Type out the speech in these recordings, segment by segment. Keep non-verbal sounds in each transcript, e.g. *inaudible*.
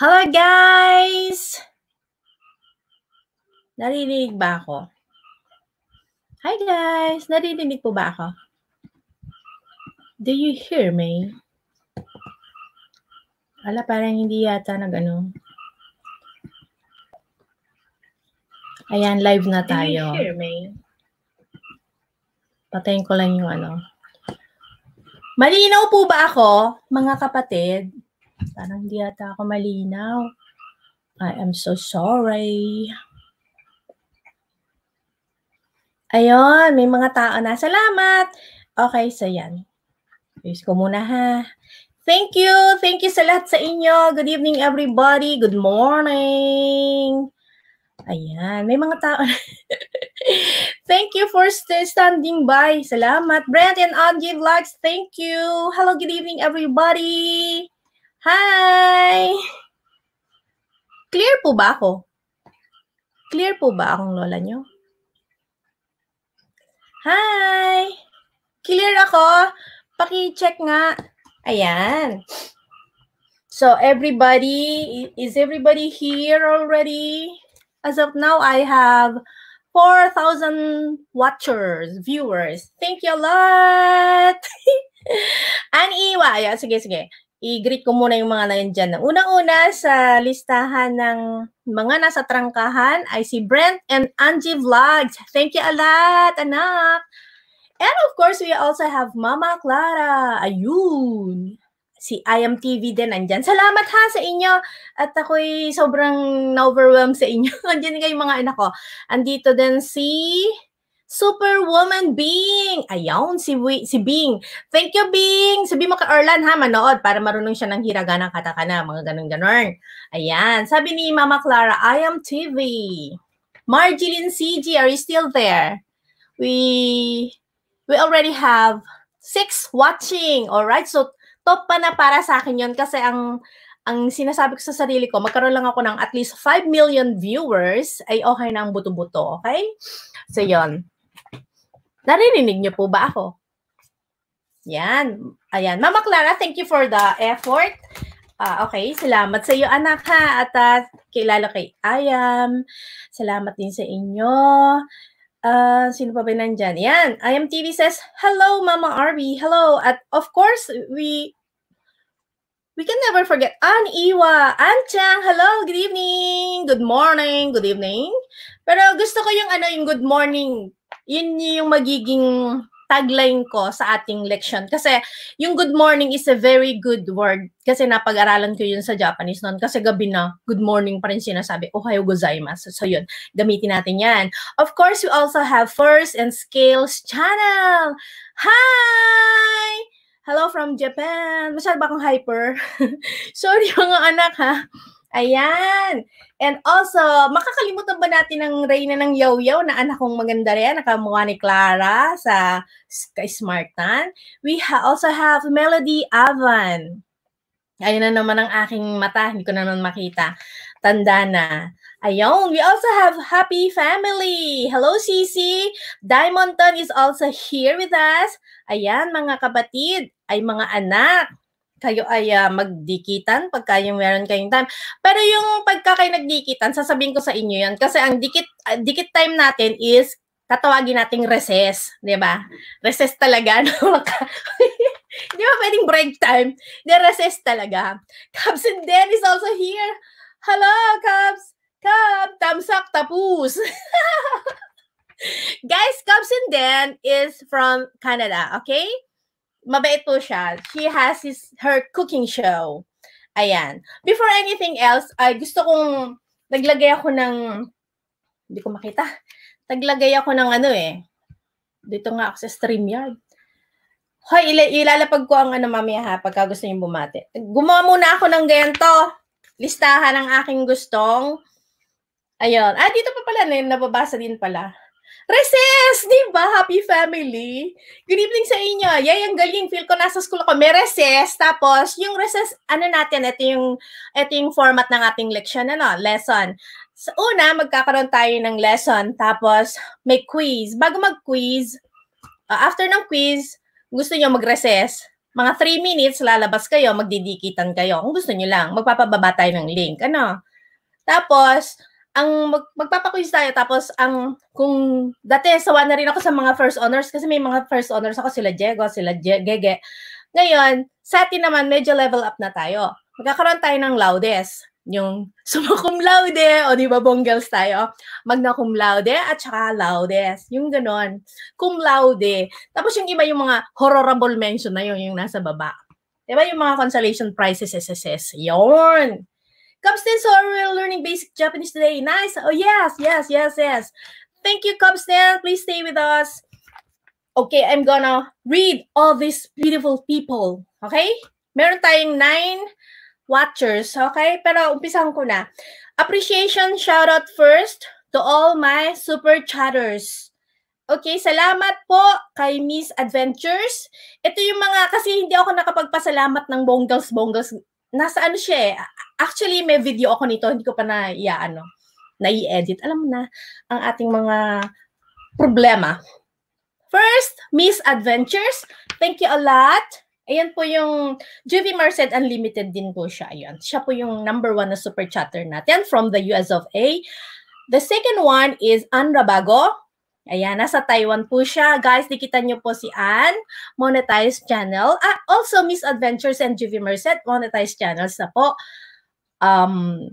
Hello guys! Naririnig ba ako? Hi guys! Naririnig po ba ako? Do you hear me? Ala, parang hindi yata nag ano. Ayan, live na tayo. Do you hear me? Patayin ko lang yung ano. Malinaw po ba ako, mga kapatid? Parang hindi ata ako malinaw. I am so sorry. Ayun, may mga tao na. Salamat! Okay, so yan. Please ko muna ha. Thank you! Thank you sa lahat sa inyo. Good evening, everybody. Good morning! Ayan, may mga tao. na. *laughs* thank you for st- standing by. Salamat. Brent and Angie Vlogs, thank you. Hello, good evening, everybody. Hi! Clear po ba ako? Clear po ba akong lola nyo? Hi! Clear ako? Paki-check nga. Ayan. So everybody, is everybody here already? As of now, I have 4,000 watchers, viewers. Thank you a lot! *laughs* Ani Iwa. Yeah, sige, sige i-greet ko muna yung mga nandyan. Unang-una sa listahan ng mga nasa trangkahan ay si Brent and Angie Vlogs. Thank you a lot, anak! And of course, we also have Mama Clara. Ayun! Si IMTV din nandyan. Salamat ha sa inyo. At ako'y sobrang na overwhelm sa inyo. nandyan *laughs* kayo mga anak ko. Andito din si Superwoman Bing! Ayaw, si, si Bing. Thank you, Bing! Sabi mo ka Orlan ha, manood para marunong siya ng hiragana, katakana, mga ganun ganon. Ayan. Sabi ni Mama Clara, I am TV. Marjeline CG, are you still there? We we already have six watching. All right, so top pa na para sa akin yon kasi ang ang sinasabi ko sa sarili ko, magkaroon lang ako ng at least 5 million viewers, ay okay na ang buto-buto, okay? So, yon Naririnig niyo po ba ako? Yan. Ayan. Mama Clara, thank you for the effort. Uh, okay, salamat sa iyo anak ha. At uh, kilala kay Ayam. Salamat din sa inyo. Uh, sino pa ba nandyan? Yan. IM TV says, hello Mama Arby. Hello. At of course, we we can never forget An Iwa. An Chang, hello. Good evening. Good morning. Good evening. Pero gusto ko yung ano, yung good morning yun yung magiging tagline ko sa ating leksyon. Kasi yung good morning is a very good word. Kasi napag-aralan ko yun sa Japanese noon. Kasi gabi na, good morning pa rin sinasabi, ohayo gozaimasu. So yun, gamitin natin yan. Of course, we also have First and Scales Channel. Hi! Hello from Japan. Masyado ba akong hyper? *laughs* Sorry mga anak ha. Ayan. And also, makakalimutan ba natin ang Reyna ng yaw na anak kong maganda rin, nakamukha ni Clara sa Smartan. We ha- also have Melody Avan. Ayun na naman ang aking mata, hindi ko naman makita. Tanda na. Ayun, we also have Happy Family. Hello, Sisi. Diamondton is also here with us. Ayan, mga kabatid, ay mga anak kayo ay uh, magdikitan pagka yung meron kayong time. Pero yung pagka kayo nagdikitan, sasabihin ko sa inyo yan. Kasi ang dikit, uh, dikit time natin is tatawagin nating recess, 'di ba? Recess talaga *laughs* no. Hindi ba pwedeng break time? Di recess talaga. Cubs and Dan is also here. Hello, Cubs! Cub, tamsak, tapus! *laughs* Guys, Cubs and Den is from Canada, okay? mabait po siya. She has his, her cooking show. Ayan. Before anything else, ay gusto kong naglagay ako ng hindi ko makita. Naglagay ako ng ano eh. Dito nga ako sa StreamYard. Hoy, il- ilalapag ko ang ano mamaya ha, pagka gusto niyo bumate. Gumawa muna ako ng ganito. Listahan ng aking gustong. Ayun. Ah, dito pa pala na yun, nababasa din pala. Recess! Di ba? Happy family! Good evening sa inyo. Yay, ang galing. Feel ko nasa school ako. May recess. Tapos, yung recess, ano natin, ito yung, ito yung format ng ating leksyon, ano, lesson. Sa una, magkakaroon tayo ng lesson. Tapos, may quiz. Bago mag-quiz, uh, after ng quiz, gusto nyo mag-recess. Mga 3 minutes, lalabas kayo, magdidikitan kayo. Kung gusto nyo lang, magpapababa tayo ng link. Ano? Tapos, ang mag, magpapakuis tayo tapos ang kung dati sawa na rin ako sa mga first honors kasi may mga first honors ako sila Diego, sila Je- Gege. Ngayon, sa atin naman medyo level up na tayo. Magkakaroon tayo ng laudes, yung *laughs* summa cum laude o di ba bong girls tayo? Magna cum laude at saka laudes, yung ganon. Cum laude. Tapos yung iba yung mga horrible mention na yun, yung nasa baba. Di ba yung mga consolation prizes, SSS? Yun! so Cubstan learning basic Japanese today. Nice. Oh, yes, yes, yes, yes. Thank you, Cubstan. Please stay with us. Okay, I'm gonna read all these beautiful people. Okay? Meron tayong nine watchers. Okay? Pero umpisan ko na. Appreciation shoutout first to all my super chatters. Okay, salamat po kay Miss Adventures. Ito yung mga, kasi hindi ako nakapagpasalamat ng bonggas-bonggas. Nasa ano siya eh, Actually, may video ako nito, hindi ko pa na, ya, ano, na i-edit. Alam mo na, ang ating mga problema. First, Miss Adventures. Thank you a lot. Ayan po yung JV Merced Unlimited din po siya. Ayan. Siya po yung number one na super chatter natin from the US of A. The second one is Ann Rabago. Ayan, nasa Taiwan po siya. Guys, dikita niyo po si Ann, monetized channel. Ah, also, Miss Adventures and JV Merced, monetized channels na po. Um,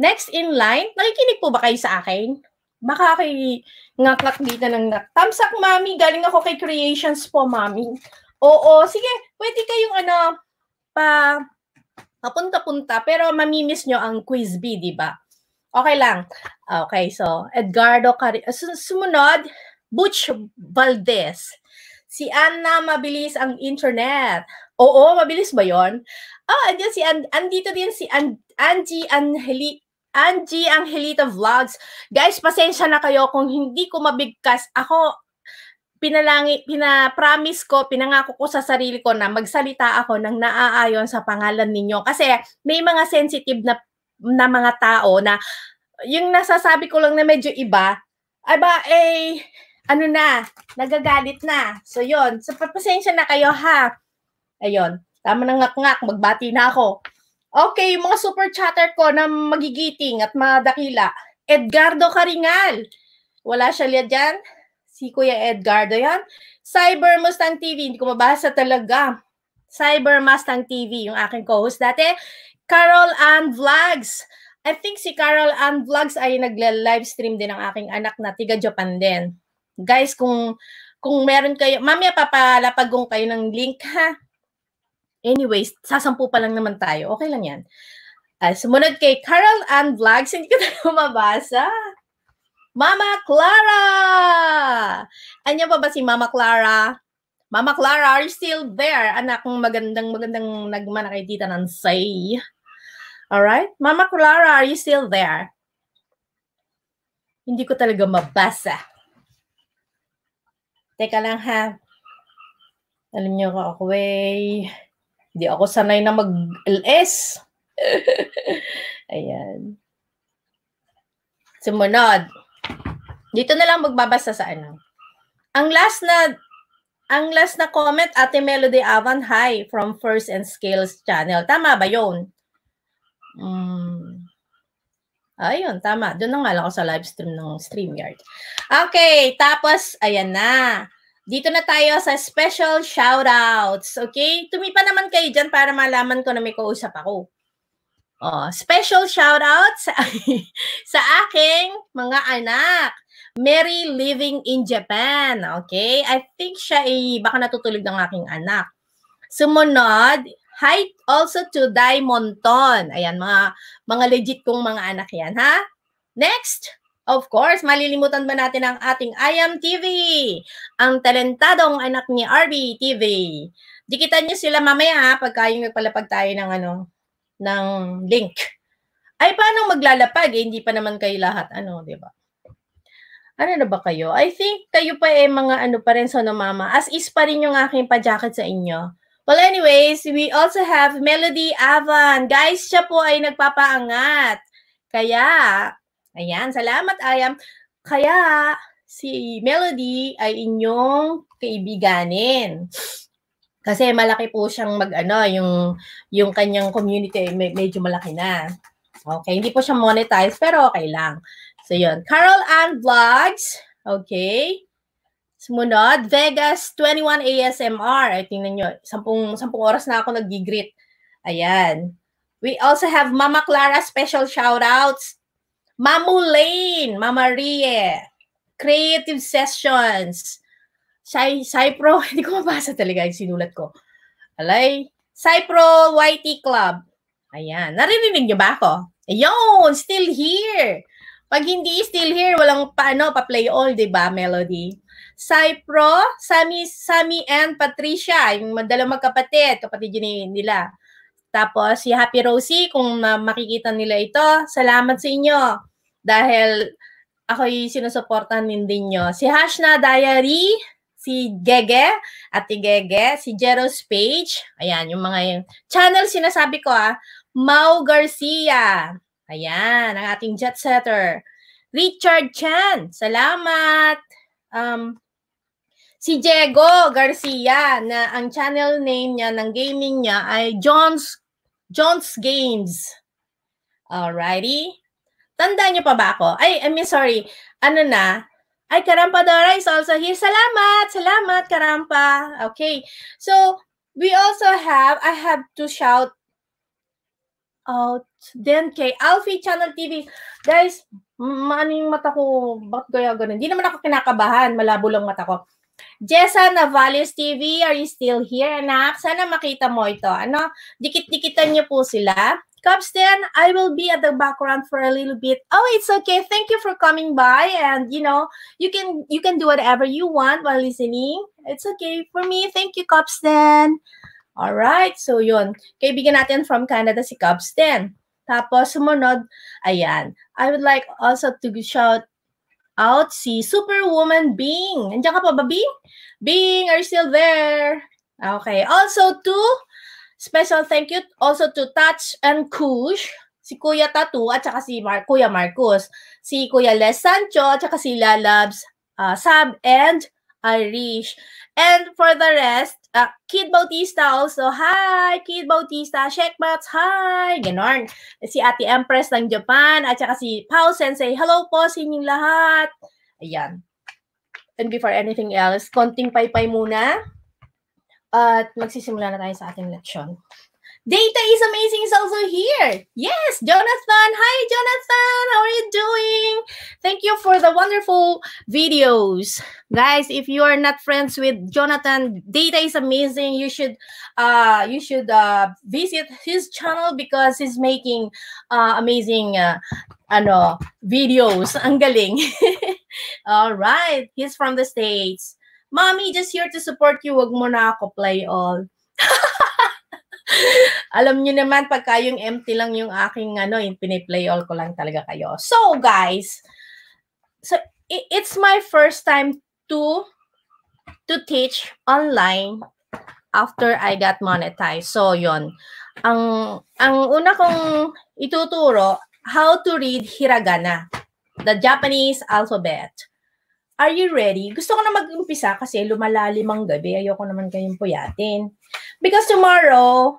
next in line, nakikinig po ba kayo sa akin? Baka kay ngakak dito ng ngak. Thumbs mami. Galing ako kay creations po, mami. Oo, sige. Pwede kayong ano, pa papunta-punta. Pero mamimiss nyo ang quiz B, di ba? Okay lang. Okay, so Edgardo Car ah, Sumunod, Butch Valdez. Si Anna, mabilis ang internet. Oo, mabilis ba yon? Oh, andyan si And andito din si And Angie Angeli Angie Angelita Vlogs. Guys, pasensya na kayo kung hindi ko mabigkas. Ako pinalangi pina-promise ko, pinangako ko sa sarili ko na magsalita ako ng naaayon sa pangalan ninyo kasi may mga sensitive na na mga tao na yung nasasabi ko lang na medyo iba, ay ba eh ano na, nagagalit na. So yon, so pasensya na kayo ha. Ayun. Tama na ngak-ngak, magbati na ako. Okay, mga super chatter ko na magigiting at madakila. Edgardo Karingal. Wala siya liya dyan. Si Kuya Edgardo yan. Cyber Mustang TV, hindi ko mabasa talaga. Cyber Mustang TV, yung aking co-host dati. Carol Ann Vlogs. I think si Carol Ann Vlogs ay nagle livestream din ng aking anak na tiga Japan din. Guys, kung kung meron kayo, mamaya papalapag kong kayo ng link ha Anyways, sasampu pa lang naman tayo. Okay lang yan. Uh, sumunod kay Carol Ann Vlogs. Hindi ko na lumabasa. *laughs* Mama Clara! Anya pa ba si Mama Clara? Mama Clara, are you still there? Anak kong magandang magandang nagmanakay dita ng say. Alright? Mama Clara, are you still there? Hindi ko talaga mabasa. Teka lang ha. Alam niyo ako, okay. Hindi ako sanay na mag-LS. *laughs* Ayan. Sumunod. Dito na lang magbabasa sa ano. Ang last na ang last na comment, Ate Melody Avan, hi, from First and Scales Channel. Tama ba yun? Mm. Ayun, tama. Doon na nga lang ako sa live stream ng StreamYard. Okay, tapos, ayan na. Dito na tayo sa special shoutouts, okay? Tumipa naman kayo dyan para malaman ko na may kausap ako. Oh, special shoutouts sa, *laughs* sa aking mga anak. Mary living in Japan, okay? I think siya ay baka natutulog ng aking anak. Sumunod, hi also to Dai Monton. Ayan, mga, mga legit kong mga anak yan, ha? Next, Of course, malilimutan ba natin ang ating IM TV, ang talentadong anak ni RB TV. Dikitan niyo sila mamaya ha, pagka yung nagpalapag tayo ng, ano, ng link. Ay, paano maglalapag? Eh, hindi pa naman kayo lahat, ano, di ba? Ano na ba kayo? I think kayo pa eh mga ano pa rin sa no, mama. As is pa rin yung aking pajacket sa inyo. Well, anyways, we also have Melody Avan. Guys, siya po ay nagpapaangat. Kaya, Ayan, salamat Ayam. Kaya si Melody ay inyong kaibiganin. Kasi malaki po siyang mag ano, yung yung kanyang community med- medyo malaki na. Okay, hindi po siya monetize pero okay lang. So yun, Carol Ann Vlogs. Okay. Sumunod, Vegas 21 ASMR. Ay, tingnan nyo, 10, 10 oras na ako nag-greet. Ayan. We also have Mama Clara special shoutouts. Mamu Lane, Mama Rie, Creative Sessions, Cy Cypro, *laughs* hindi ko mabasa talaga yung sinulat ko. Alay, Cypro YT Club. Ayan, naririnig niyo ba ako? Ayun, still here. Pag hindi still here, walang paano pa-play all, 'di ba, Melody? Cypro, Sami, Sami and Patricia, yung dalawang magkapatid, kapatid yun nila. Tapos si Happy Rosie, kung makikita nila ito, salamat sa inyo dahil ako'y sinusuportahan din nyo. Si Hashna Diary, si Gege, at si Gege, si Jeros Page, ayan, yung mga yung channel sinasabi ko ah, Mau Garcia, ayan, ang ating jet setter. Richard Chan, salamat. Um, si Diego Garcia na ang channel name niya ng gaming niya ay John's John's Games. Alrighty. Tanda niyo pa ba ako? Ay, I mean, sorry. Ano na? Ay, Karampa Dora is also here. Salamat! Salamat, Karampa! Okay. So, we also have, I have to shout out then kay Alfie Channel TV. Guys, maano yung mata ko? Bakit kaya ganun? Hindi naman ako kinakabahan. Malabo lang mata ko. Jessa Navales TV, are you still here, anak? Sana makita mo ito. Ano? Dikit-dikitan niyo po sila. Capstan, I will be at the background for a little bit. Oh, it's okay. Thank you for coming by. And you know, you can you can do whatever you want while listening. It's okay for me. Thank you, Capstan. All right. So yun. Kaibigan natin from Canada si Capstan. Tapos sumunod, ayan. I would like also to shout out si Superwoman Bing. Nandiyan ka pa ba, Bing? Bing, are you still there? Okay. Also to, special thank you also to Touch and Kush, si Kuya Tatu at saka si Mar Kuya Marcos, si Kuya Les Sancho at saka si Lalabs, uh, Sab and Irish. And for the rest, uh, Kid Bautista also, hi! Kid Bautista, checkmats, hi! Ganon. Si Ate Empress ng Japan, at saka si Pao Sensei, hello po sa inyong lahat. Ayan. And before anything else, konting paypay muna. At magsisimula na tayo sa ating leksyon. Data is amazing is also here. Yes, Jonathan. Hi, Jonathan. How are you doing? Thank you for the wonderful videos. Guys, if you are not friends with Jonathan, Data is amazing. You should uh you should uh visit his channel because he's making uh amazing uh ano videos. *laughs* Ang galing. *laughs* All right. He's from the States. Mommy, just here to support you. Wag mo na ako play all. *laughs* Alam niyo naman, pagka yung empty lang yung aking ano, yung piniplay all ko lang talaga kayo. So, guys, so it's my first time to to teach online after I got monetized. So, yon Ang, ang una kong ituturo, how to read hiragana, the Japanese alphabet. Are you ready? Gusto ko na mag-umpisa kasi lumalalim ang gabi. Ayoko naman kayong puyatin. Because tomorrow,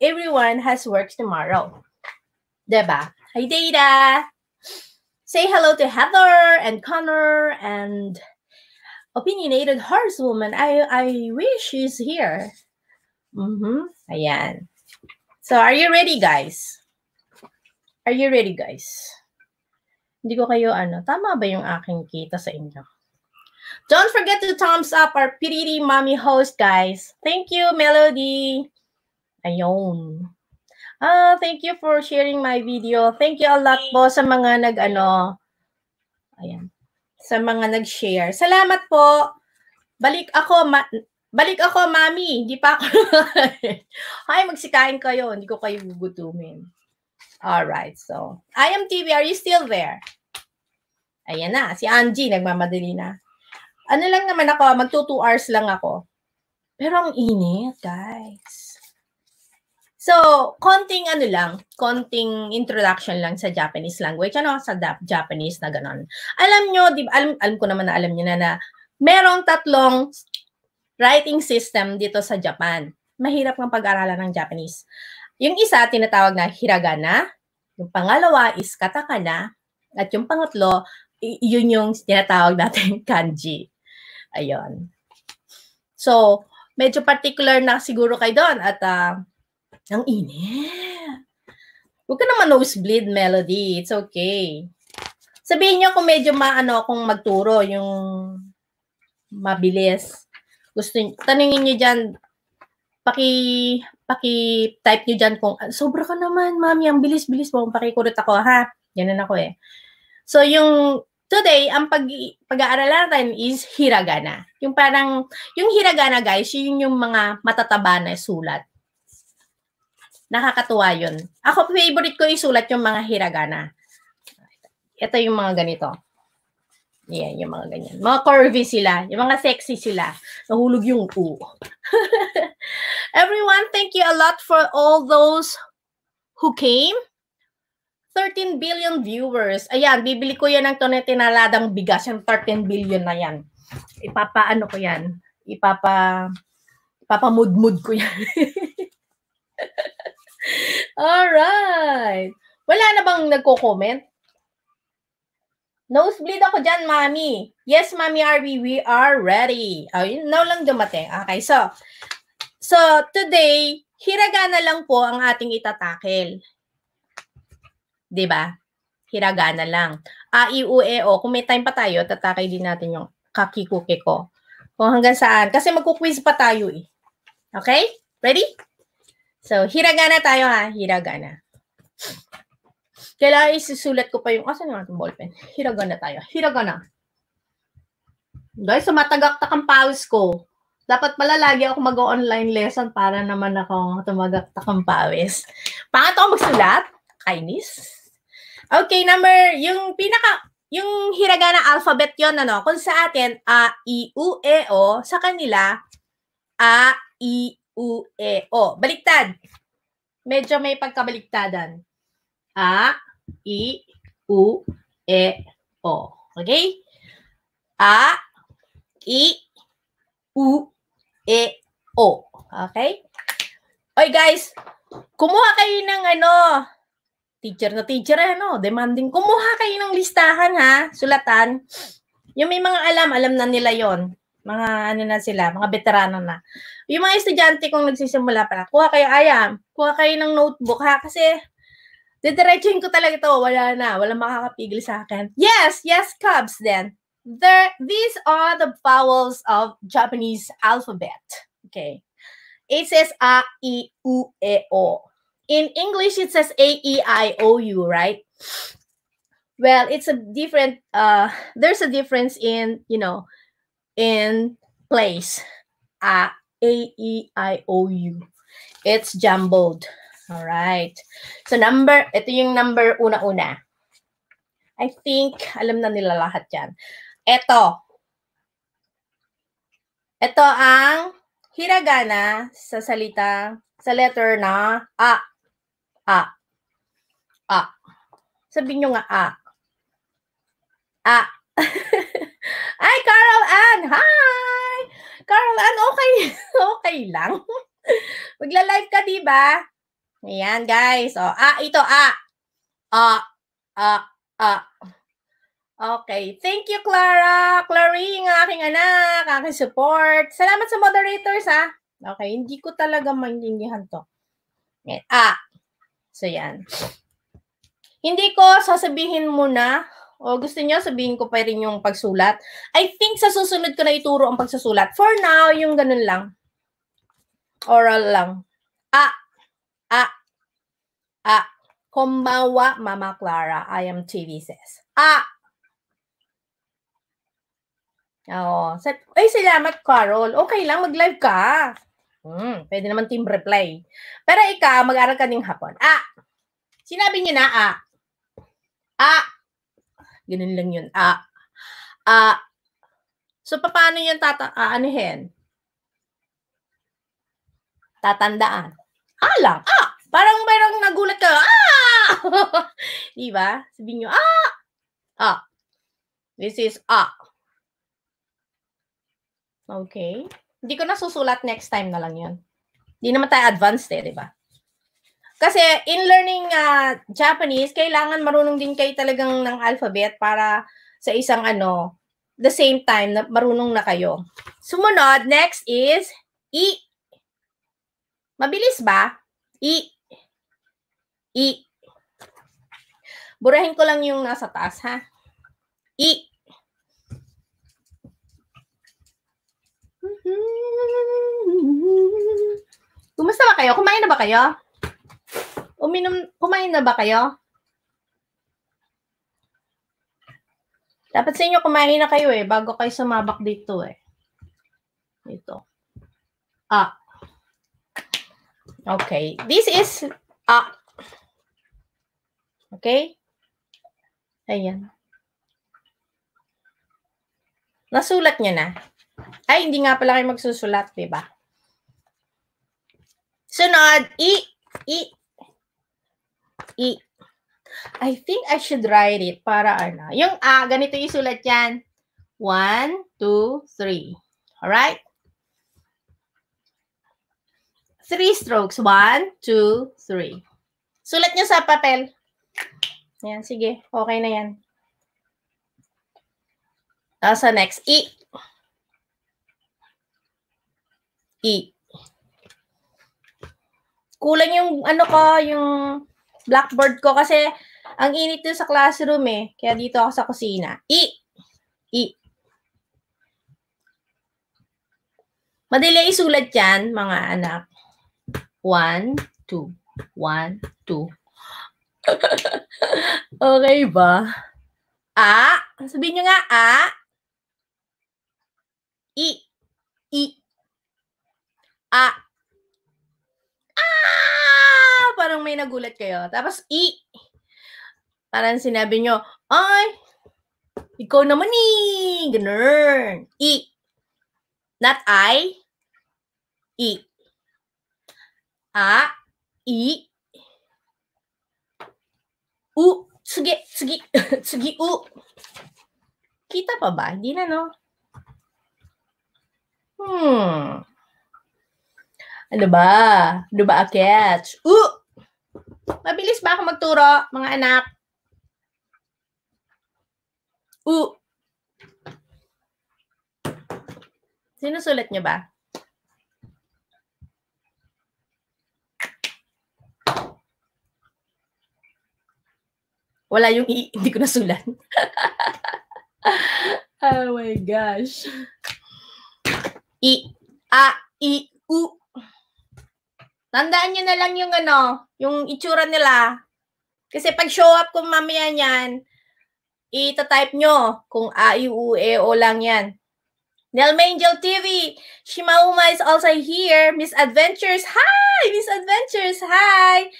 everyone has work tomorrow. Diba? Hi, Data! Say hello to Heather and Connor and opinionated horsewoman. I, I wish she's here. Mm-hmm. Ayan. So, are you ready, guys? Are you ready, guys? Hindi ko kayo ano, tama ba yung aking kita sa inyo? Don't forget to thumbs up our Piriri Mommy host, guys. Thank you, Melody. Ayun. Ah, thank you for sharing my video. Thank you a lot po sa mga nag-ano. Ayan. Sa mga nag-share. Salamat po. Balik ako, ma- balik ako, mami. Hindi pa ako. Hay, *laughs* magsikain kayo. Hindi ko kayo gugutumin. All right. So, TV. are you still there? Ayan na. Si Angie, nagmamadali na. Ano lang naman ako, ah, magto 2 hours lang ako. Pero ang init, guys. So, konting ano lang, konting introduction lang sa Japanese language, ano, sa Japanese na ganon. Alam nyo, di, alam, alam ko naman na alam nyo na na merong tatlong writing system dito sa Japan. Mahirap ng pag-aralan ng Japanese. Yung isa, tinatawag na hiragana. Yung pangalawa is katakana. At yung pangatlo, yun yung tinatawag natin *laughs* kanji. Ayun. So, medyo particular na siguro kay doon. At uh, ang init. Huwag ka naman nosebleed, Melody. It's okay. Sabihin niyo kung medyo maano kung magturo yung mabilis. Gusto tanungin niyo diyan paki paki-type nyo dyan kung, sobra ka naman, mami, ang bilis-bilis mo, pakikurot ako, ha? Ganun ako eh. So, yung today, ang pag, pag-aaralan natin is hiragana. Yung parang, yung hiragana guys, yun yung mga matataba na sulat. Nakakatuwa yun. Ako, favorite ko isulat yung mga hiragana. Ito yung mga ganito. Yan, yung mga ganyan. Mga curvy sila. Yung mga sexy sila. Nahulog yung u. *laughs* Everyone, thank you a lot for all those who came. 13 billion viewers. Ayan, bibili ko yan ng tinatinaladang bigas. Yung 13 billion na yan. Ipapaano ko yan? Ipapa... Ipapamudmud ko yan. *laughs* Alright. Wala na bang nagko-comment? Nosebleed ako dyan, mommy. Yes, mommy, Arby, we are ready. Oh, yun, now lang dumating. Okay, so, so today, hiragana lang po ang ating itatakil. ba? Diba? Hiragana lang. A, I, U, E, O. Kung may time pa tayo, tatakay din natin yung kakikuke ko. Kung hanggang saan. Kasi magkuquiz pa tayo eh. Okay? Ready? So, hiragana tayo ha. Hiragana. Kailangan isusulat ko pa yung, asan yung ating ballpen? Hiragana tayo. Hiragana. Guys, sumatagaktak ang pawis ko. Dapat pala lagi ako mag-online lesson para naman ako tumagaktak ang pawis. Pangat ako magsulat. Kainis. Okay, number, yung pinaka, yung hiragana alphabet yon ano, kung sa atin, A, I, U, E, O, sa kanila, A, I, U, E, O. Baliktad. Medyo may pagkabaliktadan. A, I, U, E, O. Okay? A, I, U, E, O. Okay? Oy guys, kumuha kayo ng ano, teacher na teacher ano, demanding. Kumuha kayo ng listahan ha, sulatan. Yung may mga alam, alam na nila yon Mga ano na sila, mga veterano na. Yung mga estudyante kung nagsisimula pa, kuha kayo ayam, kuha kayo ng notebook ha, kasi Didiretsuhin ko talaga ito. Wala na. Wala makakapigil sa akin. Yes, yes, Cubs then. There, these are the vowels of Japanese alphabet. Okay. It says A, E, U, E, O. In English, it says A, E, I, O, U, right? Well, it's a different, uh, there's a difference in, you know, in place. A, A, E, I, O, U. It's jumbled. All right. So number, ito yung number una-una. I think alam na nila lahat 'yan. Ito. Ito ang hiragana sa salita sa letter na a. A. A. Sabihin niyo nga a. A. *laughs* Ay, Carol Ann! Hi! Carol Ann, okay. *laughs* okay lang. *laughs* Magla-live ka, di ba? Ayan, guys. O, oh, ah, ito, ah. Ah, ah, ah. Okay. Thank you, Clara. Clary, ang aking anak, aking support. Salamat sa moderators, ha. Ah. Okay, hindi ko talaga maintindihan to. Ayan. Eh, ah. So, yan. Hindi ko sasabihin muna o gusto niyo sabihin ko pa rin yung pagsulat. I think sa susunod ko na ituro ang pagsusulat. For now, yung ganun lang. Oral lang. Ah, Ah, ah, konbanwa, Mama Clara, I am TV says. Ah! Oo. Ay, salamat, Carol. Okay lang, mag-live ka. Hmm, pwede naman team reply. Pero ikaw, mag-aral ka ng hapon. Ah! Sinabi niya na, ah. Ah! Ganun lang yun, ah. Ah! So, paano yan tata- aanihin? Tatandaan. Alam! Ah! Parang merong nagulat ka. Ah! *laughs* Di ba? Sabihin nyo, ah! Ah. This is ah. Okay. Hindi ko nasusulat next time na lang yun. Hindi naman tayo advanced eh, di ba? Kasi in learning uh, Japanese, kailangan marunong din kayo talagang ng alphabet para sa isang ano, the same time na marunong na kayo. Sumunod, next is E Mabilis ba? I. I. Burahin ko lang yung nasa taas, ha? I. *laughs* Kumusta ba kayo? Kumain na ba kayo? Uminom, kumain na ba kayo? Dapat sa inyo kumain na kayo eh, bago kayo sumabak dito eh. Dito. Ah. Okay, this is a. Ah. Okay? Ayan. Nasulat niya na. Ay, hindi nga pala kayo magsusulat, di ba? Sunod, i, i, i. I think I should write it para ano. Yung A, ah, ganito yung sulat yan. One, two, three. Alright? Three strokes. One, two, three. Sulat nyo sa papel. Yan, sige. Okay na yan. Tapos sa next, E. E. Kulang yung ano ko, yung blackboard ko kasi ang init yun sa classroom eh. Kaya dito ako sa kusina. E. E. Madali isulat yan, mga anak. One, two. One, two. *laughs* okay ba? A. Sabihin nyo nga, A. I. I. A. Ah! Parang may nagulat kayo. Tapos, I. Parang sinabi nyo, ay, ikaw naman ni. Eh. Ganun. I. Not I. I. あ、い、u. Sige, sige, sige, u. Kita pa ba? Hindi na, no? Hmm. Ano ba? Ano ba, catch? U! Mabilis ba ako magturo, mga anak? U! Sinusulat niyo ba? Wala yung i, hindi ko nasulan. *laughs* oh my gosh. I, a, i, u. Tandaan nyo na lang yung ano, yung itsura nila. Kasi pag show up kung mamaya niyan, ita-type nyo kung a, i, u, e, o lang yan. Nelmangel TV, Shimauma is also here. Miss Adventures, hi! Miss Adventures, hi!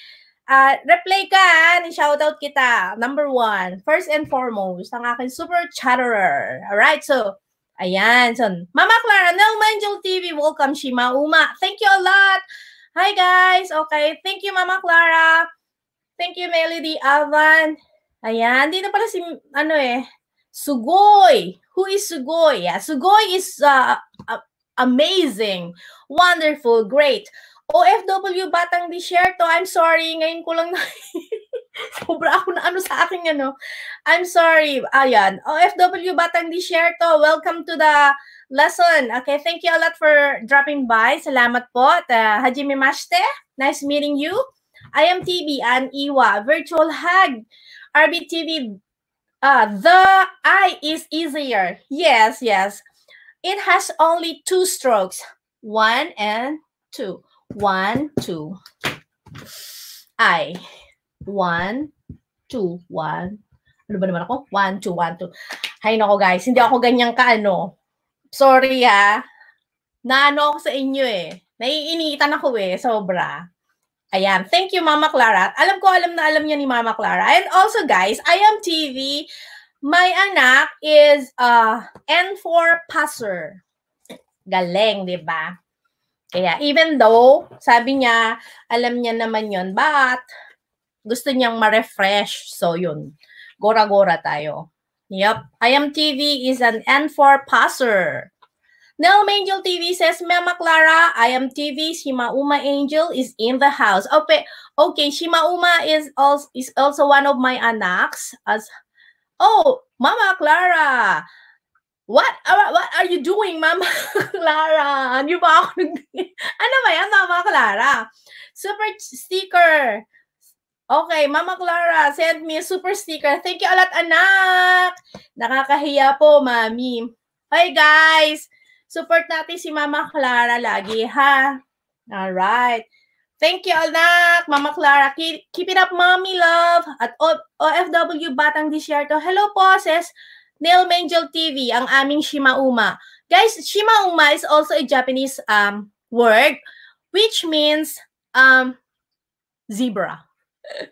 Uh, ah, reply ka, ah, ni shoutout kita. Number one, first and foremost, ang akin super chatterer. Alright, so, ayan. So, Mama Clara, No Manjul TV, welcome Shima Uma. Thank you a lot. Hi guys. Okay, thank you Mama Clara. Thank you Melody Avan. Ayan, dito pala si, ano eh, Sugoy. Who is Sugoy? Yeah, Sugoy is uh, uh amazing, wonderful, great. OFW Batang di share to I'm sorry, ngayon ko lang na *laughs* sobra ako na ano sa akin ano. I'm sorry. Ayan. OFW Batang di share to welcome to the lesson. Okay, thank you a lot for dropping by. Salamat po. At, uh, ah, hajime mashite. Nice meeting you. I am TV and Iwa, virtual hug. RBTV uh, ah, the I is easier. Yes, yes. It has only two strokes, one and two. One, two. I. One, two, one. Ano ba naman ako? One, two, one, two. Hay nako guys, hindi ako ganyan ka ano. Sorry ha. Naano ako sa inyo eh. Naiinitan ako eh, sobra. Ayan. Thank you, Mama Clara. Alam ko, alam na alam niya ni Mama Clara. And also, guys, I am TV. My anak is a uh, N4 passer. Galing, di ba? Kaya even though, sabi niya, alam niya naman yon but gusto niyang ma-refresh. So yun, gora-gora tayo. Yep, I am TV is an N4 passer. Nelm Angel TV says, Mama Clara, I am IMTV, Shimauma Angel is in the house. Okay, okay Shimauma is also, is also one of my anaks. As, oh, Mama Clara, What? Uh, what are you doing, Mama *laughs* Clara? Hindi ba ako ano ba yan, Mama Clara? Super sticker. Okay, Mama Clara, send me a super sticker. Thank you a lot, anak. Nakakahiya po, Mami. Hi, guys. Support natin si Mama Clara lagi, ha? All right. Thank you, anak. Mama Clara, keep, keep it up, mommy love. At o- OFW Batang Desierto. Hello po, sis. Nail Angel TV, ang aming Shimauma. Guys, Shimauma is also a Japanese um, word which means um, zebra. *laughs*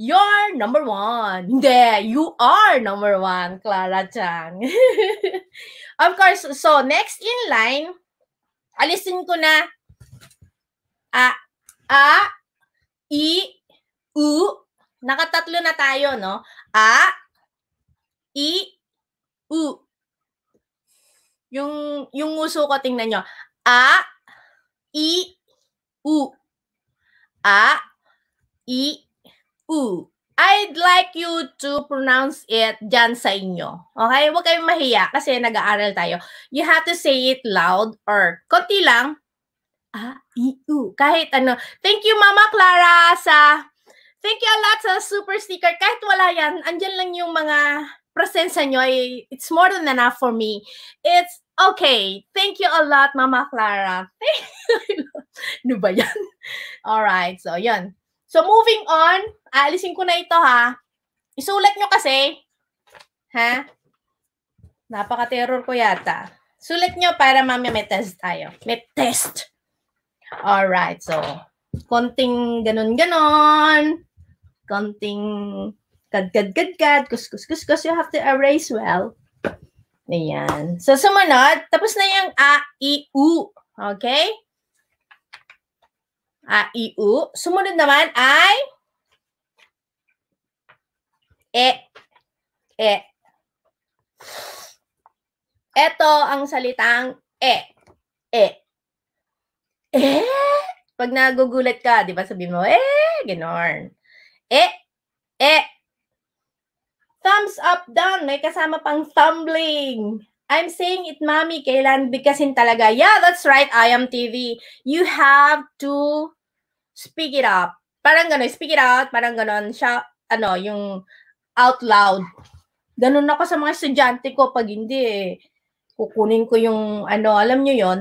You're number one. Hindi, you are number one, Clara Chang. *laughs* of course, so next in line, alisin ko na a, a, i, u. Nakatatlo na tayo, no? A, i, U. Yung, yung uso ko, tingnan nyo. A, I, U. A, I, U. I'd like you to pronounce it dyan sa inyo. Okay? Huwag kayong mahiya kasi nag-aaral tayo. You have to say it loud or konti lang. A, I, U. Kahit ano. Thank you, Mama Clara, sa... Thank you a lot sa super sticker. Kahit wala yan, andyan lang yung mga presensya nyo, ay, it's more than enough for me. It's okay. Thank you a lot, Mama Clara. Thank *laughs* you. ano ba yan? Alright, so yun. So moving on, aalisin ko na ito ha. Isulat nyo kasi. Ha? Napaka-terror ko yata. Sulat nyo para mamaya may test tayo. May test. Alright, so konting ganun-ganon. Konting kad kad kad kad kus kus kus kus you have to erase well ayan so sumunod tapos na yung a i u okay a i u sumunod naman ay e e Ito ang salitang e. E. E? Pag nagugulat ka, di ba sabi mo, eh, ginorn E, e, Thumbs up down, may kasama pang thumbling. I'm saying it, mommy, kailan bigkasin talaga. Yeah, that's right, I am TV. You have to speak it up. Parang gano'n, speak it out, parang gano'n siya, ano, yung out loud. Ganun ako sa mga estudyante ko pag hindi eh. Kukunin ko yung, ano, alam nyo yon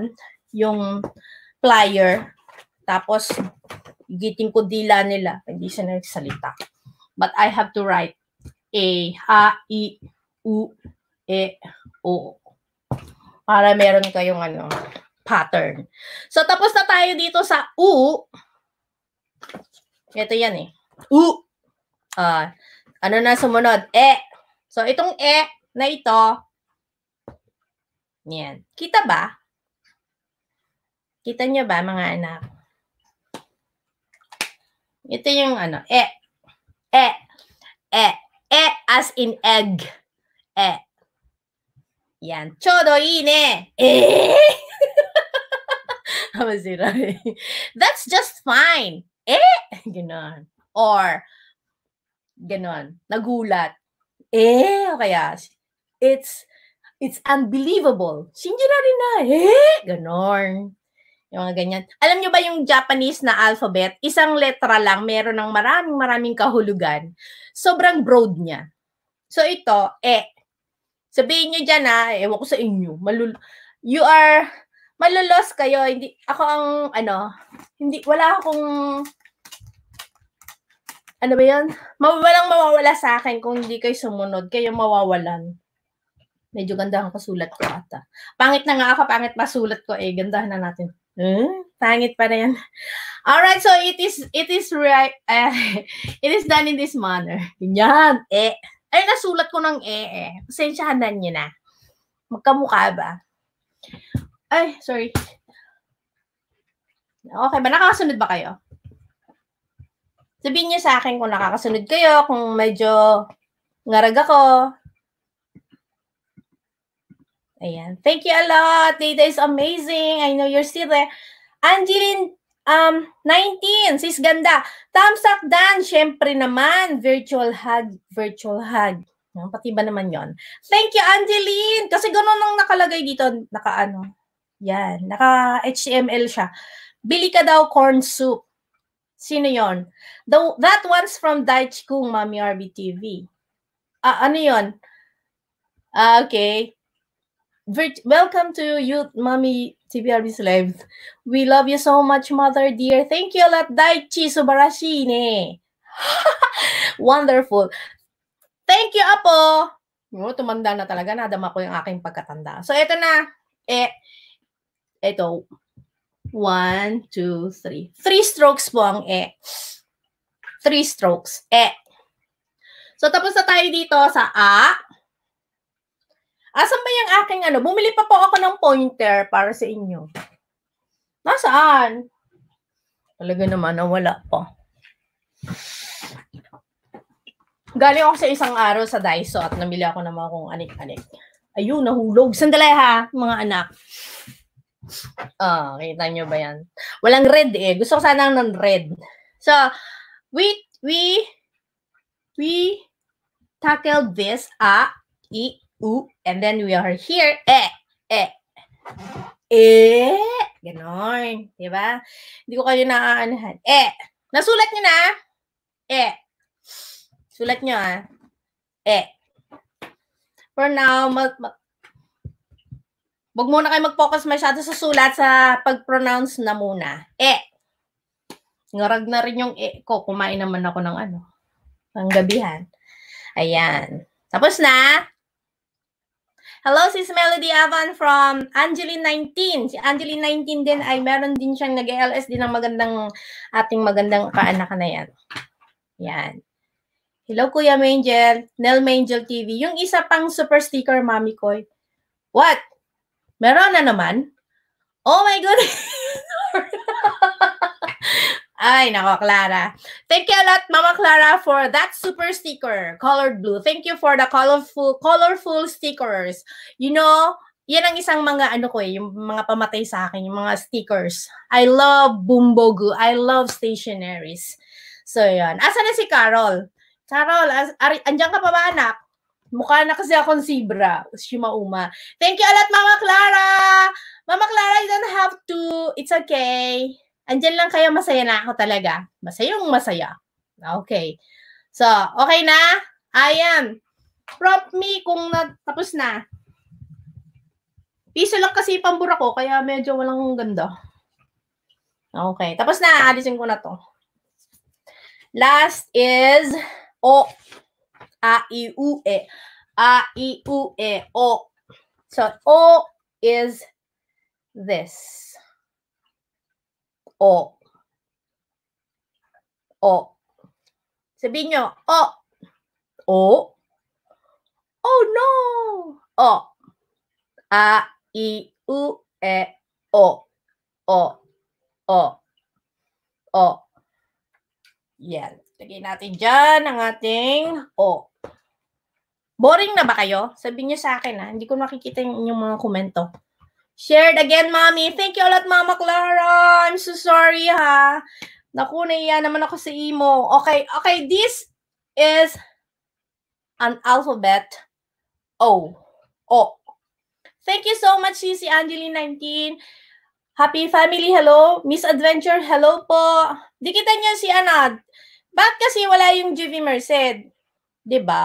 yung flyer. Tapos, giting ko dila nila. Hindi siya nagsalita. But I have to write. A A, I, U, E, O. Para meron kayong ano, pattern. So, tapos na tayo dito sa U. Ito yan eh. U. Uh, ano na sumunod? E. So, itong E na ito, Niyan. Kita ba? Kita niyo ba mga anak? Ito yung ano, E. E. E. E as in egg. E. Yan. Chodo ine. Eh? *laughs* That's just fine. Eh? *laughs* Ganon. Or, ganon. Nagulat. Eh? O kaya, it's, it's unbelievable. Shinjira rin na. Eh? Ganon. Yung mga ganyan. Alam nyo ba yung Japanese na alphabet, isang letra lang, meron ng maraming maraming kahulugan. Sobrang broad niya. So ito, E. Sabihin nyo dyan ha, ewan ko sa inyo, malul you are, malulos kayo. Hindi, ako ang, ano, hindi, wala akong, ano ba yan? Mawawalang mawawala sa akin kung hindi kayo sumunod. Kayo mawawalan. Medyo ganda ang kasulat ko ata. Pangit na nga ako, pangit pa sulat ko eh. Gandahan na natin. Hmm? Pangit pa rin. All right, so it is it is right uh, *laughs* it is done in this manner. Yan. Eh. Ay nasulat ko ng eh eh. Pasensyahan na niyo na. Magkamukha ba? Ay, sorry. Okay ba? Nakakasunod ba kayo? Sabihin niyo sa akin kung nakakasunod kayo, kung medyo ngarag ako, Ayan. Thank you a lot. Data is amazing. I know you're still there. Angeline, um, 19. Sis, ganda. Thumbs up, Dan. Siyempre naman. Virtual hug. Virtual hug. Pati ba naman yon Thank you, Angeline. Kasi ganun ang nakalagay dito. Naka ano. Yan. Naka HTML siya. Bili ka daw corn soup. Sino yon The, that one's from Daichi Kung, Mami RBTV. Ah, ano yon Ah, okay welcome to Youth Mommy TPRB's Live. We love you so much, Mother dear. Thank you a lot, Daichi Subarashi *laughs* Wonderful. Thank you, Apo. Oh, tumanda na talaga. Nadama ko yung aking pagkatanda. So, ito na. Eh, ito. One, two, three. Three strokes po ang eh. Three strokes. Eh. So, tapos na tayo dito sa a. Asan ba yung aking ano? Bumili pa po ako ng pointer para sa inyo. Nasaan? Talaga naman, nawala po. Galing ako sa isang araw sa Daiso at namili ako ng mga kung anik-anik. Ayun, nahulog. Sandali ha, mga anak. Ah, oh, kita nyo ba yan? Walang red eh. Gusto ko sana ng red. So, we, we, we tackled this at ah, e u, and then we are here, Eh, eh. Eh. ganon, di ba? Hindi ko kayo naaanahan, Eh. nasulat nyo na, Eh. sulat nyo ah, e. For now, mag, mag, Huwag muna kayo mag-focus masyado sa sulat sa pag-pronounce na muna. Eh. Ngarag na rin yung e ko. Kumain naman ako ng ano. Ang gabihan. Ayan. Tapos na. Hello, sis Melody Avan from Angeline 19. Si Angeline 19 din ay meron din siyang nag-LS din ng magandang ating magandang kaanak na yan. Yan. Hello, Kuya Mangel. Nel Mangel TV. Yung isa pang super sticker, Mami Koy. What? Meron na naman? Oh my God! *laughs* Ay, nako, Clara. Thank you a lot, Mama Clara, for that super sticker, colored blue. Thank you for the colorful colorful stickers. You know, yan ang isang mga ano ko eh, yung mga pamatay sa akin, yung mga stickers. I love Bumbogu. I love stationaries. So, yan. Asan na si Carol? Carol, as, ari, andyan ka pa ba, anak? Mukha na kasi akong zebra. Shimauma. Thank you a lot, Mama Clara! Mama Clara, you don't have to. It's okay. Andiyan lang kayo, masaya na ako talaga. Masayang masaya. Okay. So, okay na? Ayan. Prompt me kung natapos na. Piso lang kasi pambura ko, kaya medyo walang ganda. Okay. Tapos na, alisin ko na to. Last is O. A, I, U, E. A, I, U, E, O. So, O is this. O. O. Sabihin nyo, O. O. Oh no! O. A, I, U, E, O. O. O. O. Yan. Lagay natin dyan ang ating O. Boring na ba kayo? Sabihin nyo sa akin ha. Hindi ko makikita yung inyong mga komento. Shared again, Mommy. Thank you lot, Mama Clara. I'm so sorry, ha. Naku, naiya naman ako sa si imo. Okay, okay. This is an alphabet O. O. Thank you so much, Sisi Angeline19. Happy Family, hello. Miss Adventure, hello po. Di kita niyo si Anad. Ba't kasi wala yung Juvie Merced? ba? Diba?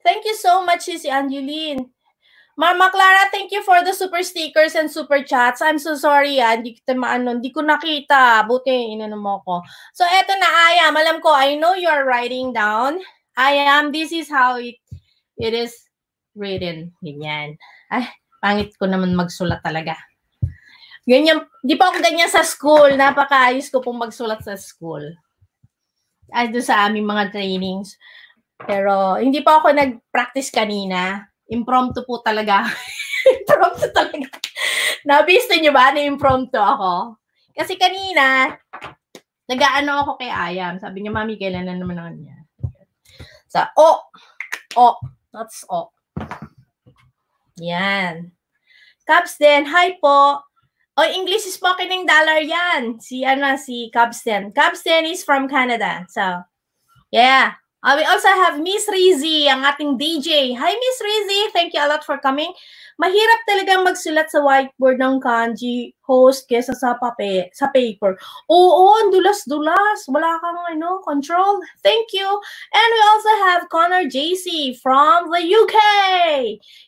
Thank you so much, Sisi Angeline. Ma'am Clara, thank you for the super stickers and super chats. I'm so sorry, ah. Hindi ko maano, hindi ko nakita. Buti, inano mo ko. So, eto na, I Alam ko, I know you are writing down. I am. This is how it, it is written. Ganyan. Ay, pangit ko naman magsulat talaga. Ganyan, di pa ako ganyan sa school. Napakaayos ko pong magsulat sa school. Ay, doon sa aming mga trainings. Pero, hindi pa ako nag-practice kanina. Impromptu po talaga. *laughs* impromptu talaga. Nabisto niyo ba na impromptu ako? Kasi kanina, nagaano ako kay Ayam. Sabi niya, Mami, kailan na naman ako niya? Sa O. O. That's O. Yan. Cubs din. Hi po. O, oh, English spoken ng dollar yan. Si, ano, si Cubs din. Cubs din is from Canada. So, yeah. Uh, we also have Miss Rizzy, ang ating DJ. Hi, Miss Rizzy. Thank you a lot for coming. Mahirap talaga magsulat sa whiteboard ng kanji host kesa sa, pape, sa paper. Oo, dulas-dulas. Wala kang ano, control. Thank you. And we also have Connor JC from the UK.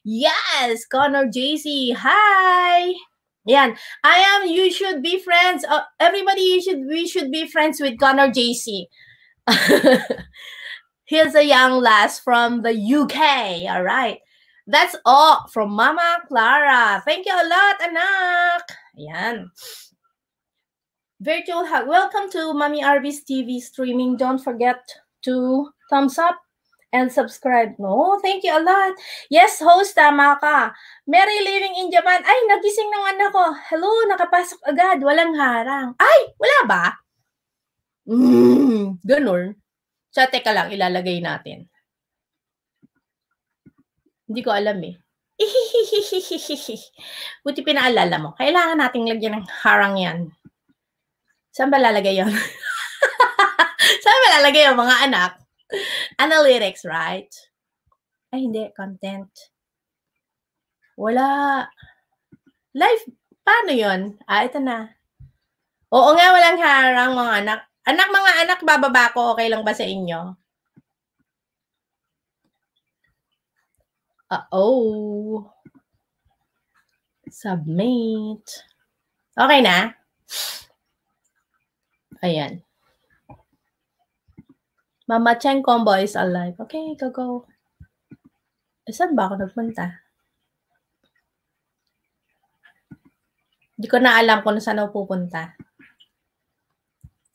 Yes, Connor JC. Hi. Yan. I am, you should be friends. Uh, everybody, you should, we should be friends with Connor JC. *laughs* Here's a young lass from the UK. All right. That's all from Mama Clara. Thank you a lot, anak. Ayan. Virtual hug. Welcome to Mommy Arby's TV streaming. Don't forget to thumbs up and subscribe. No, thank you a lot. Yes, host, tama ka. Merry living in Japan. Ay, nagising ng anak ko. Hello, nakapasok agad. Walang harang. Ay, wala ba? Mm, ganun. Siya, teka lang, ilalagay natin. Hindi ko alam eh. *laughs* Buti pinaalala mo. Kailangan nating lagyan ng harang yan. Saan ba lalagay yun? *laughs* Saan ba lalagay yung mga anak? Analytics, right? Ay, hindi. Content. Wala. Life, paano yon? Ah, ito na. Oo nga, walang harang mga anak. Anak, mga anak, bababa ko. Okay lang ba sa inyo? Uh-oh. Submit. Okay na? Ayan. Mama Cheng combo is alive. Okay, go, go. Eh, saan ba ako nagpunta? Hindi ko na alam kung saan ako pupunta.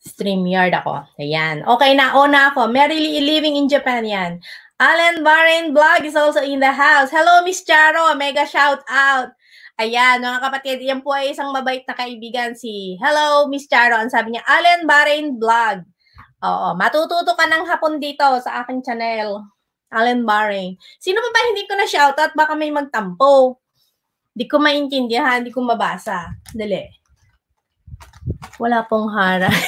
StreamYard ako. Ayan. Okay na, on na ako. Merrily living in Japan yan. Alan Barren Vlog is also in the house. Hello, Miss Charo. Mega shout out. Ayan, mga kapatid, yan po ay isang mabait na kaibigan si Hello, Miss Charo. Ang sabi niya, Alan Barren Vlog. Oo, matututo ka ng hapon dito sa aking channel. Alan Barren. Sino pa ba hindi ko na shout out? Baka may magtampo. Hindi ko maintindihan, hindi ko mabasa. Dali. Wala pong haray.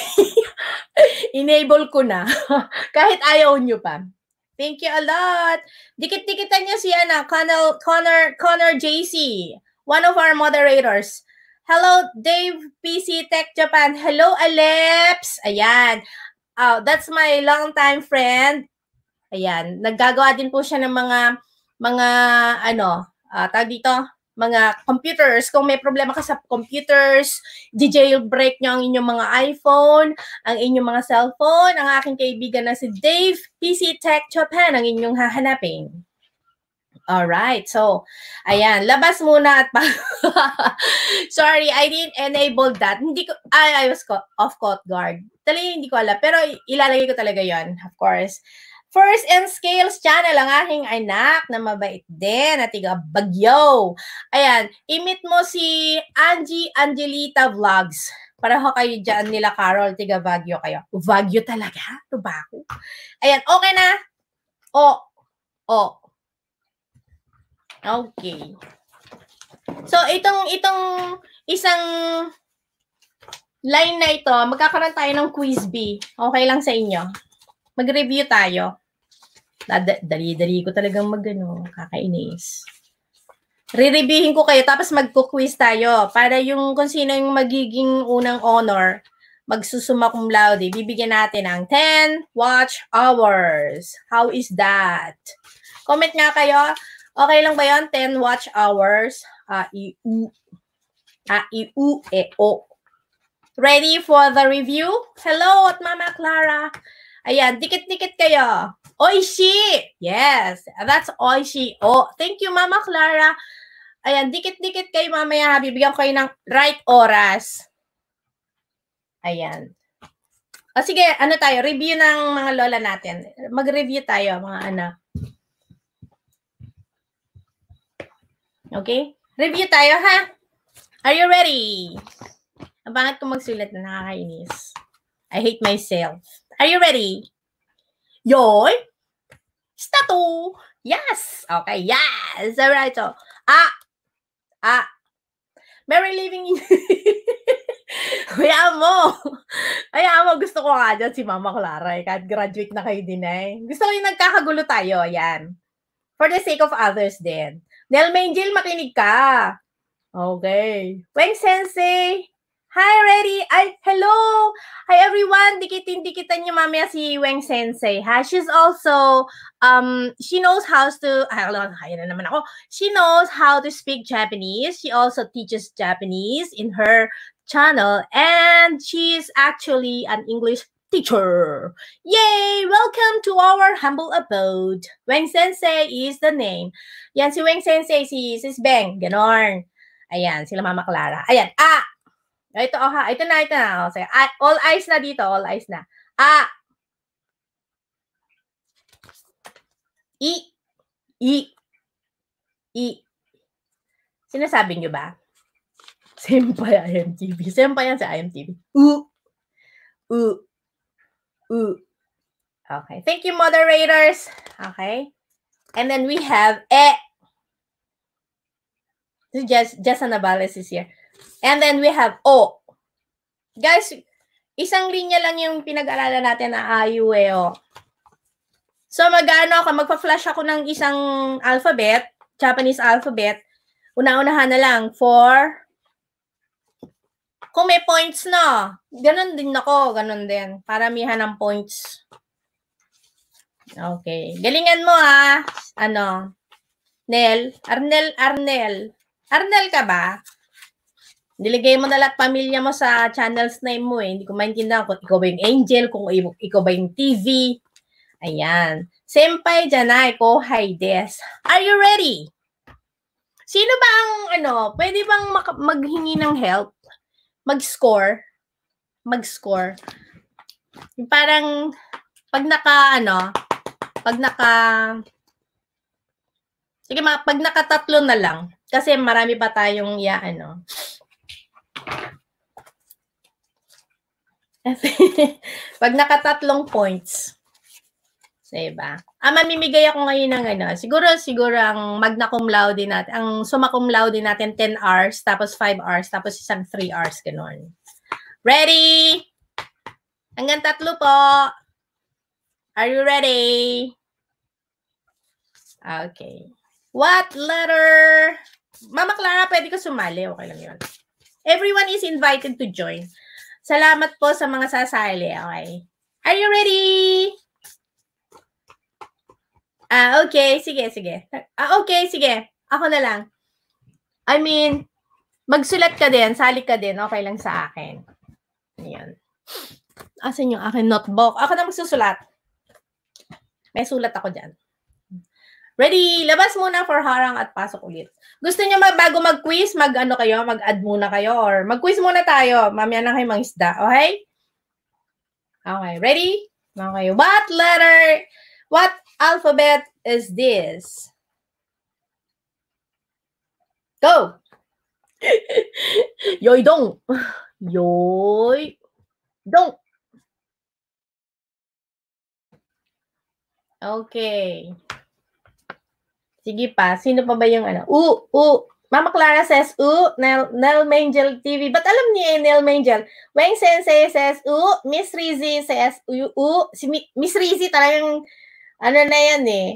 *laughs* Enable ko na. *laughs* Kahit ayaw nyo pa. Thank you a lot. Dikit-dikitan niya si Ana, Connor, Connor, Connor JC, one of our moderators. Hello, Dave PC Tech Japan. Hello, Aleps. Ayan. Uh, that's my long-time friend. Ayan. Naggagawa din po siya ng mga, mga, ano, uh, ah, tag dito, mga computers. Kung may problema ka sa computers, jailbreak nyo ang inyong mga iPhone, ang inyong mga cellphone, ang aking kaibigan na si Dave, PC Tech Japan, ang inyong hahanapin. All right. so, ayan, labas muna at pa- *laughs* Sorry, I didn't enable that. Hindi ko, I, I was caught, off caught guard. Talaga hindi ko alam, pero ilalagay ko talaga yon of course. First and Scales Channel, ang aking anak na mabait din at tiga bagyo. Ayan, imit mo si Angie Angelita Vlogs. Para ho kayo dyan nila, Carol. Tiga bagyo kayo. Bagyo talaga? Tubako? Ano Ayan, okay na? O. O. Okay. So, itong, itong isang line na ito, magkakaroon tayo ng quiz B. Okay lang sa inyo mag-review tayo. Dali-dali ko talagang magano, kakainis. re ko kayo, tapos magko quiz tayo para yung kung sino yung magiging unang honor, magsusuma cum laude. Bibigyan natin ng 10 watch hours. How is that? Comment nga kayo. Okay lang ba yon 10 watch hours. a i-u. a i-u-e-o. Ready for the review? Hello at Mama Clara. Ayan, dikit-dikit kayo. Oishi! Yes, that's Oishi. Oh, thank you, Mama Clara. Ayan, dikit-dikit kayo mamaya. Bibigyan ko kayo ng right oras. Ayan. O sige, ano tayo? Review ng mga lola natin. Mag-review tayo, mga anak. Okay? Review tayo, ha? Are you ready? Ang pangat ko magsulat na nakakainis. I hate myself. Are you ready? Your statue. Yes. Okay. Yes. Alright, So, ah, ah. Merry living in... Hayaan *laughs* mo. Hayaan mo. Gusto ko nga dyan si Mama Clara. Eh. Kahit graduate na kayo din eh. Gusto ko yung nagkakagulo tayo. Ayan. For the sake of others din. Nel Mangel, makinig ka. Okay. Weng Sensei, Hi, Reddy! Ay, hello! Hi, everyone! Dikitin-dikitan niyo mamaya si Weng Sensei, ha? She's also, um, she knows how to, ay, ah, alam, kaya na naman ako. She knows how to speak Japanese. She also teaches Japanese in her channel. And she's actually an English teacher. Yay! Welcome to our humble abode. Weng Sensei is the name. Yan, si Weng Sensei, si Sis Beng. Ganon. Ayan, sila Mama Clara. Ayan, ah! Ito, oh, ha. Ito na, ito na. Oh, sige. Ah, all eyes na dito. All eyes na. A. Ah. I. I. I. Sinasabi nyo ba? Same pa *laughs* yan, IMTV. Same yan sa IMTV. U. U. U. Okay. Thank you, moderators. Okay. And then we have E. Just, Jess an is here. And then we have O. Guys, isang linya lang yung pinag-aralan natin na A, U, E, O. So mag-ano ako, magpa-flash ako ng isang alphabet, Japanese alphabet. Una-unahan na lang for kung may points na, ganun din ako, ganun din. Paramihan ng points. Okay. Galingan mo ha, ano, Nel, Arnel, Arnel. Arnel ka ba? Nilagay mo na lahat pamilya mo sa channels name mo eh. Hindi ko maintindihan kung ikaw ba yung angel, kung ikaw ba yung TV. Ayan. Senpai Janai ko, hi Des. Are you ready? Sino ba ang ano, pwede bang maghingi ng help? Mag-score? Mag-score. Parang pag naka ano, pag naka Sige, mga, pag nakatatlo na lang kasi marami pa tayong ya ano, *laughs* Pag nakatatlong points. Diba? Ah, mamimigay ako ngayon ng ano. Siguro, siguro ang magna cum laude natin, ang summa cum laude natin 10 hours, tapos 5 hours, tapos isang 3 hours, ganun. Ready? Hanggang tatlo po. Are you ready? Okay. What letter? Mama Clara, pwede ko sumali. Okay lang yun. Everyone is invited to join. Salamat po sa mga sasali. Okay. Are you ready? Ah, okay. Sige, sige. Ah, okay, sige. Ako na lang. I mean, magsulat ka din, sali ka din. Okay lang sa akin. Ayan. Asan yung akin notebook? Ako na magsusulat. May sulat ako dyan. Ready? Labas muna for harang at pasok ulit. Gusto nyo mag, bago mag-quiz, mag-ano kayo, mag-add muna kayo or mag-quiz muna tayo. Mamaya na kayo mangisda, okay? Okay, ready? Okay, what letter, what alphabet is this? Go! *laughs* Yoy dong! *laughs* Yoy dong! Okay. Sige pa, sino pa ba yung ano? U, U. Mama Clara says U, Nel, Nel Mangel TV. But alam niya eh, Nel Mangel. Weng Sensei says U, Miss Rizzy says U, U. Si Mi, Miss Rizzy talagang ano na yan eh.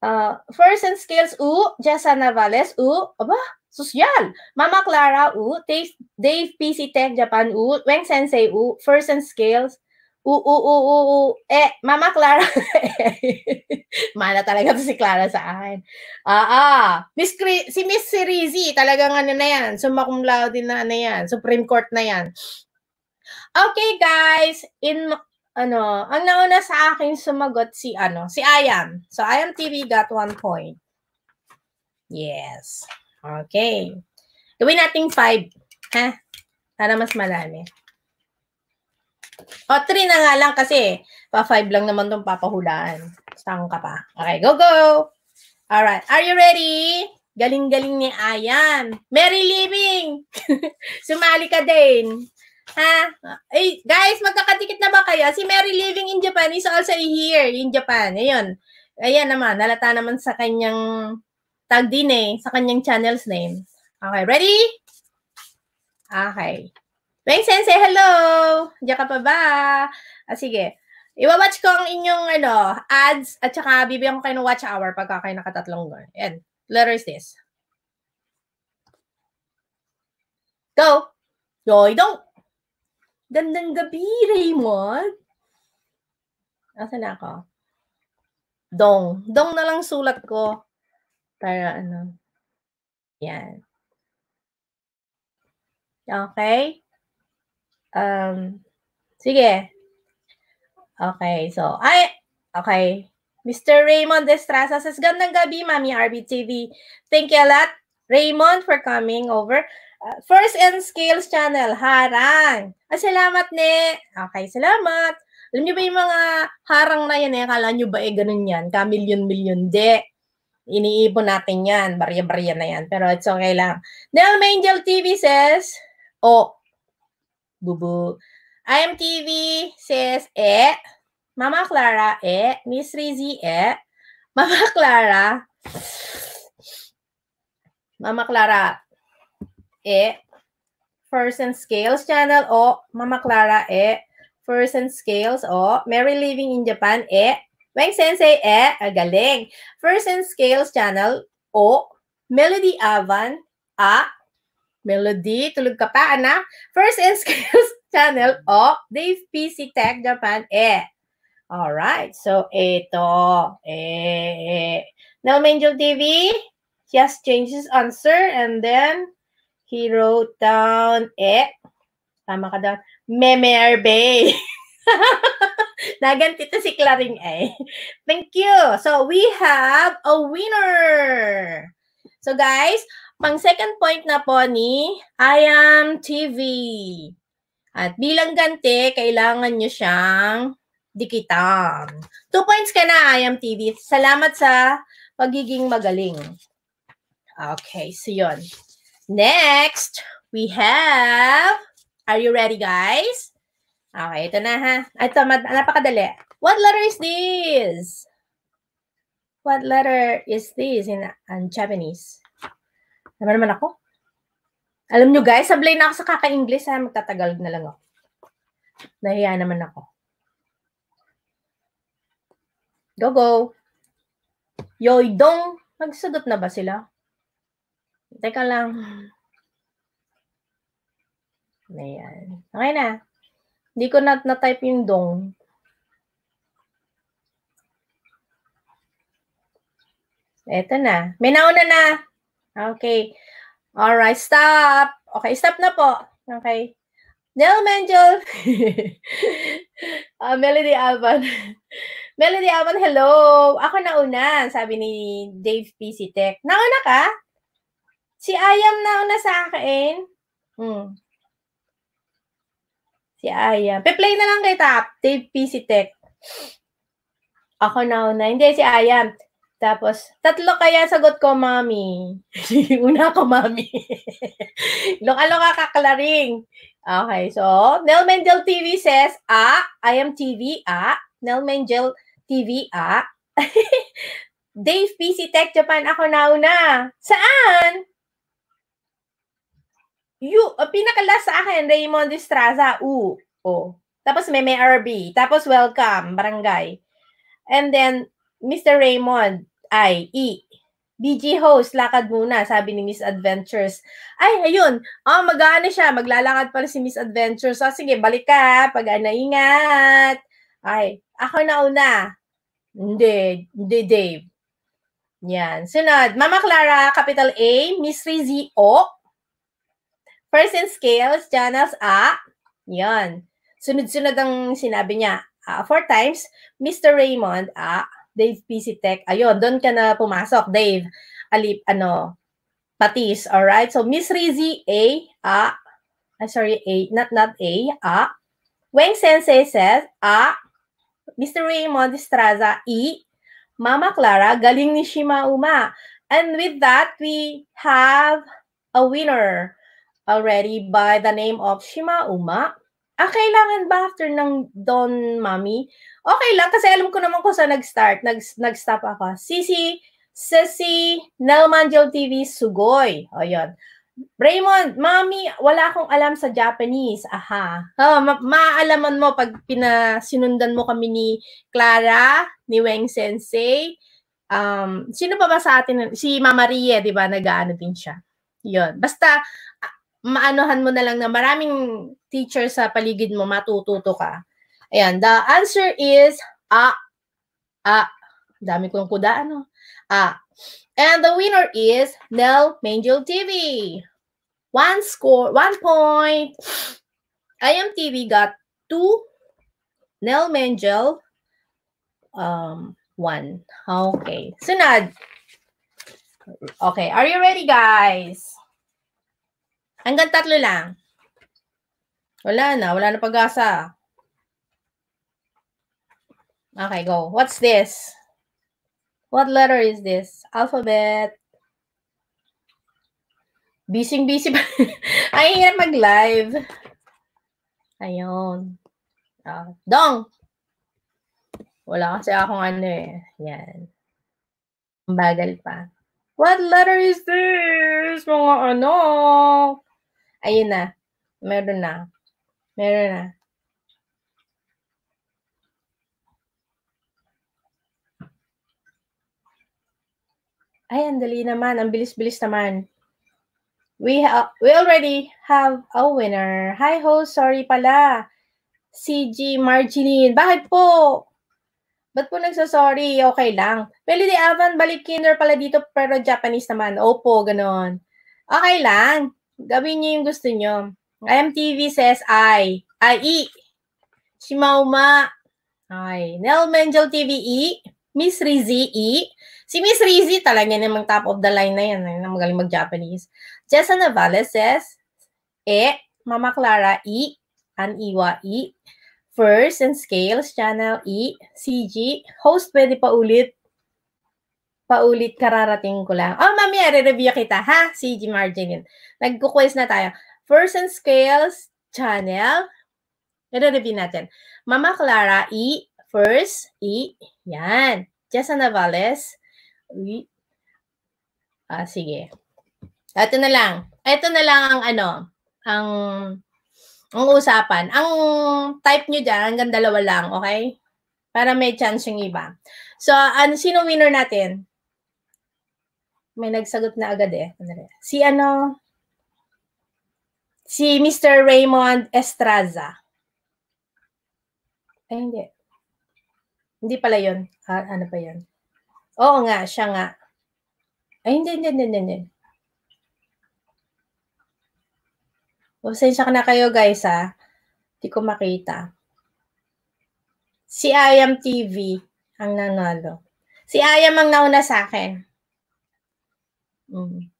Uh, first and skills U, Jessa Navales U. Aba, Sosyal. Mama Clara U, Dave, Dave PC Tech Japan U, Wang Sensei U, First and Scales o, o, o, o, o, eh, Mama Clara. *laughs* Mana talaga to si Clara sa akin. Ah, ah. Miss Cri- si Miss Sirizi, talagang ano na yan. Summa cum laude na ano yan. Supreme Court na yan. Okay, guys. In, ano, ang nauna sa akin sumagot si, ano, si Ayam. So, Ayam TV got one point. Yes. Okay. Gawin nating five. Ha? Para mas malami. O, 3 na nga lang kasi. Pa 5 lang naman itong papahulaan. Saan ka pa? Okay, go, go! Alright, are you ready? Galing-galing ni Ayan. Merry living! *laughs* Sumali ka din. Ha? Hey, guys, magkakatikit na ba kayo? Si Merry Living in Japan is also here in Japan. Ayun. Ayan naman, nalata naman sa kanyang tag din eh, sa kanyang channel's name. Okay, ready? Okay. Beng Sensei, hello! Diyan ka pa ba? Ah, sige. Iwa-watch ko ang inyong ano, ads at saka bibigyan ko kayo ng watch hour pagka kayo nakatatlong doon. Yan. Letter is this. Go! Joy dong! Gandang gabi, Raymond! Asa na ako? Dong. Dong na lang sulat ko. Para ano. Yan. Okay? Um, sige. Okay, so, ay, okay. Mr. Raymond Estrada says, Gandang gabi, Mami RBTV. Thank you a lot, Raymond, for coming over. Uh, First and Skills Channel, harang. Ah, salamat, ne. Okay, salamat. Alam niyo ba yung mga harang na yan eh, kala niyo ba eh ganun yan? Kamilyon-milyon, de. Iniipon natin yan, barya-barya na yan. Pero it's okay lang. Del Angel TV says, oh, Bubu. boo. I'm TV says, eh. Mama Clara, eh. Miss Rizzy, eh. Mama *laughs* Clara. Mama Clara, eh. First and Scales Channel, oh. Mama Clara, eh. First and Scales, oh. Mary Living in Japan, eh. Weng Sensei, eh. Galing. First and Scales Channel, oh. Melody Avan, a. Melody, tulog ka pa, anak? First and Skills *laughs* Channel of Dave PC Tech Japan eh. All right. so ito. Eh, eh. Angel TV, he has changed his answer and then he wrote down eh. Tama ka daw. Memer Bay. Naganti to si Claring eh. Thank you. So we have a winner. So guys, Pang second point na po ni I am TV. At bilang gante, kailangan nyo siyang dikitan. Two points ka na, I am TV. Salamat sa pagiging magaling. Okay, so yun. Next, we have... Are you ready, guys? Okay, ito na ha. Ito, napakadali. What letter is this? What letter is this in, in uh, Japanese? Naman naman ako. Alam nyo guys, sablay na ako sa kaka-English, ha? Magtatagal na lang ako. Nahiya naman ako. Go, go. Yoy, dong. Nagsagot na ba sila? Teka lang. Ayan. Okay na. Hindi ko na na-type yung dong. Eto na. May nauna na. Okay. All right, stop. Okay, stop na po. Okay. Nel Mangel. uh, *laughs* ah, Melody Alban. *laughs* Melody Alban, hello. Ako na una, sabi ni Dave PC Tech. Nauna ka? Si Ayam una sa akin. Hmm. Si Ayam. Peplay na lang kay Tap. Dave PC Tech. Ako na una. Hindi, si Ayam. Tapos, tatlo kaya sagot ko, mami. *laughs* Una ko, mami. *laughs* Loka-loka kaklaring. Okay, so, Nel Mendel TV says, ah, I am TV, ah. Nel Mendel TV, ah. *laughs* Dave PC Tech Japan, ako nauna. Saan? You, uh, ah, pinakalas sa akin, Raymond Estraza, oo. Oh. Tapos, Meme RB. Tapos, welcome, barangay. And then, Mr. Raymond, I, E. BG host, lakad muna, sabi ni Miss Adventures. Ay, ayun. Oh, ah, mag-ano siya, maglalakad pala si Miss Adventures. So, ah, sige, balik ka. pag -ana, ah, ingat. Ay, ako na una. Hindi, hindi, Dave. Yan. Sunod, Mama Clara, capital A, Miss Rizzy O. in scales, Janas A. Yan. Sunod-sunod ang sinabi niya. Uh, four times, Mr. Raymond A. Dave PC Tech. Ayun, doon ka na pumasok, Dave. Alip, ano, Patis, all right? So Miss Rizzy, A, A, I'm sorry, A, not not A, A. Weng Sensei says, A. Mr. Raymond Estraza, E. Mama Clara, galing ni Shima Uma. And with that, we have a winner already by the name of Shimauma. Ah, kailangan ba after ng Don Mami, okay lang kasi alam ko naman kung saan nag-start. Nag, nag-stop ako. Sisi, Sisi, Nelmanjel TV, Sugoy. O, yun. Raymond, mami, wala akong alam sa Japanese. Aha. Oh, ma- maaalaman mo pag pinasinundan mo kami ni Clara, ni Weng Sensei. Um, sino pa ba sa atin? Si Mama Rie, di ba? Nag-ano din siya. Yun. Basta, maanohan mo na lang na maraming teacher sa paligid mo, matututo ka. Ayan, the answer is a. A. Dami ko ng kuda, ano? A. And the winner is Nell Mangel TV. One score, one point. IMTV got two. Nell Mangel, um, one. Okay. Sunod. Okay, are you ready, guys? Hanggang tatlo lang. Wala na, wala na pag-asa. Okay, go. What's this? What letter is this? Alphabet. Bising busy pa. *laughs* Ay, hirap mag-live. Ayun. Ah, dong! Wala kasi akong ano eh. Yan. Bagal pa. What letter is this? Mga ano? Ayun na. Meron na. Meron na. Ay, ang dali naman. Ang bilis-bilis naman. We, ha- we already have a winner. Hi, host. Sorry pala. CG Marginine. Bakit po? Ba't po nagsasorry? Okay lang. Pwede di Avan, balik kinder pala dito pero Japanese naman. Opo, ganon. Okay lang. Gawin niyo yung gusto niyo. MTV says I. I. E. Shimauma. Ay. Nel Mengel TV E. Miss Rizzi E. Si Miss Rizzy talaga namang top of the line na yan, eh, na magaling mag-Japanese. Jessa Navales says, E, Mama Clara, E, Aniwa, E, First and Scales, Channel E, CG, host pwede pa ulit, paulit kararating ko lang. Oh, mami, re-review kita, ha? CG Margin yun. Nagkukwest na tayo. First and Scales, Channel, re-review natin. Mama Clara, E, First, E, yan. Jessa Navales, Ah, sige. Ito na lang. Ito na lang ang ano, ang ang usapan. Ang type nyo dyan, hanggang dalawa lang, okay? Para may chance yung iba. So, ano, sino winner natin? May nagsagot na agad eh. Ano si ano? Si Mr. Raymond Estraza. Ay, hindi. Hindi pala yun. Ah, ano pa yun? Oo nga, siya nga. Ay, hindi, hindi, hindi, hindi. Pasensya ka na kayo guys ha. Hindi ko makita. Si IAM TV ang nanalo. Si IAM ang nauna sa akin. Mm.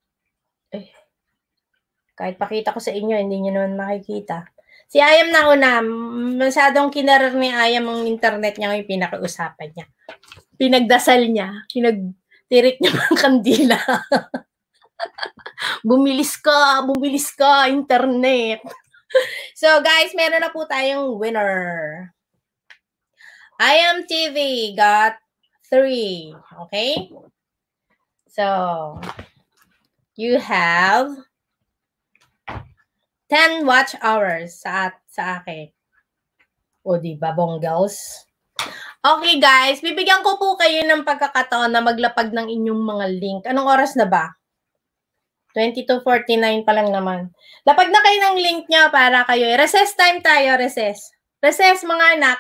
Eh, kahit pakita ko sa inyo, hindi nyo naman makikita. Si Ayam na una, masyadong kinarar ni Ayam ang internet niya yung pinakausapan niya. Pinagdasal niya, pinagtirik niya *laughs* ng kandila. *laughs* bumilis ka, bumilis ka, internet. *laughs* so guys, meron na po tayong winner. I am TV got three, okay? So, you have 10 watch hours sa, at, sa akin. O, di ba, bonggals? Okay, guys. Bibigyan ko po kayo ng pagkakataon na maglapag ng inyong mga link. Anong oras na ba? 22.49 pa lang naman. Lapag na kayo ng link niya para kayo. Recess time tayo, recess. Recess, mga anak.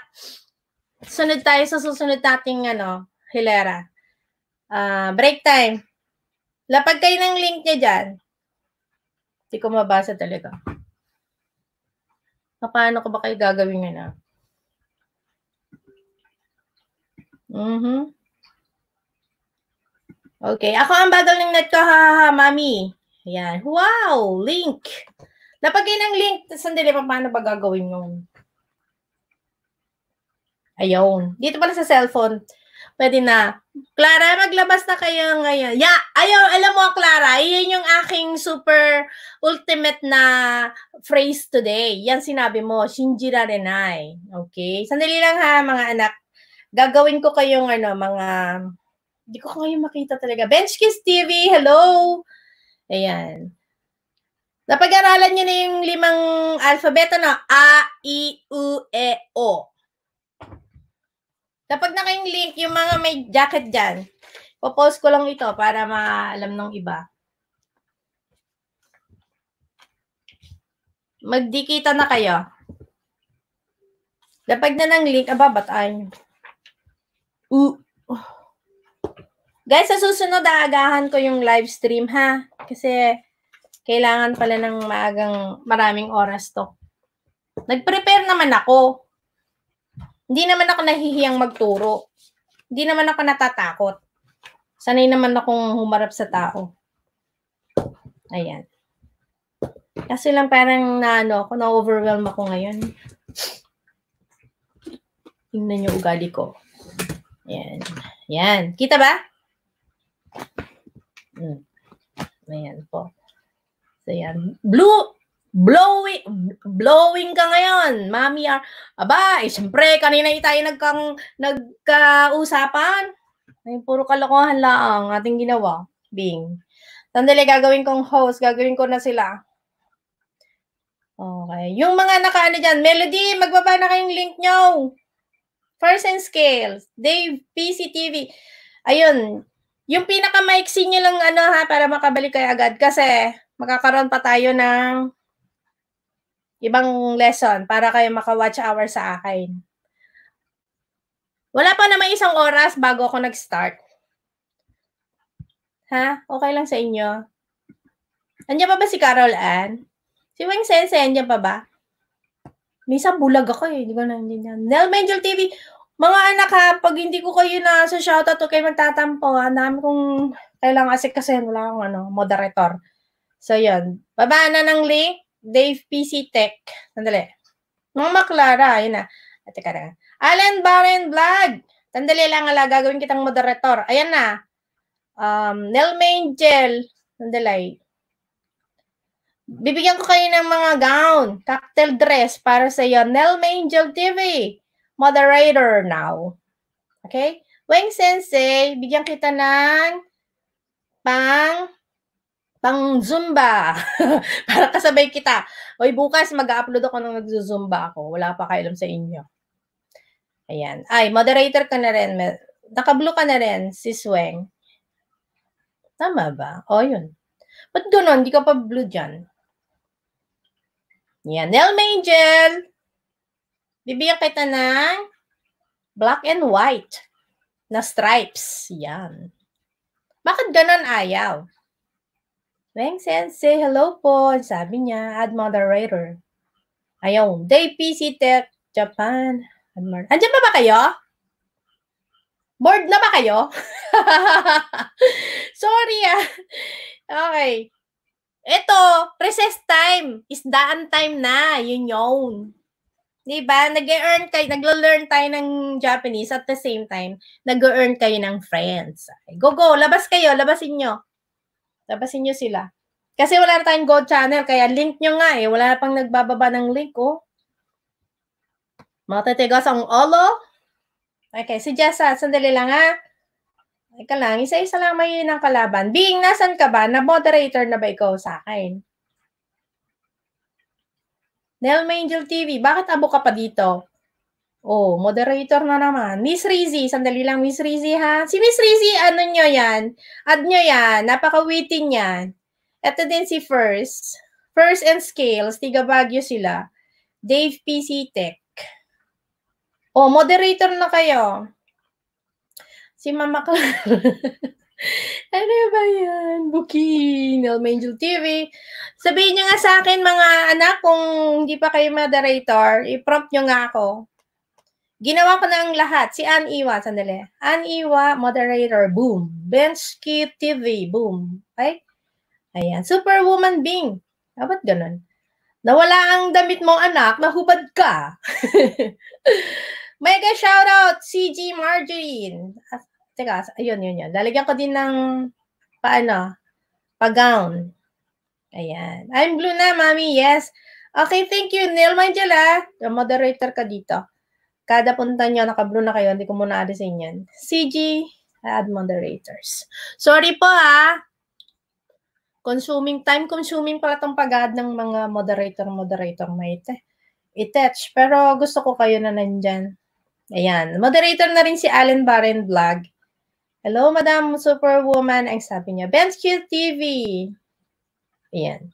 Sunod tayo sa susunod nating ano, hilera. Uh, break time. Lapag kayo ng link niya dyan. Hindi ko mabasa talaga. Ah, paano ko ba kayo gagawin yun ah? Mm-hmm. Okay. Ako ang bagal ng net ko, ha, ha, ha mami. Ayan. Wow! Link. Napagay ng link. Sandali, pa, paano ba gagawin yun? Ayun. Dito pala sa cellphone. Pwede na. Clara, maglabas na kayo ngayon. Ya, yeah, ayaw, alam mo, Clara, iyon yung aking super ultimate na phrase today. Yan sinabi mo, Shinji Renai. Okay? Sandali lang ha, mga anak. Gagawin ko kayong ano, mga... Hindi ko kayo makita talaga. Bench Kiss TV, hello! Ayan. Napag-aralan niyo na yung limang alfabeto, no? A, I, U, E, O. Kapag na kayong link yung mga may jacket dyan, popost ko lang ito para maalam ng iba. Magdikita na kayo. Dapag na ng link, aba, bataan Uh. Guys, sa susunod, aagahan ko yung live stream, ha? Kasi, kailangan pala ng maagang maraming oras to. Nag-prepare naman ako. Hindi naman ako nahihiyang magturo. Hindi naman ako natatakot. Sanay naman akong humarap sa tao. Ayan. Kasi lang parang na ano ako, na-overwhelm ako ngayon. Tingnan niyo ugali ko. Ayan. Ayan. Kita ba? Mm. Ayan po. So, ayan. Blue! blowing blowing ka ngayon, Mami. Ar- Aba, eh, siyempre, kanina tayo nagkang, nagkausapan. Ay, puro kalokohan lang ating ginawa, Bing. Sandali, gagawin kong host. Gagawin ko na sila. Okay. Yung mga nakaano dyan, Melody, magbaba na kayong link nyo. First and Scales, Dave, PCTV. Ayun, yung pinaka-maiksi nyo lang ano ha, para makabalik kayo agad. Kasi makakaroon pa tayo ng ibang lesson para kayo maka-watch hour sa akin. Wala pa naman isang oras bago ako nag-start. Ha? Okay lang sa inyo? Andiyan pa ba si Carol Ann? Si Wing Sense, andiyan pa ba? Minsan bulag ako eh. Hindi ko na hindi na. Nel Angel TV, mga anak ha, pag hindi ko kayo na sa shoutout o kayo magtatampo, ha, namin kong kailangan asik kasi wala akong ano, moderator. So, yun. Babaan na ng link. Dave PC Tech. Sandali. Mama Clara, ayun na. At teka lang. Alan Barren Vlog. Sandali lang ala, gagawin kitang moderator. Ayan na. Um, Nelmain Gel. Sandali. Bibigyan ko kayo ng mga gown, cocktail dress para sa iyo. Nelma Angel TV, moderator now. Okay? Weng Sensei, bigyan kita ng pang pang Zumba. *laughs* Para kasabay kita. Hoy, bukas mag-upload ako ng nagzo-Zumba ako. Wala pa kayo alam sa inyo. Ayan. Ay, moderator ka na rin. Nakablo ka na rin, si Sweng. Tama ba? O, oh, yun. Ba't ganun? Hindi ka pa blue dyan. Yan. Nelm Angel! Bibigyan kita ng black and white na stripes. Yan. Bakit ganun ayaw? Weng Sensei, hello po, sabi niya, ad moderator. Ayun, Day PC Tech, Japan. Andiyan pa ba kayo? Bored na ba kayo? *laughs* Sorry ah. Okay. Ito, recess time. Isdaan time na. Yun yun. Diba? Nag-earn kayo, nag learn tayo ng Japanese at the same time, nag-earn kayo ng friends. Go, go. Labas kayo. Labasin nyo. Tapasin nyo sila. Kasi wala na tayong gold channel, kaya link nyo nga eh. Wala na pang nagbababa ng link, oh. Matitigas ang olo. Okay, si Jessa, sandali lang ha. Ika lang, isa-isa lang may ng kalaban. Being, nasan ka ba? Na-moderator na ba ikaw sa akin? Nel Angel TV, bakit abo ka pa dito? Oh, moderator na naman. Miss Rizzy, sandali lang Miss Rizzy ha. Si Miss Rizzy, ano nyo yan? Add nyo yan. Napaka-witty niyan. Ito din si First. First and Scales, tiga Baguio sila. Dave PC Tech. Oh, moderator na kayo. Si Mama Clara. *laughs* ano ba yan? Booking, Angel TV. Sabihin nyo nga sa akin mga anak kung hindi pa kayo moderator, i-prompt nyo nga ako. Ginawa ko na ang lahat. Si Ann Iwa, sandali. Ann Iwa, moderator, boom. Benchkey TV, boom. Okay? Ayan. Superwoman Bing. Dapat ganun. Nawala ang damit mo, anak. Mahubad ka. *laughs* Mega shoutout, CG Margarine. Ah, teka, ayun, yun, yun. Lalagyan ko din ng, paano, pag-gown. Ayan. I'm blue na, mami. Yes. Okay, thank you, Neil Mangela. The moderator ka dito. Kada punta nyo, naka-blue na kayo, hindi ko muna alisin yan. CG, add moderators. Sorry po ha, ah. consuming, time consuming pala itong pag ng mga moderator, moderator mate. ite, itouch. Pero gusto ko kayo na nandyan. Ayan. Moderator na rin si Allen Barren Vlog. Hello, Madam Superwoman. Ang sabi niya, Ben's Cute TV. Ayan.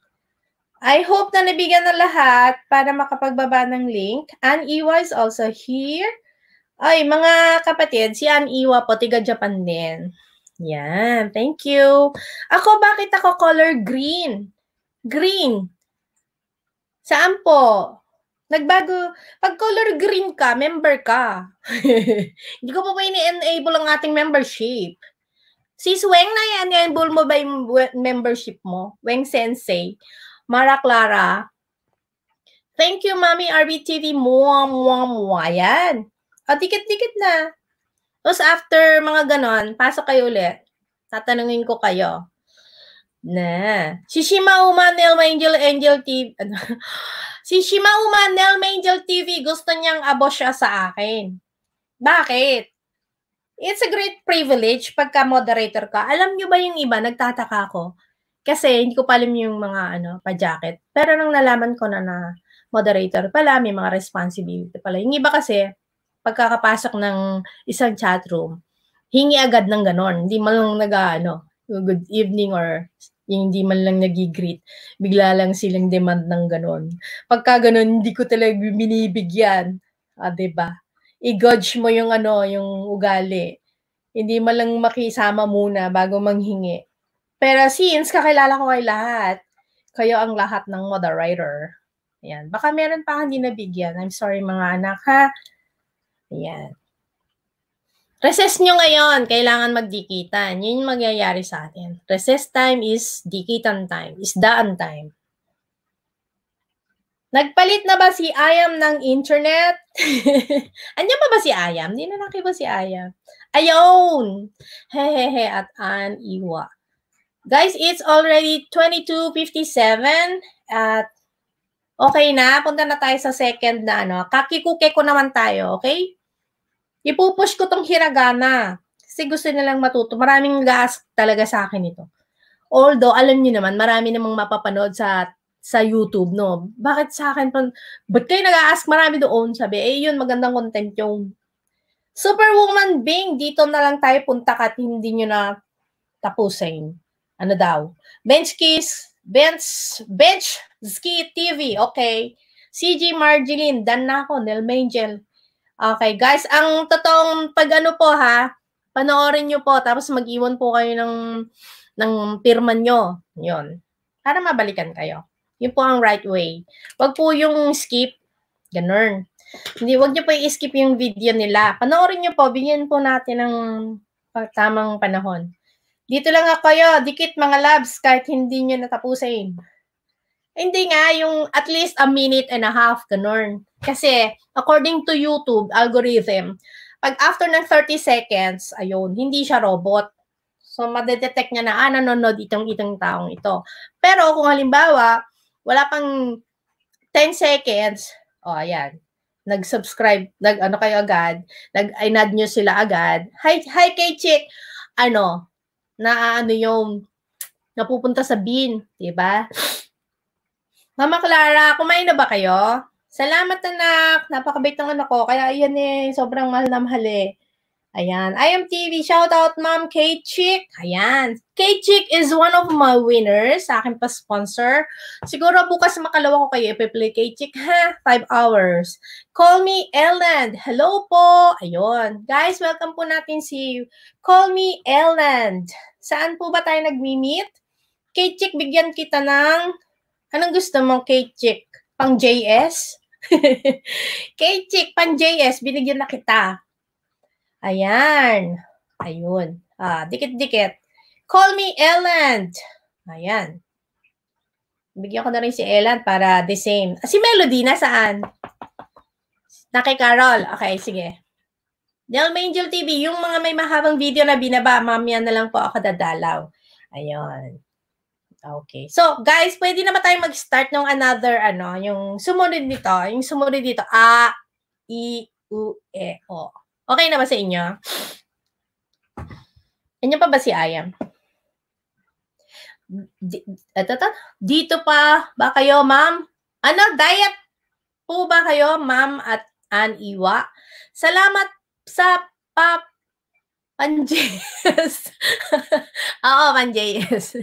I hope na nabigyan na lahat para makapagbaba ng link. Ann Iwa is also here. Ay, mga kapatid, si Ann Iwa po, tiga Japan din. Yan, thank you. Ako, bakit ako color green? Green. Saan po? Nagbago. Pag color green ka, member ka. *laughs* Hindi ko pa pa ini-enable ang ating membership. Si Sweng na yan, yan, bull mo ba yung membership mo? Weng Sensei. Mara Clara. Thank you, Mami RBTV. Muwa, muwa, muwa. Yan. O, dikit-dikit na. Tapos after mga ganon, pasok kayo ulit. Tatanungin ko kayo. Na. Si Shima Uma Nelma Angel Angel TV. Ano? *laughs* si Shima Uma Nelma Angel TV gusto niyang abo siya sa akin. Bakit? It's a great privilege pagka moderator ka. Alam niyo ba yung iba, nagtataka ako. Kasi hindi ko pa alam yung mga ano, pa-jacket. Pero nang nalaman ko na na moderator pala, may mga responsibility pala. Yung iba kasi, pagkakapasok ng isang chat room, hingi agad ng ganon. Hindi man lang nag, ano, good evening or yung hindi man lang nag-greet. Bigla lang silang demand ng ganon. Pagka ganon, hindi ko talaga binibigyan. Ah, ba diba? I-gudge mo yung ano, yung ugali. Hindi man lang makisama muna bago manghingi. Pero since kakilala ko kay lahat, kayo ang lahat ng moderator. Ayan. Baka meron pa hindi nabigyan. I'm sorry mga anak ha. Ayan. Recess nyo ngayon, kailangan magdikitan. Yun yung magyayari sa atin. Recess time is dikitan time, is daan time. Nagpalit na ba si Ayam ng internet? *laughs* Anya pa ba si Ayam? Hindi na nakiba si Ayam. Ayon! Hehehe at an iwa. Guys, it's already 22.57 at okay na, punta na tayo sa second na ano. Kakikuke ko naman tayo, okay? Ipupush ko tong hiragana kasi gusto nilang matuto. Maraming gas talaga sa akin ito. Although, alam niyo naman, marami namang mapapanood sa sa YouTube, no? Bakit sa akin, ba't kayo nag-ask marami doon? Sabi, eh yun, magandang content yung Superwoman Bing, dito na lang tayo punta kat hindi nyo na tapusin ano daw? Bench Kiss, Bench, Bench Ski TV, okay. CG Margeline, dan na ako, Nelmangel. Okay, guys, ang totoong pag ano po ha, panoorin nyo po, tapos mag-iwan po kayo ng, ng pirma nyo. Yun. Para mabalikan kayo. Yun po ang right way. Huwag po yung skip. Ganun. Hindi, wag niyo po i-skip yung video nila. Panoorin niyo po, bigyan po natin ng tamang panahon. Dito lang ako kayo, dikit mga labs, kahit hindi nyo natapusin. Hindi nga, yung at least a minute and a half, ganun. Kasi, according to YouTube algorithm, pag after ng 30 seconds, ayun, hindi siya robot. So, madedetect niya na, ah, nanonood itong itong taong ito. Pero kung halimbawa, wala pang 10 seconds, oh, ayan, nag-subscribe, nag-ano kayo agad, nag-inad nyo sila agad. Hi, hi kay Chick, ano, na ano yung napupunta sa bin, 'di ba? Mama Clara, kumain na ba kayo? Salamat anak, napakabait ng anak ko. Kaya yan eh, sobrang mahal na mahal eh. Ayan. IMTV, shout out Ma'am Kate Chick. Ayan. Kate Chick is one of my winners. Sa akin pa sponsor. Siguro bukas makalawa ko kayo ipiplay Kate Chick, ha? Five hours. Call me Ellen. Hello po. Ayun. Guys, welcome po natin si Call me Ellen. Saan po ba tayo nag-meet? Kate Chick, bigyan kita ng... Anong gusto mo, Kate Chick? Pang JS? *laughs* Kate Chick, pang JS, binigyan na kita. Ayan. Ayun. Ah, dikit-dikit. Call me Ellen. Ayan. Bigyan ko na rin si Ellen para the same. Ah, si Melody, nasaan? Na kay Carol. Okay, sige. Delma Angel TV, yung mga may mahabang video na binaba, mamaya na lang po ako dadalaw. Ayun. Okay. So, guys, pwede na ba tayong mag-start ng another, ano, yung sumunod dito. yung sumunod dito, A, I, U, E, O. Okay na ba sa inyo? Inyo pa ba si Ayam? Dito pa ba kayo, ma'am? Ano, diet po ba kayo, ma'am at an iwa? Salamat sa pap Panjayes. *laughs* Oo, Panjayes.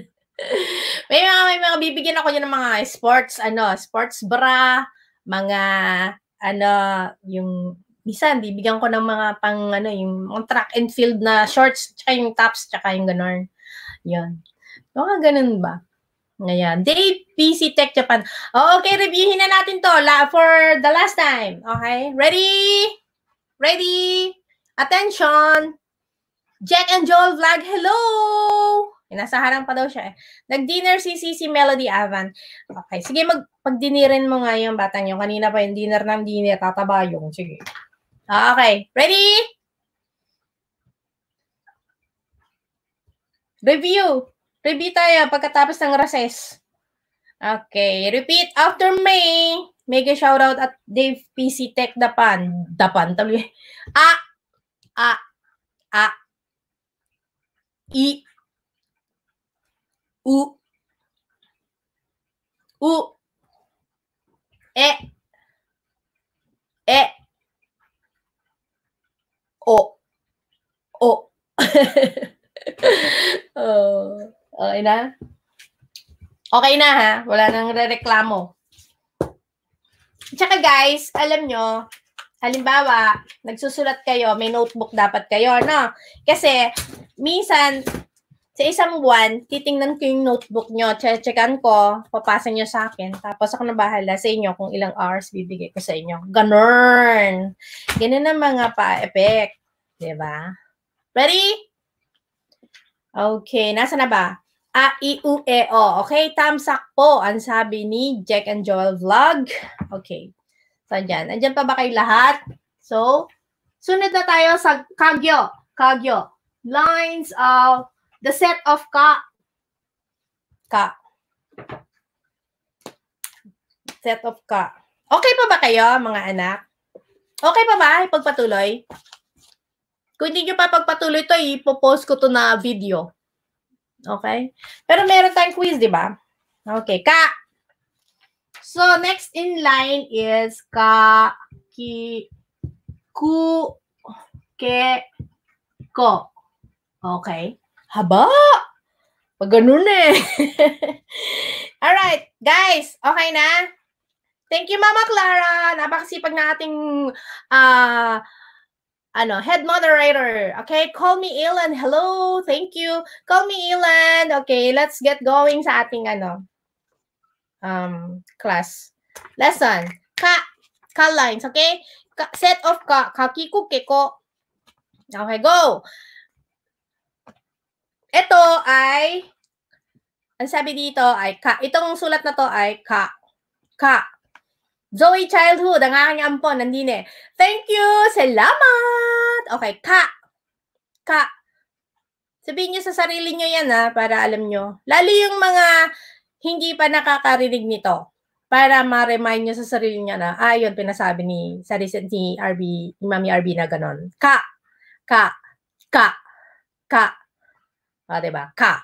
*laughs* may mga may mga bibigyan ako niya ng mga sports ano, sports bra, mga ano, yung Bisan, bibigyan ko ng mga pang, ano, yung mga track and field na shorts, tsaka yung tops, tsaka yung ganun. Yun. Mga ganun ba? Ngayon, Day PC Tech Japan. Oh, okay, reviewin na natin to la, for the last time. Okay? Ready? Ready? Attention! Jack and Joel Vlog, hello! Nasa harang pa daw siya eh. Nag-dinner si CC Melody Avan. Okay, sige, mag pagdinirin mo nga yung batang yung. Kanina pa yung dinner ng dinner, tataba yung. Sige. Ah, okay, ready? Review. Review tayo pagkatapos ng recess. Okay, repeat after May. Make a shout at Dave PC Tech Dapan. Dapan tuloy. A a a i u u e e o. O. *laughs* oh, okay na? Okay na ha? Wala nang rereklamo Tsaka guys, alam nyo, halimbawa, nagsusulat kayo, may notebook dapat kayo, no? Kasi, minsan, sa isang buwan, titingnan ko yung notebook nyo, checkan ko, papasa nyo sa akin, tapos ako na bahala sa inyo kung ilang hours bibigay ko sa inyo. Ganun! Ganun ang mga pa-effect. ba? Diba? Ready? Okay, nasa na ba? A, I, U, E, O. Okay, tamsak po ang sabi ni Jack and Joel Vlog. Okay. So, dyan. Andyan pa ba kayo lahat? So, sunod na tayo sa Kagyo. Kagyo. Lines of the set of ka ka set of ka okay pa ba kayo mga anak okay pa ba ipagpatuloy kung hindi nyo pa pagpatuloy to ipopost ko to na video okay pero meron tayong quiz di ba okay ka so next in line is ka ki ku ke ko okay haba! Pag ganun eh. *laughs* Alright, guys, okay na? Thank you, Mama Clara. Napakasipag na ating uh, ano, head moderator. Okay, call me Ilan. Hello, thank you. Call me Ilan. Okay, let's get going sa ating ano, um, class. Lesson. Ka, ka lines, okay? Ka, set of ka, kakiko, keko. Okay, go. Ito ay, ang sabi dito ay ka. Itong sulat na to ay ka. Ka. Zoe Childhood, ang aking ampon, nandine. Thank you! Salamat! Okay, ka. Ka. Sabihin nyo sa sarili nyo yan ha, para alam nyo. Lalo yung mga hindi pa nakakarinig nito para ma-remind nyo sa sarili nyo na, ah, yun, pinasabi ni, sa recent ni RB, ni Mami RB na ganon. Ka, ka, ka, ka. Ah, di Ka.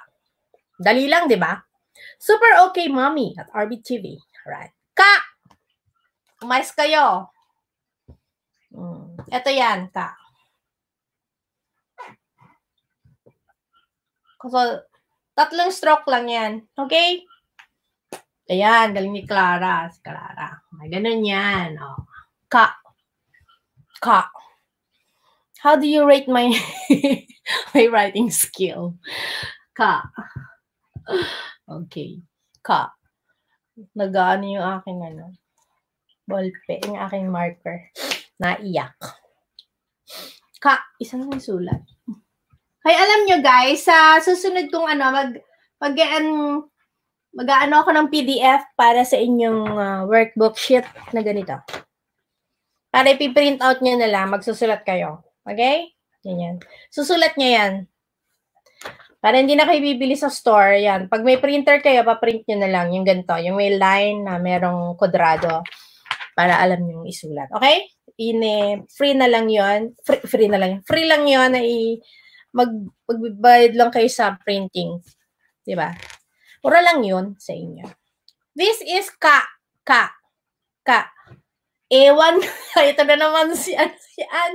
Dali lang, di ba? Super okay, mommy, at RBTV. Alright. Ka! Umayos kayo. Hmm. Ito yan, ka. So, tatlong stroke lang yan. Okay? Ayan, galing ni Clara. Si Clara. Ganun yan. Oh. Ka. Ka. How do you rate my *laughs* my writing skill? Ka. Okay. Ka. Nagaano yung aking ano? Ballpen, yung aking marker. Naiyak. Ka. Isa lang sulat. Hay, alam nyo guys, sa susunod kong ano, mag, mag, mag-ano ako ng PDF para sa inyong uh, workbook sheet na ganito. Para ipiprint out nyo na lang, magsusulat kayo. Okay? Ganyan. Susulat niya yan. Para hindi na kayo bibili sa store, yan. Pag may printer kayo, paprint nyo na lang yung ganito. Yung may line na merong kodrado para alam nyo yung isulat. Okay? Ine, free na lang yon free, free na lang yun. Free lang yon na i, mag, magbayad lang kayo sa printing. ba? Diba? Mura lang yon sa inyo. This is ka, ka, ka. Ewan, *laughs* ito na naman si *laughs* Ann. Si Ann.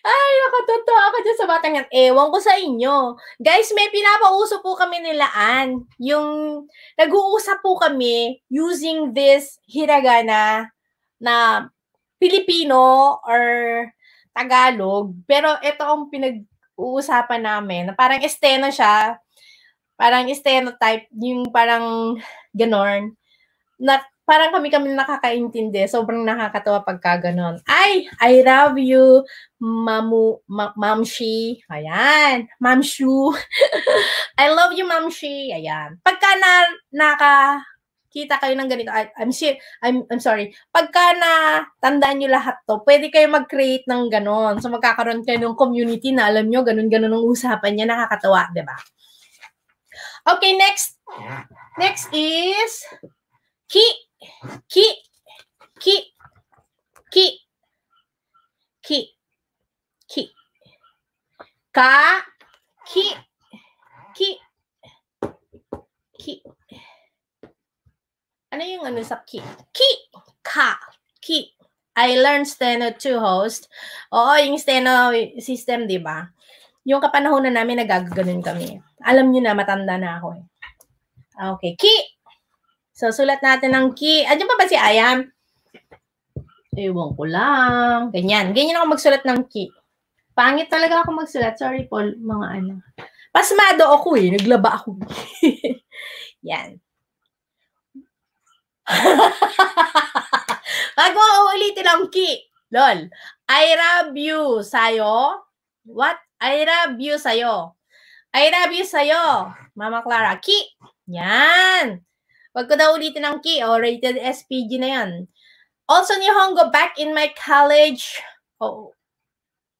Ay, nakatotoo ako dyan sa batang yan. Ewan ko sa inyo. Guys, may pinapauso po kami nila An. Yung nag-uusap po kami using this hiragana na Filipino or Tagalog. Pero ito ang pinag-uusapan namin. Parang estena siya. Parang estenotype. Yung parang ganorn. Na parang kami-kami nakakaintindi. Sobrang nakakatawa pagka ganon. Ay, I love you, Mamu, ma- Mamshi. Ayan. Mamshu. *laughs* I love you, Mamshi. Ayan. Pagka na, naka, kita kayo ng ganito. I, I'm sure, I'm, I'm sorry. Pagka na tandaan nyo lahat to, pwede kayo mag-create ng ganon. So magkakaroon kayo ng community na alam nyo, ganun-ganun ang usapan niya. Nakakatawa, di ba? Okay, next. Next is Ki ki, ki, ki, ki, ki, ka, ki, ki, ki. Ano yung ano sa ki? Ki, ka, ki. I learned Steno to host. Oo, yung Steno system, di ba? Yung na namin, nagaganoon kami. Alam niyo na, matanda na ako eh. Ah, okay. Ki! So, sulat natin ng key. Andiyan pa ba si Ayam? Ewan ko lang. Ganyan. Ganyan ako magsulat ng key. Pangit talaga ako magsulat. Sorry, Paul, mga ano. Pasmado ako eh. Naglaba ako. *laughs* Yan. Bago *laughs* uulitin ang key. Lol. I love you sa'yo. What? I love you sa'yo. I love you sa'yo. Mama Clara. Key. Yan. Wag ko daw ulitin ang key. O, oh, rated SPG na yan. Also, Nihongo, back in my college oh,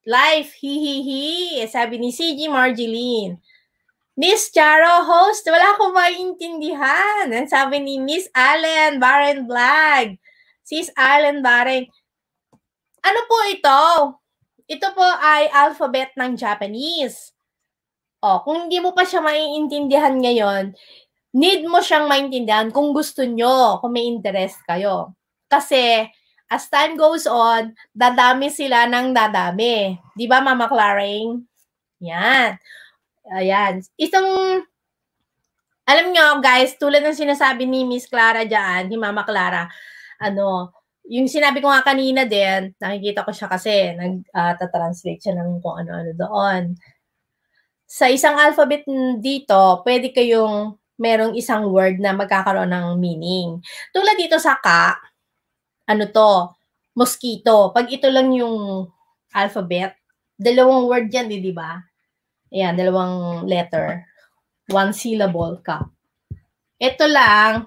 life, hihihi, eh, sabi ni CG Marjeline. Miss Charo, host, wala akong maintindihan. Ang sabi ni Miss Allen Baren Blag. Sis Allen Baren. Ano po ito? Ito po ay alphabet ng Japanese. Oh, kung hindi mo pa siya maiintindihan ngayon, need mo siyang maintindihan kung gusto nyo, kung may interest kayo. Kasi, as time goes on, dadami sila ng dadami. Di ba, Mama Claring? Yan. Ayan. Isang, alam nyo, guys, tulad ng sinasabi ni Miss Clara dyan, ni Mama Clara, ano, yung sinabi ko nga kanina din, nakikita ko siya kasi, nag-translate ah, uh, siya ng kung ano-ano doon. Sa isang alphabet dito, pwede kayong merong isang word na magkakaroon ng meaning. Tulad dito sa ka, ano to, mosquito. Pag ito lang yung alphabet, dalawang word yan, di ba? Ayan, dalawang letter. One syllable, ka. Ito lang,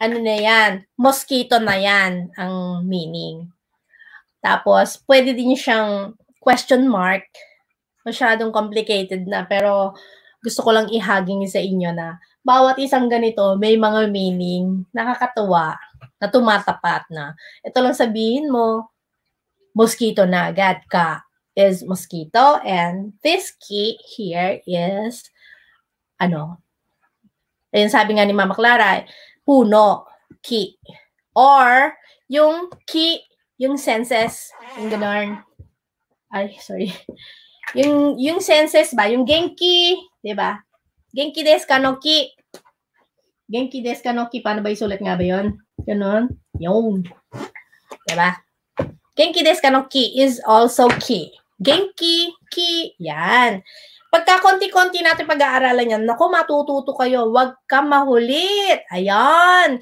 ano na yan, mosquito na yan ang meaning. Tapos, pwede din siyang question mark. Masyadong complicated na, pero gusto ko lang ihaging sa inyo na bawat isang ganito may mga meaning, nakakatuwa, na tumatapat na. Ito lang sabihin mo, mosquito na agad ka is mosquito and this key here is ano, ayun sabi nga ni Mama Clara, puno, key. Or, yung key, yung senses, yung ganun. Ay, sorry. Yung, yung senses ba? Yung genki, di ba? Genki desu kanoki. Genki desu kanoki. Paano ba isulat nga ba 'yon? Ganun. Yun. Di ba? Genki desu kanoki is also ki. Genki, ki, yan. Pagka konti-konti natin pag-aaralan yan, naku, matututo kayo. Huwag ka mahulit. Ayan.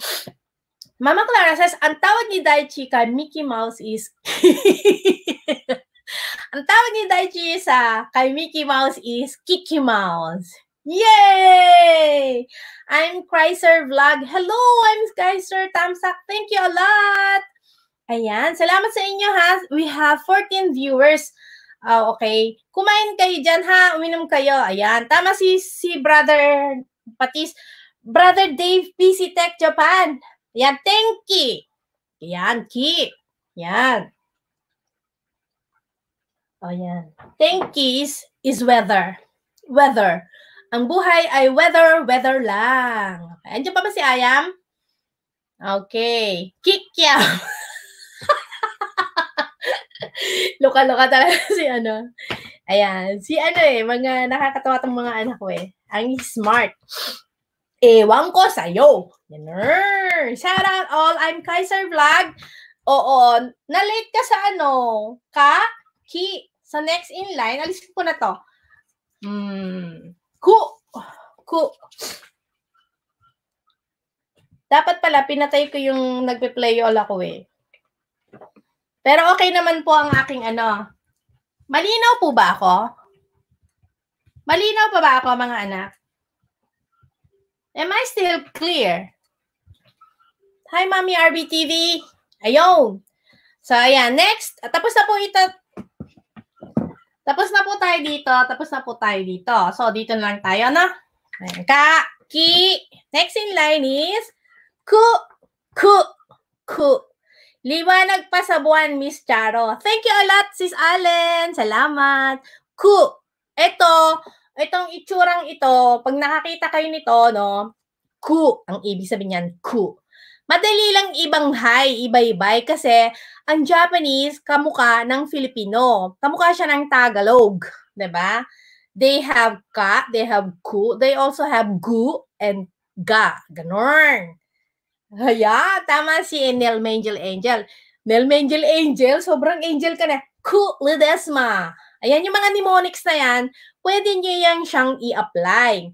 Mama Clara says, ang tawag ni Daichika, Mickey Mouse is *laughs* Ang tawag ni Daichi sa kay Mickey Mouse is Kiki Mouse. Yay! I'm Chrysler Vlog. Hello, I'm Chrysler Tamsak. Thank you a lot. Ayan, salamat sa inyo ha. We have 14 viewers. Oh, okay. Kumain kayo dyan ha. Uminom kayo. Ayan. Tama si, si Brother Patis. Brother Dave PC Tech Japan. Ayan, thank you. Ayan, Ki. Ayan. O oh, yan. Tankies is weather. Weather. Ang buhay ay weather, weather lang. Okay. Andiyan pa ba si Ayam? Okay. Kikyam. Luka-luka *laughs* talaga *laughs* si ano. Ayan. Si ano eh, mga nakakatawa tong mga anak ko eh. Ang smart. Ewan ko sa'yo. Ganun. Shout out all. I'm Kaiser Vlog. Oo. Nalate ka sa ano? Ka? Ki? Sa next in line, alisin ko na to. Mm. Ku. Ku. Dapat pala, pinatay ko yung nagpe-play all ako eh. Pero okay naman po ang aking ano. Malinaw po ba ako? Malinaw pa ba ako, mga anak? Am I still clear? Hi, Mommy RBTV! Ayun! So, ayan. Next, tapos na po ito tapos na po tayo dito. Tapos na po tayo dito. So, dito na lang tayo, no? Ka, ki. Next in line is ku, ku, ku. Liwanag pa sa buwan, Miss Charo. Thank you a lot, Sis Allen. Salamat. Ku. Ito, itong itsurang ito, pag nakakita kayo nito, no? Ku. Ang ibig sabihin niyan, ku. Madali lang ibang hi, ibanghay, ibaybay kasi ang Japanese kamukha ng Filipino. Kamukha siya ng Tagalog, 'di ba? They have ka, they have ku, they also have gu and ga. Ganon. Kaya, tama si Nel Angel Angel. Nel Angel Angel, sobrang angel ka na. Ku Ledesma. Ayan yung mga mnemonics na yan, pwede niyo yan siyang i-apply.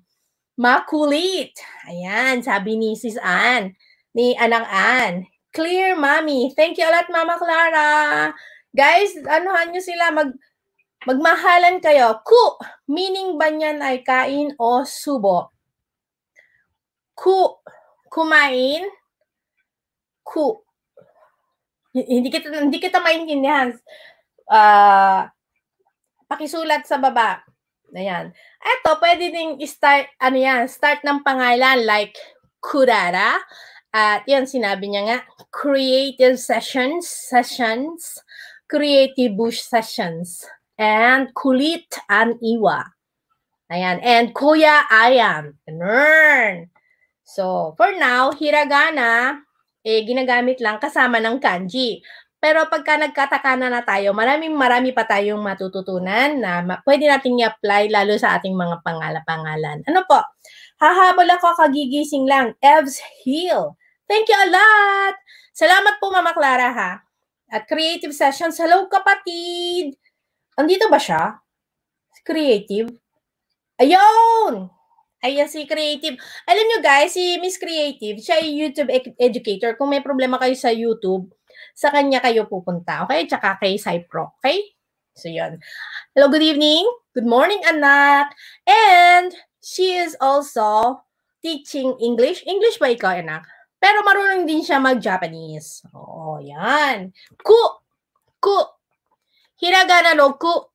Makulit. Ayan, sabi ni Sis Ann ni Anang An. Clear, Mami. Thank you a lot, Mama Clara. Guys, anuhan nyo sila, mag, magmahalan kayo. Ku, meaning ba niyan ay kain o subo? Ku, kumain. Ku. Hindi kita, hindi kita maintindihan. Uh, pakisulat sa baba. Ayan. Ito, pwede ding start, ano yan, start ng pangalan like Kurara. At yan, sinabi niya nga, creative sessions, sessions, creative bush sessions, and kulit and iwa. Ayan, and kuya I am. Ganun. So, for now, hiragana, eh, ginagamit lang kasama ng kanji. Pero pagka nagkatakana na, tayo, maraming marami pa tayong matututunan na ma- pwede nating i-apply lalo sa ating mga pangala-pangalan. Ano po? Hahabol ako kagigising lang. Evs Hill. Thank you a lot! Salamat po, Mama Clara, ha? At Creative session. Hello, kapatid! Andito ba siya? Creative? Ayun! Ayan si Creative. Alam nyo guys, si Miss Creative, siya ay YouTube educator. Kung may problema kayo sa YouTube, sa kanya kayo pupunta. Okay? Tsaka kay Cypro. Okay? So, yun. Hello, good evening. Good morning, anak. And she is also teaching English. English ba ikaw, anak? Pero marunong din siya mag-Japanese. Oo, yan. Ku, ku. Hiragana no ku.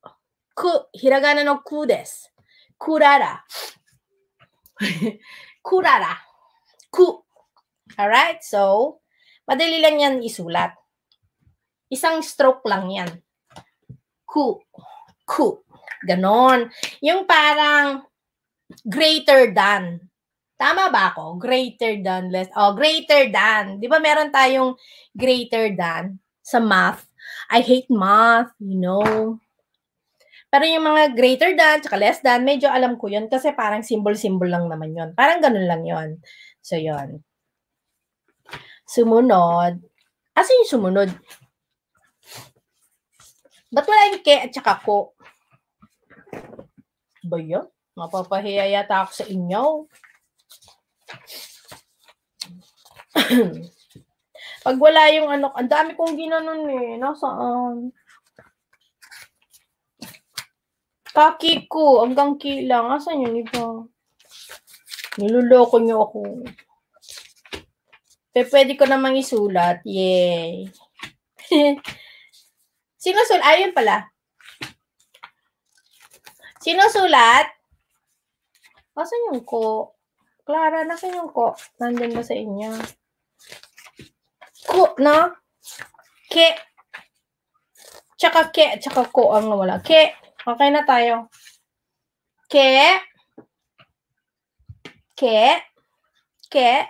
Ku, hiragana no ku desu. Kurara. *laughs* Kurara. Ku. Alright, so, madali lang yan isulat. Isang stroke lang yan. Ku. Ku. Ganon. Yung parang greater than. Tama ba ako? Greater than, less. Oh, greater than. Di ba meron tayong greater than sa math? I hate math, you know. Pero yung mga greater than, tsaka less than, medyo alam ko yun kasi parang symbol-symbol lang naman yun. Parang ganun lang yun. So, yun. Sumunod. Asa ah, yung sumunod? Ba't wala yung ke at tsaka ko? Ba yun? Mapapahiya yata ako sa inyo. *clears throat* Pag wala yung ano, ang dami kong ginanon eh. Nasaan? Kaki ko, hanggang kilang. Asan yun iba? Niluloko niyo ako. Pe, pwede ko namang isulat. Yay. *laughs* Sino sulat? Ayun ah, pala. Sino sulat? Asan yung ko? Clara, na yung ko? Nandun ba sa inyo? Ko, na? Ke. Tsaka ke, tsaka ko ang wala. Ke. Okay na tayo. Ke. Ke. Ke.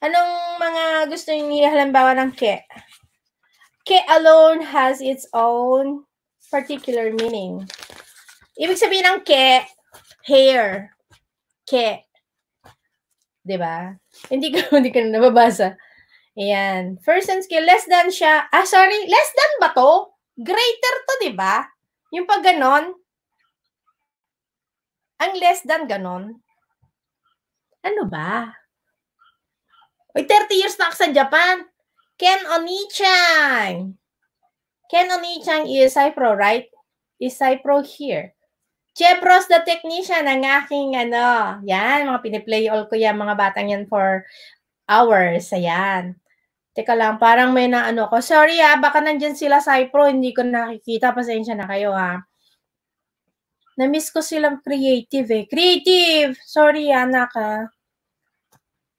Anong mga gusto niyo halimbawa ng ke? Ke alone has its own particular meaning. Ibig sabihin ng ke, hair. Ke. 'di ba? Hindi ko *laughs* hindi ko nababasa. Ayan. First and skill, less than siya. Ah, sorry, less than ba to? Greater to, di ba? Yung pag ganon. Ang less than ganon. Ano ba? Uy, 30 years na ako sa Japan. Ken Oni-chan. Ken Oni-chan is Cypro, right? Is Cypro here? Chepros the Technician, ang aking ano, yan, mga piniplay all ko yan, mga batang yan for hours, ayan. Teka lang, parang may na ano ko. Sorry ah, baka nandyan sila Cypro, hindi ko nakikita. Pasensya na kayo ha. Na-miss ko silang creative eh. Creative! Sorry anak ah, naka.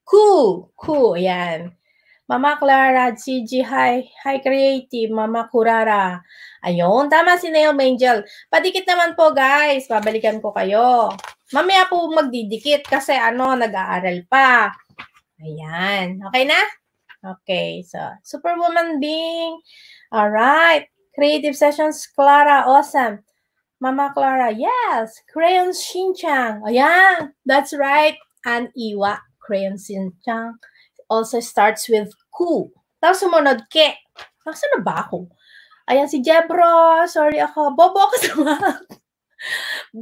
Cool! Cool, ayan. Mama Clara, CG, hi, hi Creative, Mama Kurara. Ayun, tama si Nail Angel. Padikit naman po guys, babalikan ko kayo. Mamaya po magdidikit kasi ano, nag-aaral pa. Ayan, okay na? Okay, so Superwoman Bing. Alright, Creative Sessions, Clara, awesome. Mama Clara, yes, Crayon Shinchang. Ayan, that's right, and Iwa, Crayon Shinchang also starts with ku. Tapos sumunod, ke. Nasaan na ba ako? Ayan, si Jebro. Sorry ako. Bobo ako sa mga. *laughs*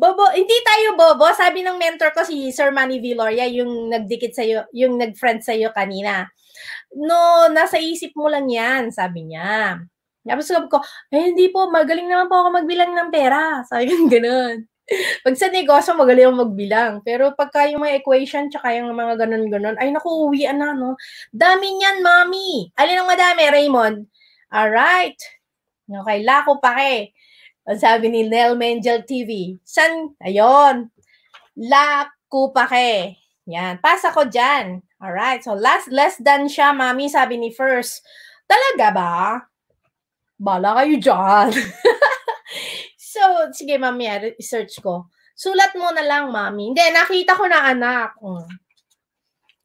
Bobo, hindi tayo bobo. Sabi ng mentor ko si Sir Manny Villoria, yung nagdikit sa'yo, yung nag-friend sa'yo kanina. No, nasa isip mo lang yan, sabi niya. Tapos sabi ko, eh, hindi po, magaling naman po ako magbilang ng pera. Sabi ko, *laughs* ganun. *laughs* pag sa negosyo, magaling magbilang. Pero pagka yung mga equation, tsaka yung mga ganun-ganun, ay naku, uwian na, no? Dami niyan, mami! Alin ang madami, Raymond? Alright. Okay, lako pa ke. Eh. Ang sabi ni Nel Mangel TV. San? Ayun. Lako pa ke. Eh. Yan. Pasa ko dyan. Alright. So, last, less than siya, mami, sabi ni First. Talaga ba? Bala kayo dyan. *laughs* So, sige, mamaya, research ko. Sulat mo na lang, mami. Hindi, nakita ko na anak. Hmm.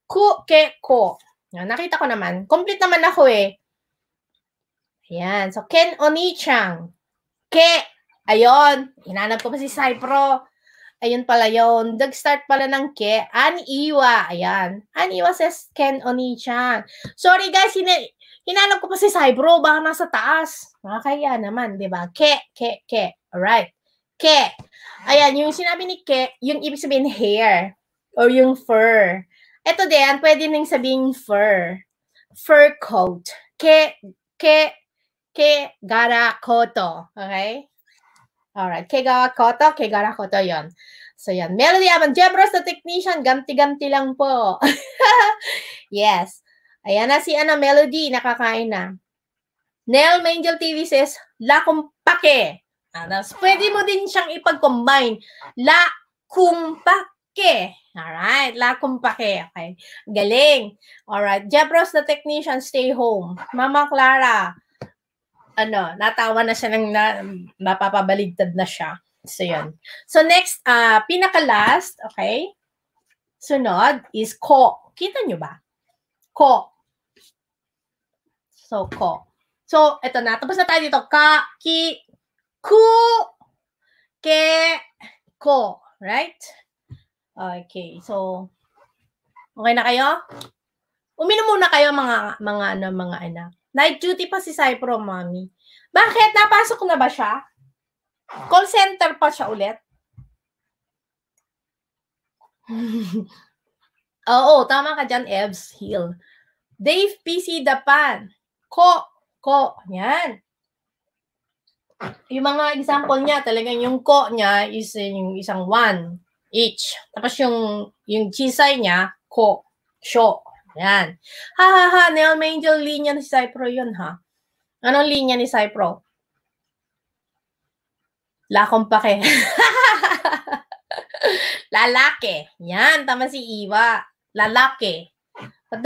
Ku, ke, ko. Nakita ko naman. Complete naman ako eh. Ayan. So, Ken Onichang. Ke. Ayun. Hinanap ko pa si Cypro. Ayun pala yon. Nag-start pala ng ke. Aniwa. Ayan. Aniwa says Ken Onichang. Sorry guys, hina hinanap ko pa si Cypro. Baka nasa taas. Nakakaya naman, di ba? Ke, ke, ke. Alright. Ke. Ayan, yung sinabi ni ke, yung ibig sabihin hair or yung fur. Ito din, pwede nang sabihin fur. Fur coat. Ke, ke, ke gara koto. Okay? Alright. Ke gara koto, ke gara koto yon. So, yan. Melody Aman, Jebros the technician, ganti-ganti lang po. *laughs* yes. Ayan na si ano, Melody, nakakain na. Nell Mangel TV says, La Compake. Tapos, pwede mo din siyang ipag-combine. La kumpake. Alright, la kumpake. Okay, galing. Alright, Jebros the technician, stay home. Mama Clara, ano, natawa na siya ng na, mapapabaligtad na siya. So, yun. So, next, uh, pinaka-last, okay? Sunod is ko. Kita nyo ba? Ko. So, ko. So, eto natapos na tayo dito. Ka, ki, ku, ke, ko. Right? Okay, so, okay na kayo? Uminom muna kayo mga, mga, ano, mga anak. Night duty pa si Cypro, mommy. Bakit? Napasok na ba siya? Call center pa siya ulit? *laughs* Oo, tama ka dyan, Evs Hill. Dave PC Dapan. Ko. Ko. Yan yung mga example niya, talagang yung ko niya is eh, yung isang one each. Tapos yung yung chisay niya, ko, sho. Yan. Ha ha ha, Nel Angel, linya ni Cypro yun ha. Anong linya ni Cypro? Lakong pake. *laughs* Lalaki. Yan, tama si Iwa. Lalaki. Pag,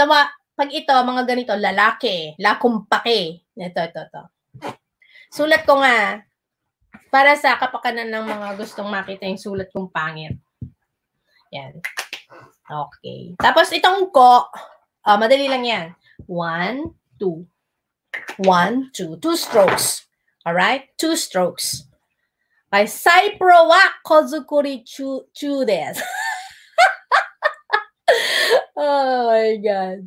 pag ito, mga ganito, lalaki, lakumpake. Ito, ito, ito. Sulat ko nga para sa kapakanan ng mga gustong makita yung sulat kong pangit. Yan. Okay. Tapos itong ko, uh, madali lang yan. One, two. One, two. Two strokes. Alright? Two strokes. By Saipro wa Kozukuri Chu, chu des. *laughs* oh my God.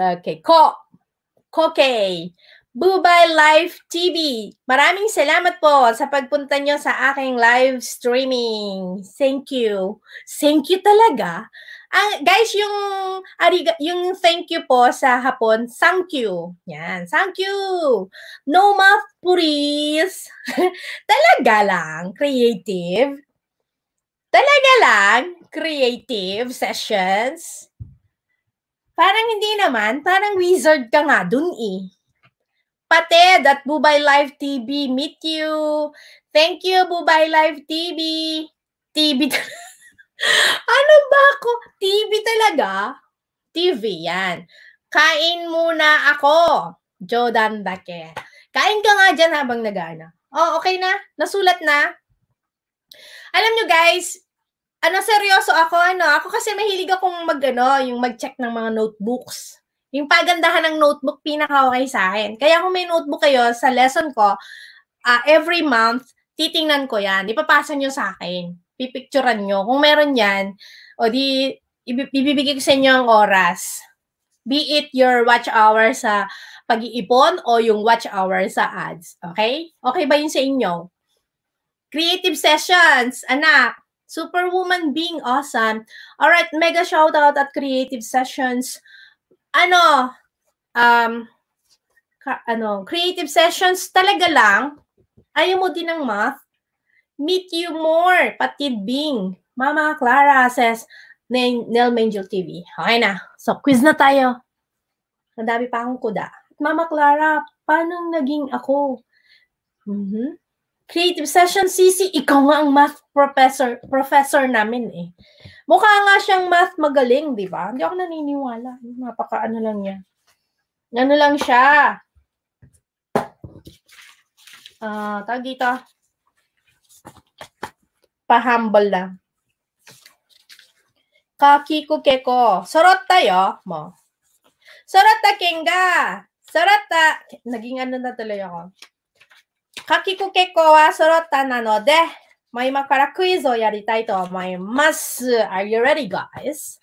Okay. Ko. Kokei. Bubay Live TV. Maraming salamat po sa pagpunta nyo sa aking live streaming. Thank you. Thank you talaga. Ah, guys, yung ariga, yung thank you po sa hapon, thank you. Yan, thank you. No math, please. *laughs* talaga lang, creative. Talaga lang, creative sessions. Parang hindi naman, parang wizard ka nga dun eh. Patid at Bubay Live TV. Meet you. Thank you, Bubay Live TV. TV *laughs* Ano ba ako? TV talaga? TV yan. Kain muna ako. Jordan Dake. Kain ka nga dyan habang nagana. Oh, okay na? Nasulat na? Alam nyo guys, ano, seryoso ako, ano, ako kasi mahilig akong mag, ano, yung mag-check ng mga notebooks. Yung pagandahan ng notebook, pinaka-okay sa akin. Kaya kung may notebook kayo sa lesson ko, uh, every month, titingnan ko yan. Ipapasa nyo sa akin. Pipicturan nyo. Kung meron yan, o di, ibibigay ko sa inyo ang oras. Be it your watch hour sa pag-iipon o yung watch hour sa ads. Okay? Okay ba yun sa inyo? Creative sessions, anak. Superwoman being awesome. Alright, mega shoutout at creative sessions ano, um, ka, ano, creative sessions talaga lang, ayaw mo din ng math, meet you more, patid Bing, Mama Clara says, Nel Mangel TV. Okay na. So, quiz na tayo. Ang pa akong kuda. Mama Clara, paano naging ako? Mm-hmm. Creative Session CC, ikaw nga ang math professor, professor namin eh. Mukha nga siyang math magaling, di ba? Hindi ako naniniwala. Napaka ano lang niya. Ano lang siya. Ah, uh, tag dito. Pahambal lang. Kakiku keko. Sarot tayo mo. Sarot ta kenga. Sarot ta. Naging ano na tuloy ako. かきく結構は揃ったなので、まあ、今からクイズをやりたいと思います。Are you ready, guys?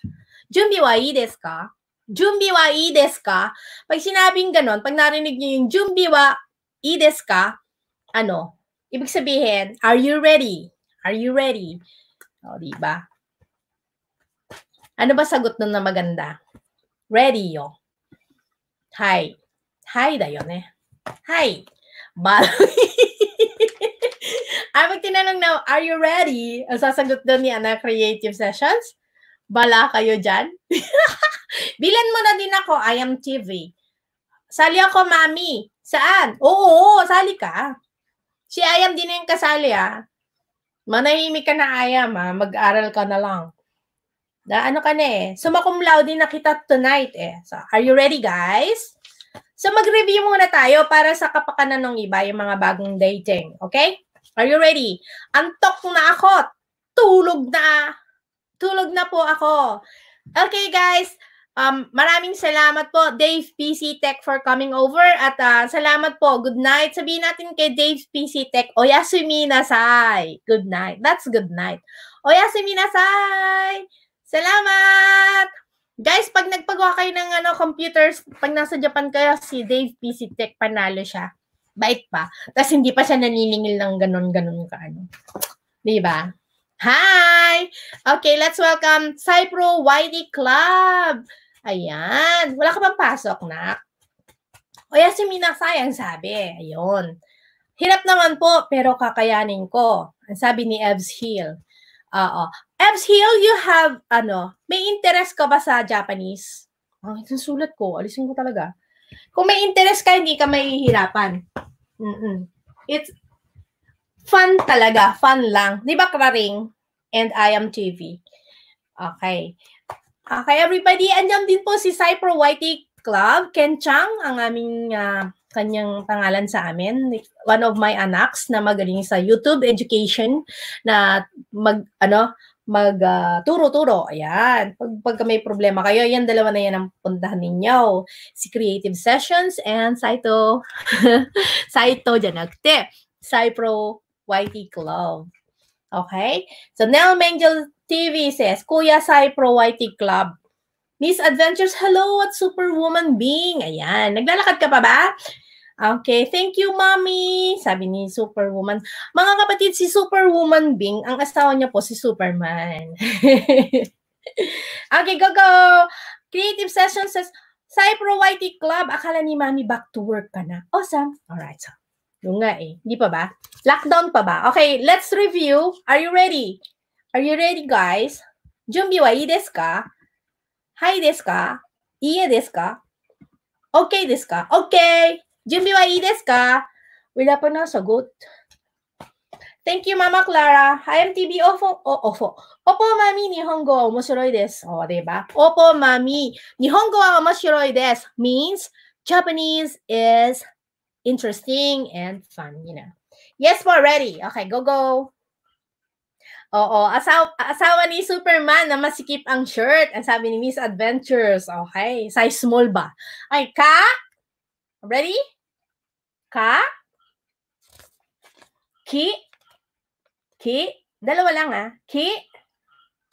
準備はいいですか準備はいいですか Pag sinabing ganon, pag narinig niyo yung jumbi wa i desu ka, ano, ibig sabihin, are you ready? Are you ready? O, diba? Ano ba sagot nun na maganda? Ready yo. Hi. Hi da yo ne. Hi. Bal Ay, *laughs* ah, pag tinanong na, are you ready? Ang sasagot doon ni Ana Creative Sessions, bala kayo dyan? *laughs* Bilan mo na din ako, I am TV. Sali ako, mami. Saan? Oo, sali ka. Si Ayam din yung kasali, ah. Manahimik ka na, Ayam, ah. Mag-aral ka na lang. Na, ano ka na eh. Sumakumlaw din na kita tonight, eh. So, are you ready, guys? So mag-review muna tayo para sa kapakanan ng iba, yung mga bagong dating. Okay? Are you ready? Antok na ako. Tulog na. Tulog na po ako. Okay, guys. Um, maraming salamat po, Dave PC Tech, for coming over. At uh, salamat po. Good night. Sabihin natin kay Dave PC Tech, Oyasumi nasai. Good night. That's good night. Oyasumi nasai. Salamat! Guys, pag nagpagawa kayo ng ano, computers, pag nasa Japan kayo, si Dave PC Tech, panalo siya. Bait pa. Tapos hindi pa siya naniningil ng ganun-ganun ka. Ano. Di ba? Hi! Okay, let's welcome Cypro YD Club. Ayan. Wala ka bang pasok, nak? O yan si Mina sayang sabi. Ayun. Hirap naman po, pero kakayanin ko. Ang sabi ni Evs Hill. Oo. Ebs Hill, you have, ano, may interest ka ba sa Japanese? Ang oh, sulat ko, alisin ko talaga. Kung may interest ka, hindi ka mahihirapan. Mm-mm. It's fun talaga, fun lang. Di ba, Kraring? And I am TV. Okay. Okay, everybody. Andiyan din po si Cypher Whitey Club, Ken Chang, ang aming uh, kanyang pangalan sa amin. One of my anaks na magaling sa YouTube education na mag, ano, mag-turo-turo. Ah, uh, ayan. Pag, pagka may problema kayo, yan dalawa na yan ang puntahan ninyo. Si Creative Sessions and Saito. *laughs* Saito janakte. Cypro YT Club. Okay? So, Nell Mangel TV says, Kuya Cypro YT Club. Miss Adventures, hello at Superwoman Being. Ayan. Naglalakad ka pa ba? Okay, thank you, Mommy, sabi ni Superwoman. Mga kapatid, si Superwoman Bing, ang asawa niya po si Superman. *laughs* okay, go, go. Creative Session says, Cypro YT Club, akala ni Mommy back to work ka na. Awesome. Alright, so. Yung nga eh. Hindi pa ba? Lockdown pa ba? Okay, let's review. Are you ready? Are you ready, guys? Jumbi wa ii desu ka? Hi desu ka? Iie desu ka? Okay desu ka? Okay! 準備はいいですか？Wala pa ng sagot. Thank you, Mama Clara. I IMTB, ofo, o, ofo. Opo, mami, nihongo, omoshiroi desu. O, diba? Opo, mami, nihongo wa omoshiroi desu means Japanese is interesting and fun, you know. Yes, we're ready. Okay, go, go. Oo, asaw, asawa ni Superman na masikip ang shirt. Ang sabi ni Miss Adventures. Okay, size small ba? Ay, ka? Ready? Ka? Ki? Ki? Dalawa lang ah. Ki?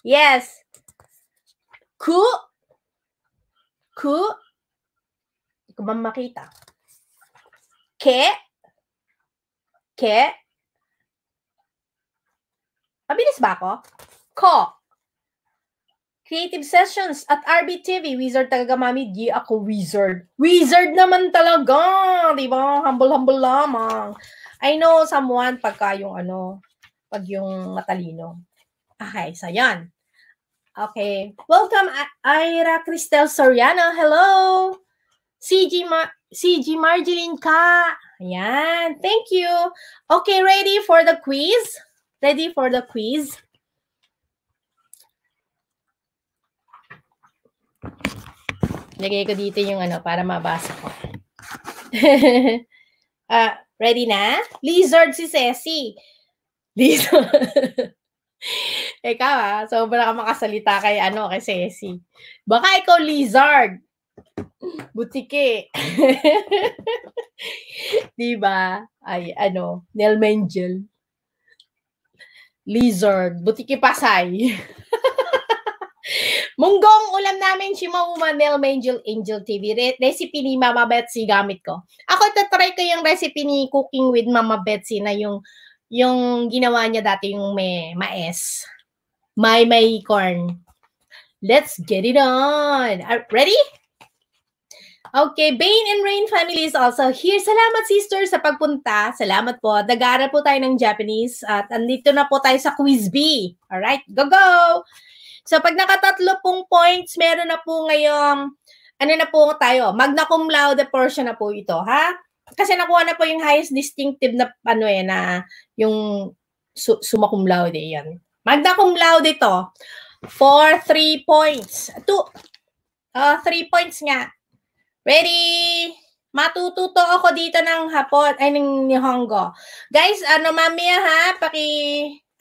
Yes. Ku? Ku? Hindi ko ba makita? Ke? Ke? Mabilis ba ako? Ko? Creative Sessions at RBTV. Wizard talaga, Di ako wizard. Wizard naman talaga. Di ba? Humble-humble lamang. I know someone pagka yung ano, pag yung matalino. Okay, so yan. Okay. Welcome, Ira Cristel Soriano. Hello! CG, Mar- CG Marjeline Ka. Ayan. Thank you. Okay, ready for the quiz? Ready for the quiz? Lagay ko dito yung ano para mabasa ko. uh, *laughs* ready na? Lizard si Ceci. Lizard. *laughs* ikaw ah, sobra ka makasalita kay ano, kay Ceci. Baka ikaw lizard. Butike. *laughs* diba? Ay, ano, Nelmangel. Lizard. Butike pasay. Munggong ulam namin, si Shimauma Nel Angel Angel TV. Re- recipe ni Mama Betsy gamit ko. Ako tatry ko yung recipe ni Cooking with Mama Betsy na yung yung ginawa niya dati yung may maes. May may corn. Let's get it on. Are, ready? Okay, Bane and Rain family is also here. Salamat sister sa pagpunta. Salamat po. Nag-aaral po tayo ng Japanese at andito na po tayo sa Quiz B. All right, go go. So pag nakatatlo pong points, meron na po ngayong, ano na po tayo, magna cum laude portion na po ito, ha? Kasi nakuha na po yung highest distinctive na, ano eh, na yung su- summa cum laude, yan. Magna cum laude ito, for 3 points. 2, uh, 3 points nga. Ready? Matututo ako dito ng hapon, ay ng Nihongo. Guys, ano mamaya ha, paki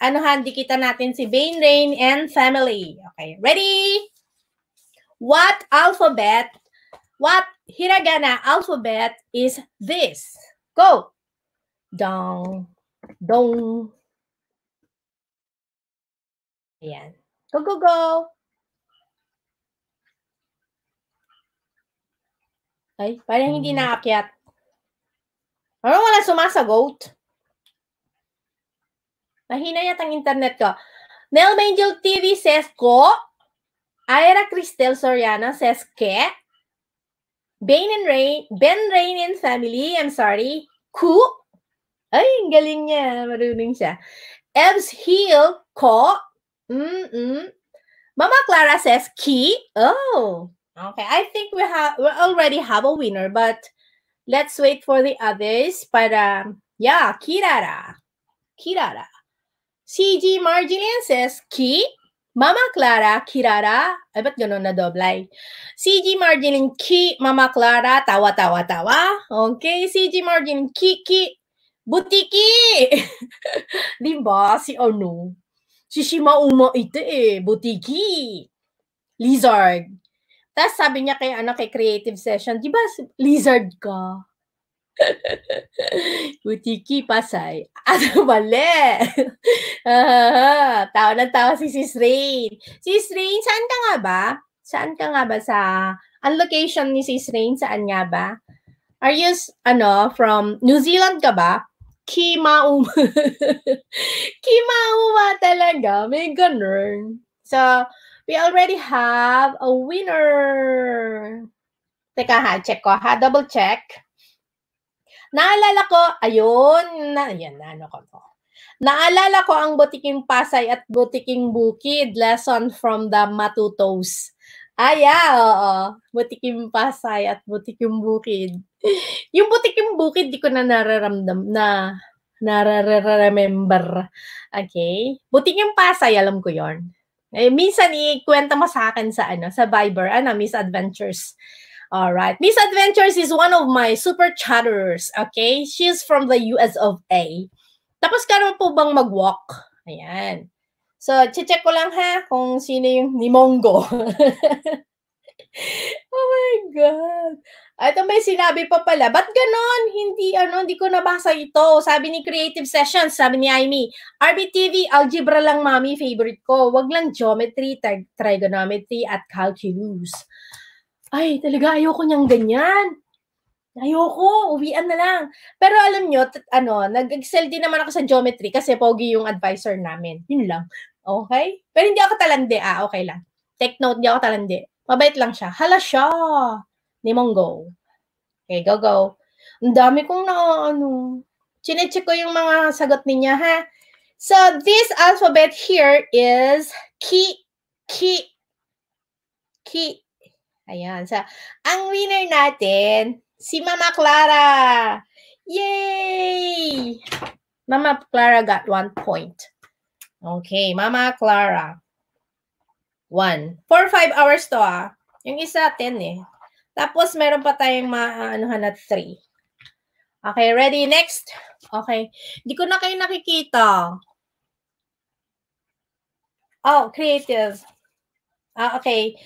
ano handi kita natin si Bain Rain and family. Okay, ready? What alphabet, what hiragana alphabet is this? Go! Dong, dong. Ayan. Go, go, go! Ay, parang hindi hmm. naakyat. Parang wala sumasagot. Mahina yata ang internet ko. Nel Angel TV says ko. Ira Cristel Soriana says ke. Ben and Rain, Ben Rain and family, I'm sorry, ku. Ay, ang galing niya. Marunong siya. Evs Hill, ko. Mm-mm. Mama Clara says ki. Oh, okay. I think we have we already have a winner, but let's wait for the others. Para, yeah, kirara. Kirara. CG Margilienses, Ki, Mama Clara, Kirara, ay ba't ganun na doblay? CG Margin, Ki, Mama Clara, tawa, tawa, tawa. Okay, CG Margin, Ki, Ki, Butiki! *laughs* Di ba? Si ano? Si Shimauma ito eh, Butiki. Lizard. Tapos sabi niya kay, ano, kay Creative Session, di ba, lizard ka? *laughs* Butiki, Pasay. *laughs* Ano mali? uh, *laughs* tawa ng tawa si Sis Rain. Sis Rain, saan ka nga ba? Saan ka nga ba sa... Ang location ni Sis Rain, saan nga ba? Are you, ano, from New Zealand ka ba? Kimauma. Kimauma talaga. May ganun. So, we already have a winner. Teka ha, check ko ha. Double check. Naalala ko, ayun, na, yan, na, ano ko to. Naalala ko ang Butiking Pasay at Butiking Bukid, lesson from the Matutos. Ah, yeah, oo. Butiking Pasay at Butiking Bukid. *laughs* Yung Butiking Bukid, di ko na nararamdam na nare-remember. Okay? Butiking Pasay, alam ko yon. Eh, minsan ikwenta mo sa akin sa ano, sa Viber, ano, Miss Adventures. All right. Miss Adventures is one of my super chatterers, okay? She's from the US of A. Tapos ka po bang mag-walk? Ayan. So, check ko lang ha kung sino yung ni Mongo. *laughs* oh my God. Ah, ito may sinabi pa pala. Ba't ganon? Hindi, ano, hindi ko nabasa ito. Sabi ni Creative Sessions, sabi ni Amy, RBTV, algebra lang mami, favorite ko. Wag lang geometry, trigonometry, at calculus ay, talaga ayoko niyang ganyan. Ayoko, uwian na lang. Pero alam nyo, t- ano, nag-excel din naman ako sa geometry kasi pogi yung advisor namin. Yun lang. Okay? Pero hindi ako talande. Ah, okay lang. Take note, hindi ako talande. Mabait lang siya. Hala siya! Ni Mongo. Okay, go, go. Ang dami kong na, ano, chinecheck ko yung mga sagot niya, ha? So, this alphabet here is ki, ki, ki. Ayan. So, ang winner natin, si Mama Clara. Yay! Mama Clara got one point. Okay, Mama Clara. One. Four, five hours to ah. Yung isa, ten eh. Tapos, meron pa tayong maanohan na three. Okay, ready? Next. Okay. Hindi ko na kayo nakikita. Oh, creative. Ah, okay.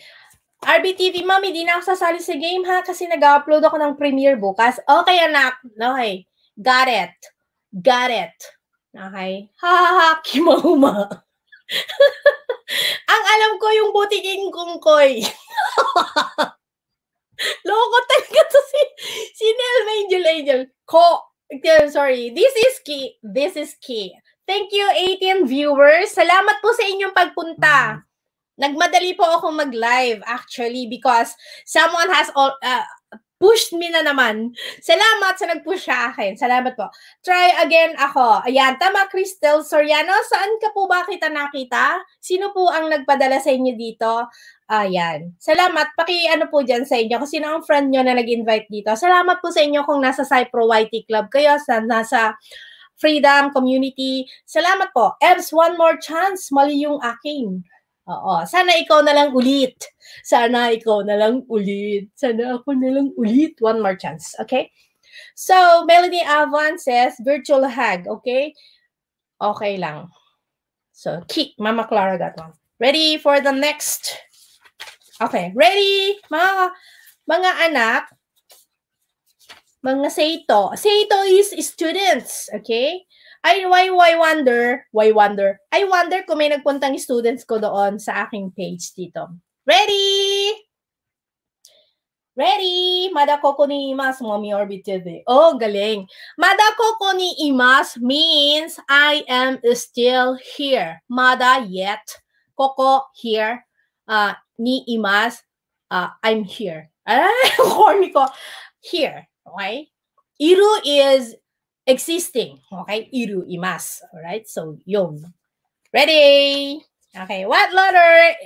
RBTV, ma'am, hindi na ako sasali sa game ha kasi nag-upload ako ng premiere bukas. Okay, anak. Okay. Got it. Got it. Okay. Ha ha ha, kimahuma. *laughs* Ang alam ko yung butiking kungkoy. *laughs* Loko talaga to si, si Nelma Angel Angel. Ko. Sorry. This is key. This is key. Thank you, 18 viewers. Salamat po sa inyong pagpunta. Mm-hmm. Nagmadali po ako mag-live actually because someone has all, uh, pushed me na naman. Salamat sa nag-push sa akin. Salamat po. Try again ako. Ayan, tama Crystal Soriano. Saan ka po ba kita nakita? Sino po ang nagpadala sa inyo dito? Ayan. Salamat. Paki ano po dyan sa inyo. Kasi sino ang friend nyo na nag-invite dito. Salamat po sa inyo kung nasa Cypro YT Club kayo, sa nasa Freedom Community. Salamat po. Ebs, one more chance. Mali yung akin. Oo, sana ikaw na lang ulit. Sana ikaw na lang ulit. Sana ako na lang ulit. One more chance, okay? So, Melanie Avon says, virtual hug, okay? Okay lang. So, kick, Mama Clara that one. Ready for the next? Okay, ready? Mga, mga anak, mga seito. Seito is students, okay? I why why wonder, why wonder. I wonder kung may nagpuntang students ko doon sa aking page dito. Ready? Ready? Madako ko ni imas mommy orbit TV. Oh, galing. Madako ko ni imas means I am still here. Mada yet. Koko here. Uh, ni imas. Uh, I'm here. Ah, *laughs* ko. Here. Okay? Iru is existing. Okay, iru imas. All right, so yon. Ready? Okay, what letter?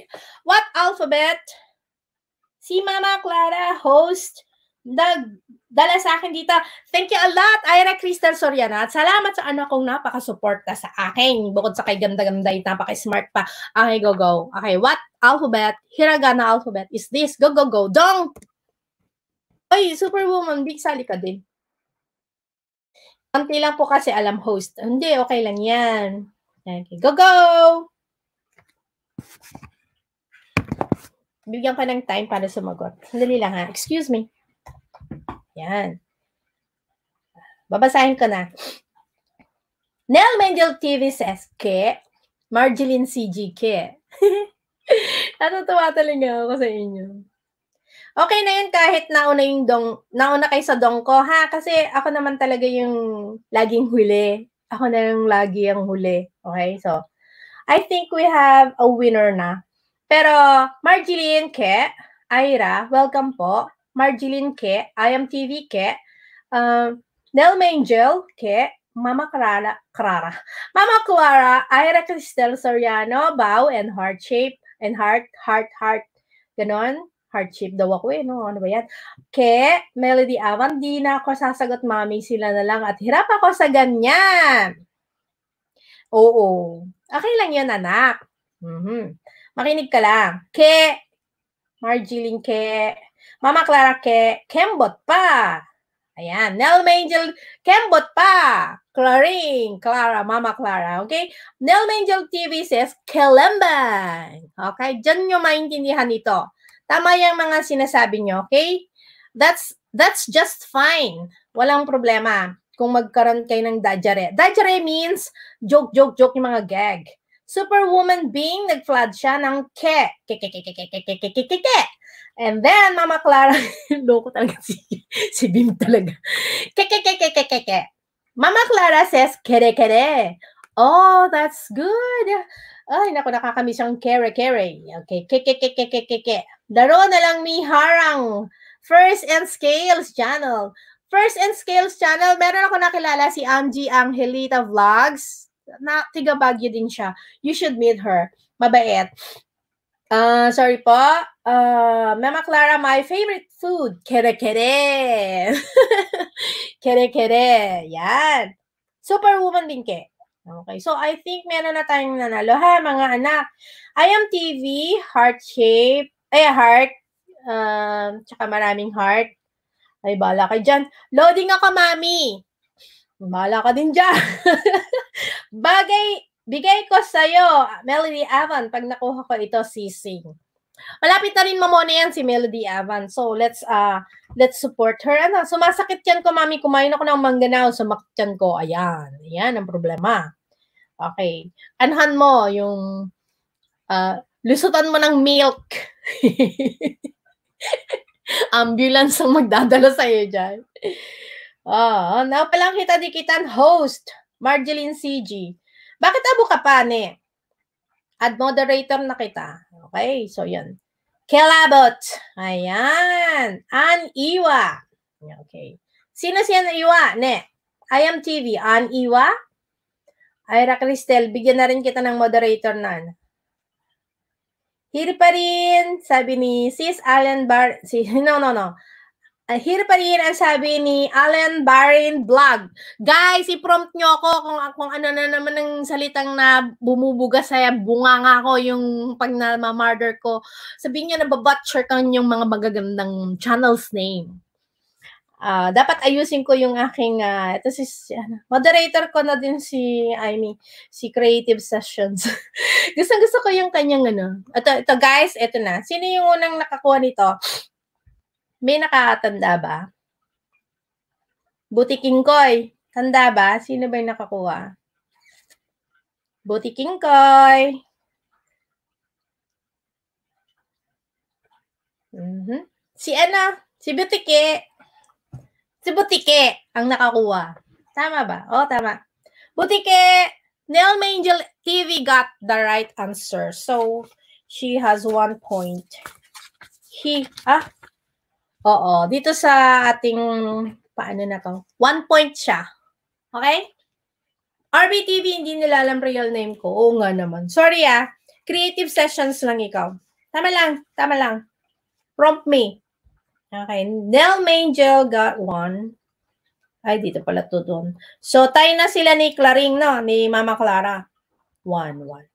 What alphabet? Si Mama Clara, host, nag dala sa akin dito. Thank you a lot, Ira Crystal Soriana. At salamat sa anak kong napaka-suporta sa akin. Bukod sa kay ganda-ganda, napaka-smart pa. Okay, go, go. Okay, what alphabet, hiragana alphabet is this? Go, go, go. Dong! Oy, Superwoman, big sali ka din. Konti lang po kasi alam host. Hindi, okay lang yan. Okay, go, go! Bigyan ka ng time para sumagot. Sandali lang ha. Excuse me. Yan. Babasahin ko na. Nell Mendel TV says, Ke, Marjeline CG, Ke. *laughs* Natutuwa talaga ako sa inyo. Okay na yun kahit nauna yung dong, nauna kay sa dong ko, ha? Kasi ako naman talaga yung laging huli. Ako na yung lagi ang huli. Okay, so, I think we have a winner na. Pero, Marjeline Ke, Ira, welcome po. Marjeline Ke, TV Ke, uh, Nel Mangel Ke, Mama Clara, Clara. *laughs* Mama Clara, Ira Cristel Soriano, Bow and Heart Shape, and Heart, Heart, Heart. Ganon hardship daw ako eh, no? Ano ba yan? Ke, Melody Awan, di na ako sasagot mami, sila na lang at hirap ako sa ganyan. Oo. Okay lang yun, anak. Mm-hmm. Makinig ka lang. Ke, Marjeline Ke, Mama Clara Ke, Kembot pa. Ayan, Nell Mangel, Kembot pa. Clarine, Clara, Mama Clara, okay? Nell Mangel TV says, Kelembang. Okay, dyan nyo maintindihan ito. Tama yung mga sinasabi nyo, okay? That's that's just fine. Walang problema kung magkaroon kayo ng dajare. Dajare means joke, joke, joke yung mga gag. Superwoman being, nag-flood siya ng ke. Ke, ke, ke, ke, ke, ke, ke, ke, ke, ke, And then, Mama Clara, loko talaga si, si Bim talaga. Ke, ke, ke, ke, ke, ke, ke. Mama Clara says, kere, kere. Oh, that's good. Ay, naku, nakakami siyang kere, kere. Okay, ke, ke, ke, ke, ke, ke, ke. Daro na lang mi harang. First and Scales channel. First and Scales channel, meron ako nakilala si Angie Angelita Vlogs. Na, tiga Baguio din siya. You should meet her. Mabait. Uh, sorry po. Uh, Mama Clara, my favorite food, kere-kere. kere-kere. *laughs* Yan. Superwoman din ke. Okay. So, I think meron na tayong nanalo. Ha, mga anak. I am TV, heart shape, ay heart, um, tsaka maraming heart. Ay, bala ka dyan. Loading ako, mami. Bala ka din dyan. *laughs* Bagay, bigay ko sa'yo, Melody Avan, pag nakuha ko ito, sising. Malapit na rin mamona yan si Melody Avan. So, let's uh, let's support her. Ano, sumasakit yan ko, mami. Kumain ako ng mangganaw. Sumakit yan ko. Ayan. Ayan ang problema. Okay. Anhan mo yung uh, lusutan mo ng milk. *laughs* Ambulance ang magdadala sa iyo diyan. Oh, ah, napalang kita dikitan host Marjeline CG. Bakit abo ka pa ni? Ad moderator na kita. Okay, so 'yun. Kelabot. Ayan. An Iwa. Okay. Sino si An Iwa? Ne. I am TV. An Iwa. Ira Cristel, bigyan na rin kita ng moderator na. Here pa rin, sabi ni Sis Allen Bar... Si, *laughs* no, no, no. Uh, ah, here pa rin ang sabi ni Allen Barin Vlog. Guys, i-prompt nyo ako kung, kung ano na naman ng salitang na bumubuga sa bunga nga ko yung pag na-murder ko. Sabihin nyo na babutcher ka yung mga magagandang channel's name uh, dapat ayusin ko yung aking uh, ito si ano, moderator ko na din si I mean, si creative sessions. *laughs* gusto gusto ko yung kanyang ano. Ito, ito guys, ito na. Sino yung unang nakakuha nito? May nakatanda ba? Butiking Koy. Tanda ba? Sino ba yung nakakuha? Butiking Koy. Mm-hmm. Si ano? Si Butiki. Si Butike ang nakakuha. Tama ba? Oo, tama. Butike, Nell Angel TV got the right answer. So, she has one point. He, ah, oo. Dito sa ating, paano na to? One point siya. Okay? RBTV, hindi nila alam real name ko. Oo nga naman. Sorry ah. Creative sessions lang ikaw. Tama lang, tama lang. Prompt me. Okay. Nel Mangel got one. Ay, dito pala to doon. So, tayo na sila ni Claring, no? Ni Mama Clara. One, one.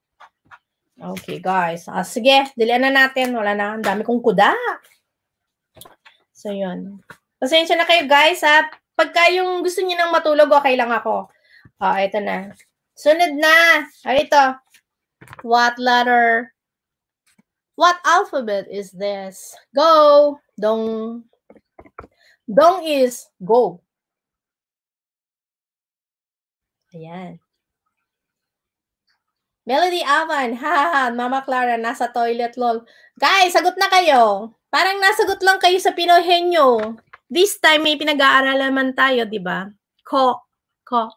Okay, guys. Ah, sige, dilian na natin. Wala na. Ang dami kong kuda. So, yun. Pasensya na kayo, guys, ha? Pagka yung gusto niyo nang matulog, okay lang ako. Ah, ito na. Sunod na. Ay, ito. What letter What alphabet is this? Go. Dong. Dong is go. Ayan. Melody Avan, *laughs* ha, Mama Clara, nasa toilet, lol. Guys, sagot na kayo. Parang nasagot lang kayo sa Pinohenyo. This time, may pinag-aaralan man tayo, di ba? Ko, ko.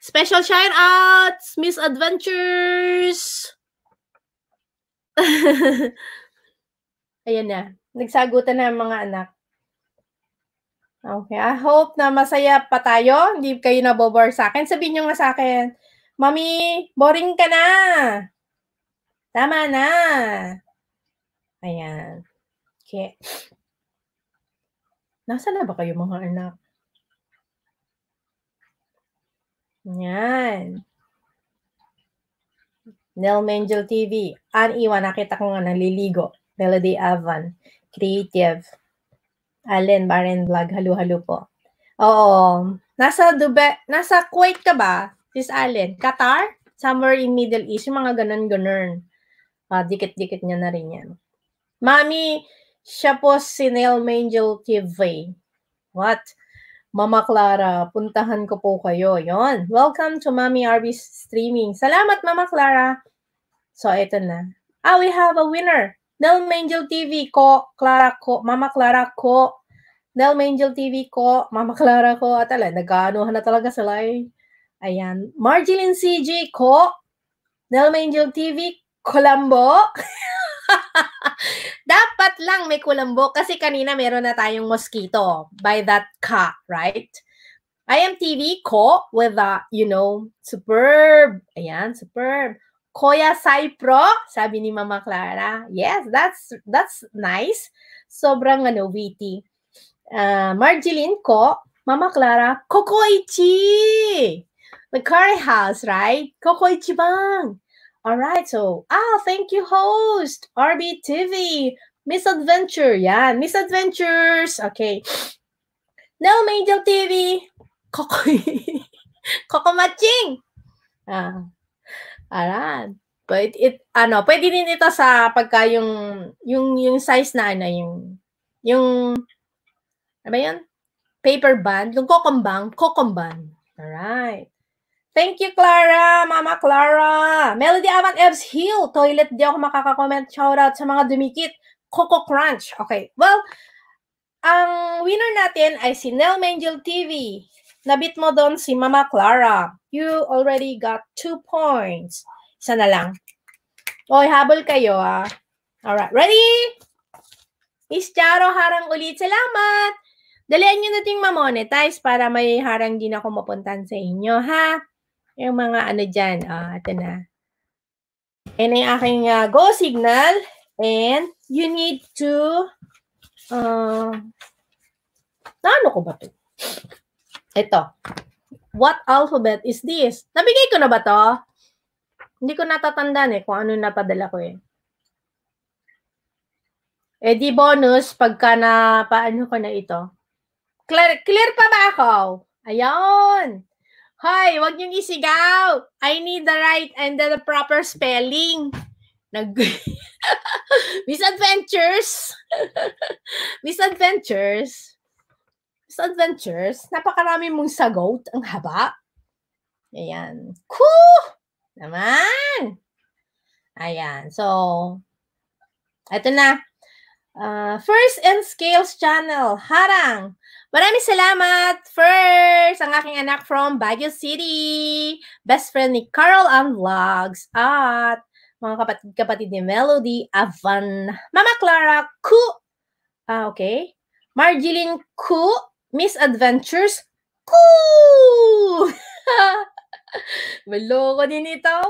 Special shout-outs, Miss Adventures, *laughs* Ayan na. Nagsagutan na ang mga anak. Okay. I hope na masaya pa tayo. Hindi kayo nabobore sa akin. Sabihin nyo nga sa akin, Mami, boring ka na. Tama na. Ayan. Okay. Nasaan na ba kayo mga anak? Ayan. Nel Mangel TV, Ann e Iwan, nakita ko nga naliligo. Melody Avan, Creative, Allen Baren Vlog, halo-halo po. Oo, nasa Dube, nasa Kuwait ka ba? Sis Allen, Qatar? Somewhere in Middle East, yung mga ganun-ganun. Uh, dikit-dikit niya na rin yan. Mami, siya po si Nel Mangel TV. What? Mama Clara, puntahan ko po kayo. Yon. Welcome to Mommy RB Streaming. Salamat, Mama Clara. So, ito na. Ah, we have a winner. Del Mangel TV ko, Clara ko, Mama Clara ko. Del Mangel TV ko, Mama Clara ko. At ala, nagkaanuhan na talaga sa live. Eh. Ayan. Marjeline CG ko, Del Mangel TV, Colombo. *laughs* Dapat lang may kulambo kasi kanina meron na tayong mosquito by that ka, right? I am TV ko, with a, you know, superb. Ayan, superb. Koya Saipro, sabi ni Mama Clara. Yes, that's that's nice. Sobrang ano, witty. Uh, Marjeline ko, Mama Clara, Kokoichi! The curry house, right? Kokoichi bang! All right, so, ah, thank you, host, RBTV, Misadventure, yan, Misadventures, okay. No, Angel TV, Kokoy, *laughs* Kokomatching. Ah, alright. But it, ano, pwede din ito sa pagka yung, yung, yung size na, ano, yung, yung, ano ba yun? Paper band, yung kokombang, kokombang. right. Thank you, Clara! Mama Clara! Melody Aman Evs Hill! Toilet di ako makakakomment. Shoutout sa mga dumikit. Coco Crunch. Okay, well, ang winner natin ay si Nel Mangel TV. Nabit mo doon si Mama Clara. You already got two points. Isa na lang. Oy, habol kayo ah. Alright, ready? Miss Charo, harang ulit. Salamat! Dalian nyo natin ma-monetize para may harang din ako mapuntan sa inyo, ha? Yung mga ano dyan. Oh, ito na. Yan yung aking uh, go signal. And you need to... Uh, ano ko ba ito? Ito. What alphabet is this? Nabigay ko na ba to? Hindi ko natatandaan eh kung ano napadala ko eh. Eh di bonus pagka na paano ko na ito. Clear, clear pa ba ako? Ayun. Hoy, wag niyong isigaw. I need the right and the proper spelling. Nag *laughs* Misadventures. *laughs* Misadventures. Misadventures. Napakarami mong sagot. Ang haba. Ayan. Cool! Naman! Ayan. So, eto na. Uh, First and Scales Channel, Harang. Maraming salamat, First, ang aking anak from Baguio City. Best friend ni Carl on Vlogs. At mga kapatid, kapatid ni Melody Avan, Mama Clara Ku, ah, okay, Marjeline Ku, Miss Adventures Ku! *laughs* Maloko din ito.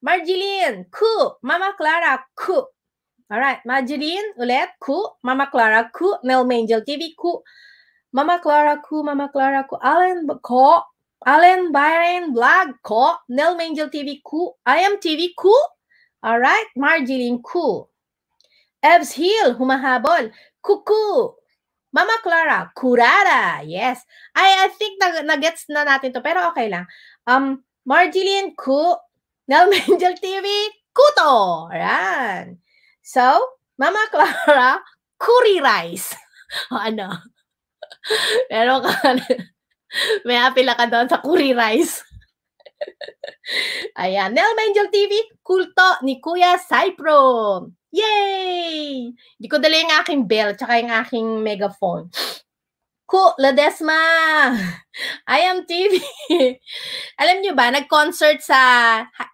Marjeline Ku, Mama Clara Ku, Alright, Majeline, ulit, ku, Mama Clara, ku, Mel Mangel TV, ku, Mama Clara, ku, Mama Clara, ku, Allen, ko, Allen Byron Vlog, ko, Nel Mangel TV, ku, I am TV, ku, alright, Marjeline, ku, Evs Hill, humahabol, kuku, Mama Clara, kurara, yes, I, I think nag-gets na natin to, pero okay lang, um, Marjeline, ku, Nel Mangel TV, kuto, alright, So, Mama Clara, curry rice. *laughs* o ano? Meron *laughs* ka, *laughs* may apila ka doon sa curry rice. Ayan. Nel Angel TV, kulto ni Kuya Cypro. Yay! Hindi ko dala yung aking bell tsaka yung aking megaphone. Ku Ledesma! *laughs* I am TV! *laughs* Alam nyo ba, nag-concert sa,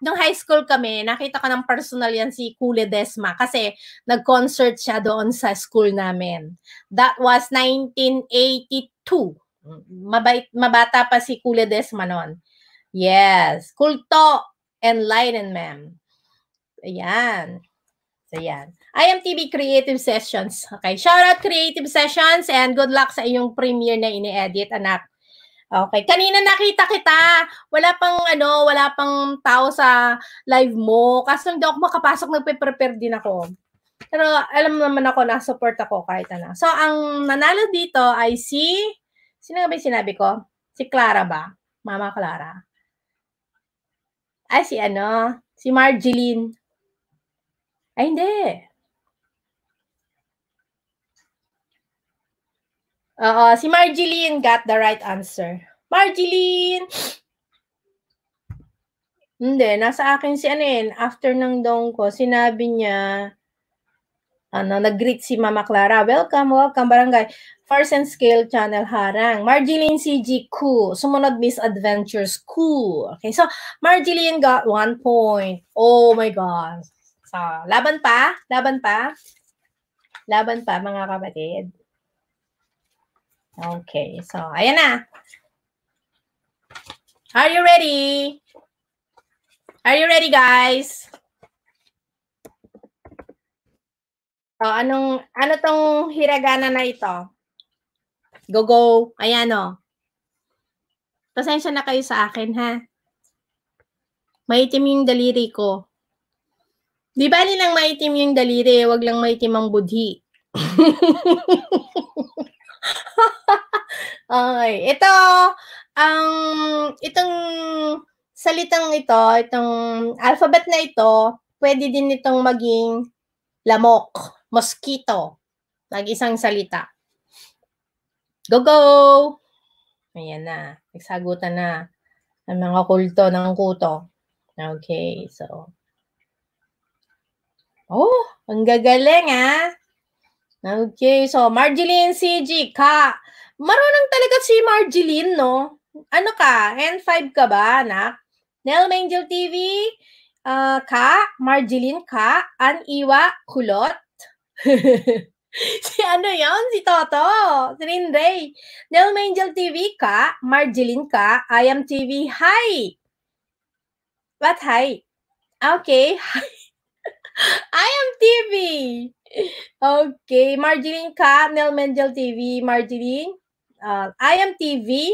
nung high school kami, nakita ko ng personal yan si Ku Ledesma kasi nag-concert siya doon sa school namin. That was 1982. Mabait, mabata pa si Ku Ledesma noon. Yes. Kulto, enlightenment. Ayan. So, yan. IMTV Creative Sessions. Okay, shout out Creative Sessions and good luck sa iyong premiere na ini-edit, anak. Okay, kanina nakita kita. Wala pang ano, wala pang tao sa live mo. Kasi hindi ako makapasok, nagpe-prepare din ako. Pero alam naman ako na support ako kahit ano. So ang nanalo dito ay si Sino nga ba yung sinabi ko? Si Clara ba? Mama Clara. Ay si ano? Si Marjeline. Ay hindi. Oo, si Marjeline got the right answer. Marjeline! Hindi, nasa akin si ano yun, after ng dong ko, sinabi niya, ano, nag-greet si Mama Clara. Welcome, welcome, barangay. First and Scale Channel Harang. Marjeline CG Ku. Sumunod Miss Adventures Ku. Okay, so Marjeline got one point. Oh my God. So, laban pa? Laban pa? Laban pa, mga kapatid? Okay, so ayan na. Are you ready? Are you ready, guys? So, anong, ano tong hiragana na ito? Go, go. Ayan, o. Oh. Pasensya na kayo sa akin, ha? Maitim yung daliri ko. Di bali lang maitim yung daliri, wag lang maitim ang budhi. *laughs* *laughs* okay. Ito, ang um, itong salitang ito, itong alphabet na ito, pwede din itong maging lamok, mosquito. Nag-isang salita. Go, go! Ayan na. Nagsagutan na ng mga kulto ng kuto. Okay, so. Oh, ang gagaling ah! Okay, so Marjeline CG, ka. Marunong talaga si Marjeline, no? Ano ka? N5 ka ba, anak? Nel Angel TV, uh, ah, ka, Marjeline ka, an iwa, kulot. *laughs* si ano yon Si Toto, si Rindray. Nel Angel TV, ka, Marjeline ka, I am TV, hi. What hi? Okay, *laughs* hi. I am TV. Okay, Marjeline Ka, Nel Mendel TV. Marjeline, uh, I am TV.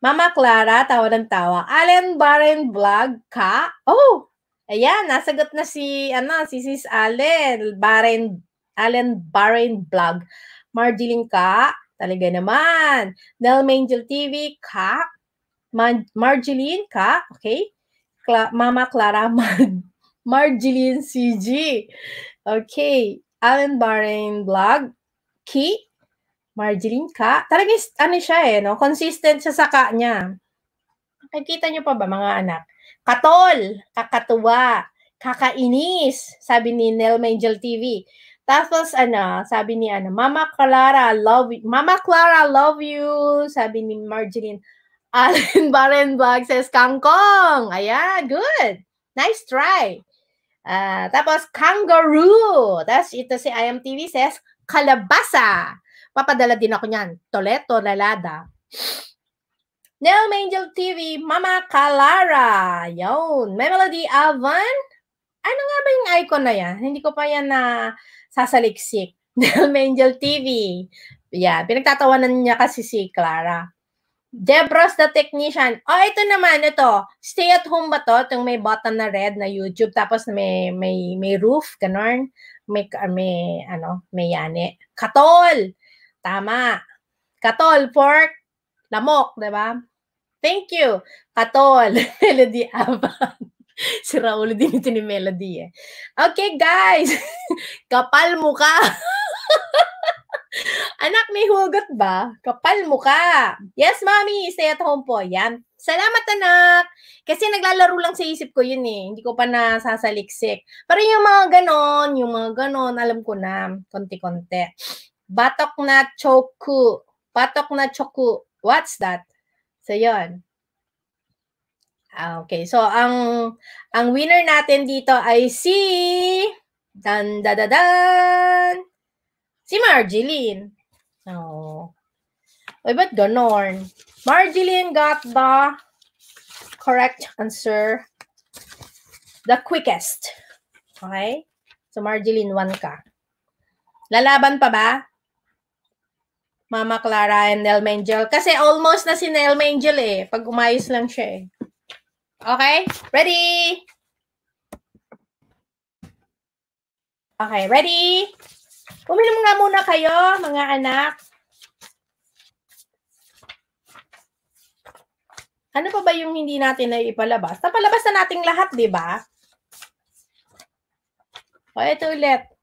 Mama Clara, tawa ng tawa. Allen Barren Vlog Ka. Oh, ayan, nasagot na si, ano, si Sis Allen. Barren, Allen Barren Vlog. Marjeline Ka, talaga naman. Nel Mendel TV Ka. Mar Marjeline Ka, okay. Cla Mama Clara *laughs* Mag Marjeline CG. Okay. Alan Bahrain Vlog. Key. Marjeline Ka. Talaga ano siya eh, no? Consistent siya sa ka niya. Nakikita niyo pa ba mga anak? Katol. Kakatuwa. Kakainis. Sabi ni Nel Angel TV. Tapos ano, sabi ni ano, Mama Clara, love you. Mama Clara, love you. Sabi ni Marjeline. *laughs* Allen Baren Vlog says, Kangkong. Ayan, good. Nice try. Uh, tapos, kangaroo. Tapos, ito si IMTV says, kalabasa. Papadala din ako niyan. Toleto, lalada. Now, Angel TV, Mama Kalara. Yun. May Melody Avan. Ano nga ba yung icon na yan? Hindi ko pa yan na sasaliksik. *laughs* Now, Angel TV. Yeah, pinagtatawanan niya kasi si Clara. Debros the Technician. oh, ito naman, ito. Stay at home ba to? Itong may button na red na YouTube, tapos may, may, may roof, ganon. May, ah, may, ano, may yani. Katol! Tama. Katol, pork, lamok, di ba? Thank you. Katol, *laughs* Melody Avan. *laughs* si Raul din ito ni Melody eh. Okay, guys. *laughs* Kapal mukha. Anak, may hugot ba? Kapal mo ka. Yes, mommy. Stay at home po. Yan. Salamat, anak. Kasi naglalaro lang sa isip ko yun eh. Hindi ko pa nasasaliksik. Pero yung mga ganon, yung mga ganon, alam ko na. Konti-konti. Batok na choku. Batok na choku. What's that? So, yon. Ah, okay. So, ang ang winner natin dito ay si... Dan, da, da, dan. Si Marjeline. Oh. Uy, ba't ganon? Marjeline got the correct answer the quickest. Okay? So, Marjeline, one ka. Lalaban pa ba? Mama Clara and Nelma Angel. Kasi almost na si Nelma Angel eh. Pag umayos lang siya eh. Okay? Ready? Okay, ready? Uminom nga muna kayo, mga anak. Ano pa ba yung hindi natin na ipalabas? Napalabas na nating lahat, di ba? O, ito ulit.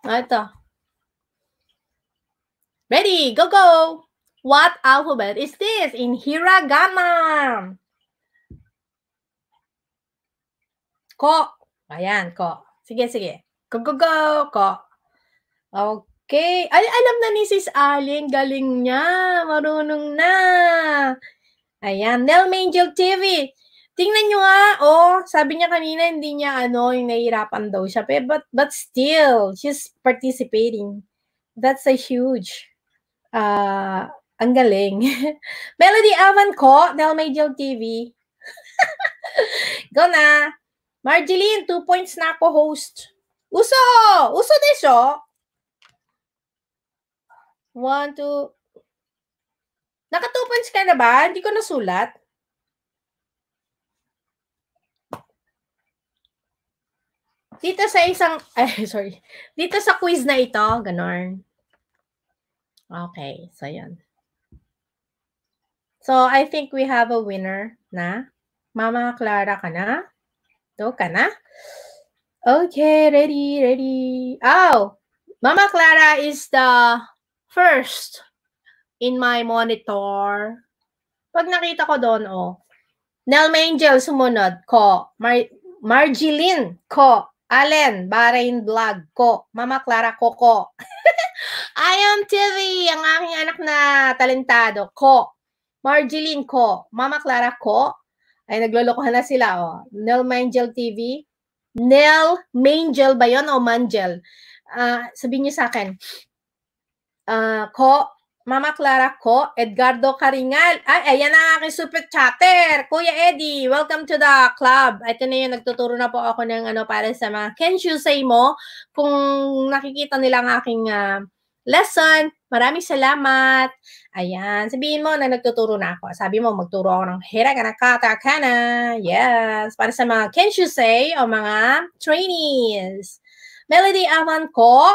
O, ito. Ready, go, go! What alphabet is this in hiragana? Ko. Ayan, ko. Sige, sige. Go, go, go. Ko. Okay. Ay, alam na ni Sis Aling, galing niya. Marunong na. Ayan, Nel Angel TV. Tingnan nyo nga, ah. oh, sabi niya kanina hindi niya ano, yung nahihirapan daw siya. but, but still, she's participating. That's a huge, uh, ang galing. *laughs* Melody Avan ko, Nel Angel TV. *laughs* Go na. Marjeline, two points na ako host. Uso! Uso de desho! One, two. Naka two points ka na ba? Hindi ko nasulat. Dito sa isang, *laughs* ay, sorry. Dito sa quiz na ito, ganon. Okay, so yan. So, I think we have a winner na. Mama Clara ka na? Do ka na? Okay, ready, ready. Oh, Mama Clara is the First, in my monitor, pag nakita ko doon, oh, Nelma Angel, sumunod, ko, Mar Marjeline, ko, Allen, Bahrain Vlog, ko, Mama Clara, ko, ko. *laughs* I am TV, ang aking anak na talentado, ko, Margeline, ko, Mama Clara, ko, ay, naglolokohan na sila, oh. Nel Angel TV. Nel Mangel ba yun o Mangel? Uh, sabihin niyo sa akin uh, Ko, Mama Clara Ko, Edgardo Caringal. Ay, ayan ang aking super chatter. Kuya Eddie, welcome to the club. Ito na yung nagtuturo na po ako ng ano para sa mga you say mo. Kung nakikita nila ang aking uh, lesson, maraming salamat. Ayan, sabihin mo na nagtuturo na ako. Sabi mo, magturo ako ng hiragana katakana. Yes, para sa mga you say o mga trainees. Melody Avan ko,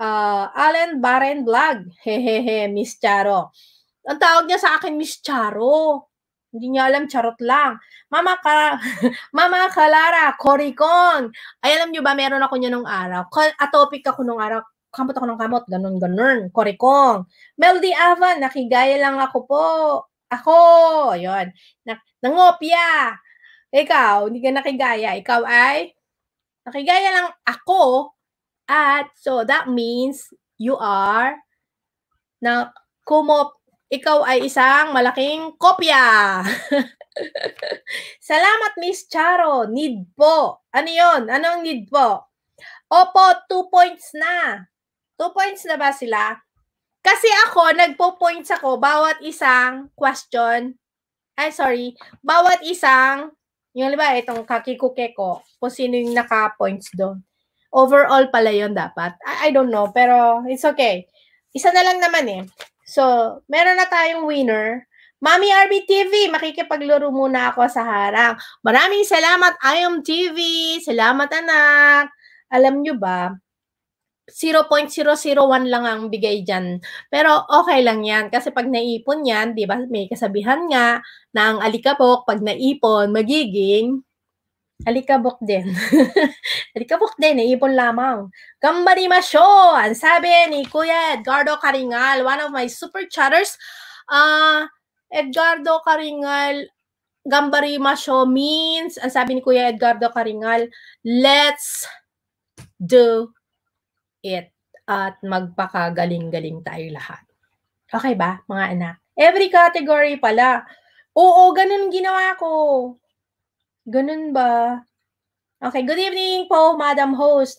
uh, Allen Baren Vlog. Hehehe, Miss Charo. Ang tawag niya sa akin, Miss Charo. Hindi niya alam, charot lang. Mama, Ka *laughs* Mama Kalara, Coricon. Ay, alam niyo ba, meron ako niya nung araw. Atopic ako nung araw. Kamot ako ng kamot. Ganun, ganun. Coricon. Melody Ava, nakigaya lang ako po. Ako. Ayun. Na nangopia. Ikaw, hindi ka nakigaya. Ikaw ay? Nakigaya lang ako at so that means you are na kumop. Ikaw ay isang malaking kopya. *laughs* Salamat, Miss Charo. Need po. Ano yon? Anong need po? Opo, 2 points na. 2 points na ba sila? Kasi ako, nagpo-points ako bawat isang question. Ay, sorry. Bawat isang, yung ba, itong kakikuke ko, kung sino yung naka-points doon. Overall pala yon dapat. I, I don't know, pero it's okay. Isa na lang naman eh. So, meron na tayong winner. Mami RB TV, makikipaglaro muna ako sa harang. Maraming salamat, IM TV. Salamat, anak. Alam nyo ba, 0.001 lang ang bigay dyan. Pero okay lang yan. Kasi pag naipon yan, di ba, may kasabihan nga na ang alikabok, pag naipon, magiging Alikabok din. *laughs* Alikabok din, ipon lamang. Gambarimashou! Ang sabi ni Kuya Edgardo Karingal, one of my super chatters. Uh, Edgardo Karingal, Caringal, Gambarimashou means, ang sabi ni Kuya Edgardo Karingal, let's do it. At magpakagaling-galing tayo lahat. Okay ba, mga anak? Every category pala. Oo, ganun ginawa ko. Ganun ba? Okay, good evening po, Madam Host.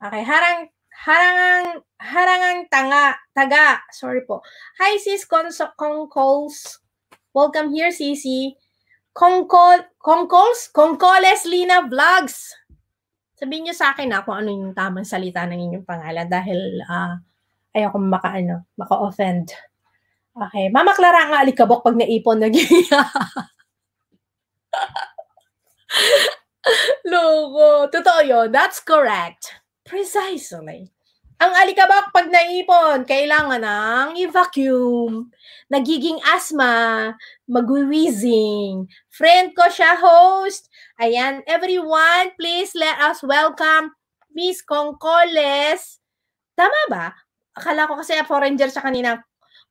Okay, harang harangang harangang tanga, taga, sorry po. Hi sis Conso Concols. Welcome here, CC. Concol Concols, Concoles Lina Vlogs. Sabihin niyo sa akin na ah, kung ano yung tamang salita ng inyong pangalan dahil uh, ah, ayaw maka ano, maka-offend. Okay, Mama Clara nga alikabok pag naipon naging *laughs* *laughs* Logo. Totoo yun. That's correct. Precisely. Ang alikabok pag naipon, kailangan ng i-vacuum. Nagiging asma, magwiwizing. Friend ko siya, host. Ayan, everyone, please let us welcome Miss Concoles. Tama ba? Akala ko kasi foreigner siya kanina.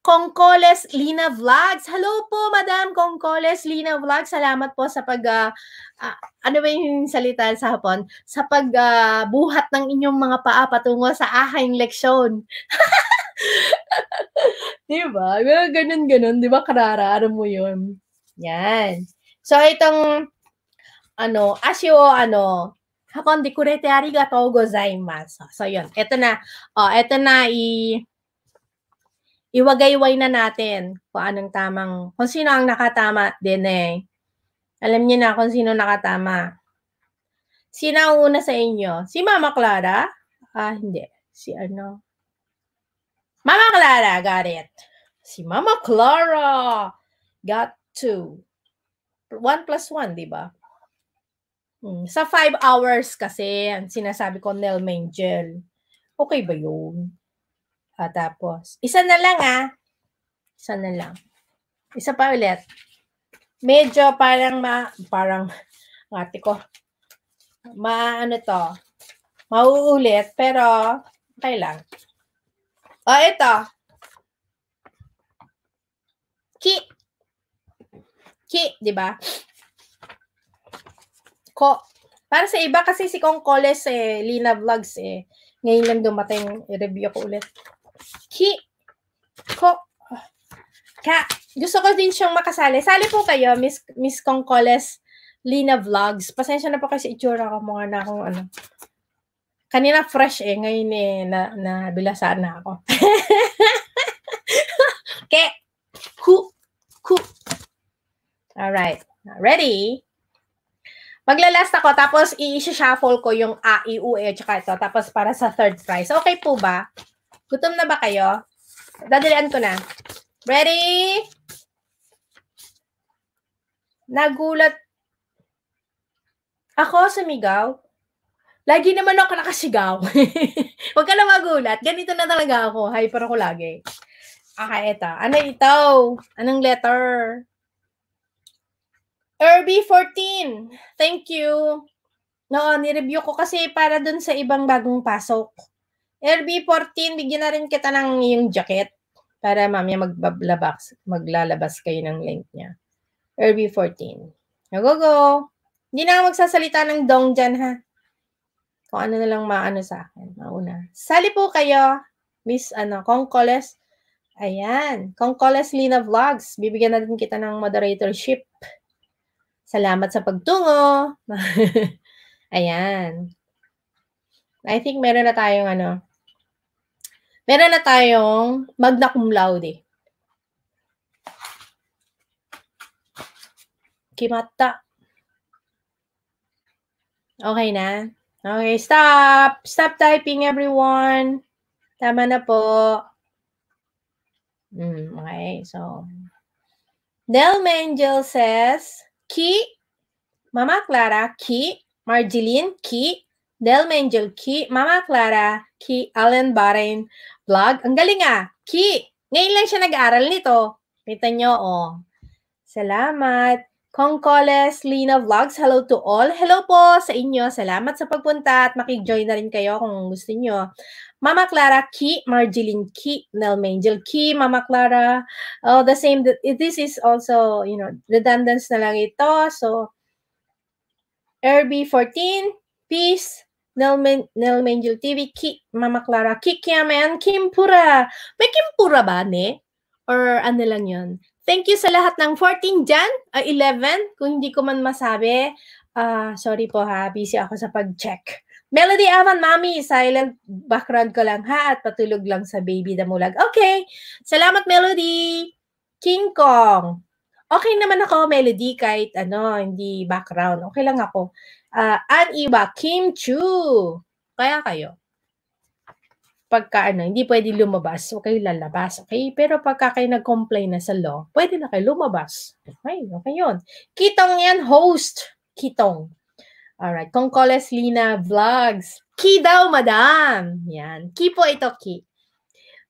Concoles Lina Vlogs. Hello po, Madam Concoles Lina Vlogs. Salamat po sa pag, uh, ano ba yung salita sa hapon? Sa pagbuhat ah, uh, ng inyong mga paa patungo sa aking leksyon. *laughs* di ba? Ganun, ganun. Di ba, Karara? Aram ano mo yun. Yan. So, itong, ano, asyo, ano, hakon di kurete arigatou gozaimasu. So, yun. Ito na, oh, ito na i, iwagayway na natin kung anong tamang, kung sino ang nakatama din eh. Alam niyo na kung sino nakatama. Sino ang una sa inyo? Si Mama Clara? Ah, hindi. Si ano? Mama Clara, got it. Si Mama Clara got two. One plus one, di ba? Hmm. Sa five hours kasi, ang sinasabi ko, Nel Mangel. Okay ba yun? Ah, tapos, isa na lang ah. Isa na lang. Isa pa ulit. Medyo parang ma, parang, ngati ko, maano to, mauulit, pero, okay lang. O, oh, ito. Ki. Ki, di ba? Ko. Para sa iba kasi si Kong Coles eh, Lina Vlogs eh. Ngayon lang dumating, i-review ko ulit. Ki. Ko. Ka. Gusto ko din siyang makasali. Sali po kayo, Miss, Miss Concoles Lina Vlogs. Pasensya na po kasi itsura ko mga na akong ano. Kanina fresh eh. Ngayon eh, na, nabilasaan na ako. *laughs* Ke. Ku. Ku. all right Ready? Maglalast ako, tapos i-shuffle ko yung A, I, e, U, E, tsaka ito. Tapos para sa third prize. Okay po ba? Gutom na ba kayo? Dadalian ko na. Ready? Nagulat. Ako, sa migaw. Lagi naman ako nakasigaw. *laughs* Huwag ka na magulat. Ganito na talaga ako. Hyper ako lagi. Okay, ito. Ano ito? Anong letter? Irby14. Thank you. No, ni-review ko kasi para dun sa ibang bagong pasok rb 14 bigyan na rin kita ng yung jacket para mamaya magbablabas, maglalabas kayo ng link niya. rb 14 Go, go! Hindi na magsasalita ng dong dyan, ha? Kung ano na lang maano sa akin. Mauna. Sali po kayo, Miss ano, Concoles. Ayan. Concoles Lina Vlogs. Bibigyan natin kita ng moderatorship. Salamat sa pagtungo. *laughs* Ayan. I think meron na tayong ano, Meron na tayong magna cum laude. Kimata. Okay na? Okay, stop! Stop typing, everyone! Tama na po. Mm, okay, so... Del Mangel says, Ki, Mama Clara, Ki, Marjeline, Ki, Del Mangel, Ki, Mama Clara, Ki, Allen Baren, vlog. Ang galing ah! Ki! Ngayon lang siya nag-aaral nito. Kita nyo, oh. Salamat. Concoles, Lina Vlogs, hello to all. Hello po sa inyo. Salamat sa pagpunta at makig na rin kayo kung gusto niyo. Mama Clara Ki, Marjeline Ki, Nel Mangel Ki, Mama Clara. Oh, the same. This is also, you know, redundance na lang ito. So, RB14, peace. Nelmangel TV, Ki, Mama Clara, Kikiam, and Kimpura. May Kimpura ba, ne? Or ano lang yon Thank you sa lahat ng 14 dyan, uh, ah, 11, kung hindi ko man masabi. Uh, sorry po ha, busy ako sa pag-check. Melody Avan, Mami, silent background ko lang ha at patulog lang sa baby damulag. Okay, salamat Melody. King Kong. Okay naman ako, Melody, kahit ano, hindi background. Okay lang ako. Uh, ah, ang iba, Kim Kaya kayo. Pagka ano, hindi pwede lumabas, huwag kayo lalabas, okay? Pero pagka kayo nag-complain na sa law, pwede na kayo lumabas. Okay, okay yun. Kitong yan, host. Kitong. Alright, Concoles Lina Vlogs. Ki daw, madam. Yan. Ki po ito, ki.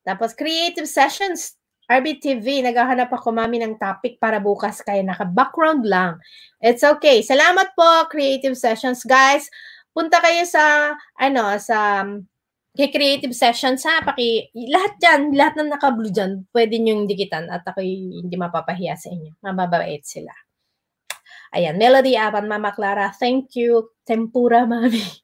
Tapos creative sessions RBTV, naghahanap ako mami ng topic para bukas kaya naka-background lang. It's okay. Salamat po, Creative Sessions. Guys, punta kayo sa, ano, sa um, kay Creative Sessions ha. Paki, lahat dyan, lahat ng naka-blue dyan, pwede nyo dikitan at ako hindi mapapahiya sa inyo. Mababait sila. Ayan, Melody Aban, Mama Clara, thank you. Tempura, mami.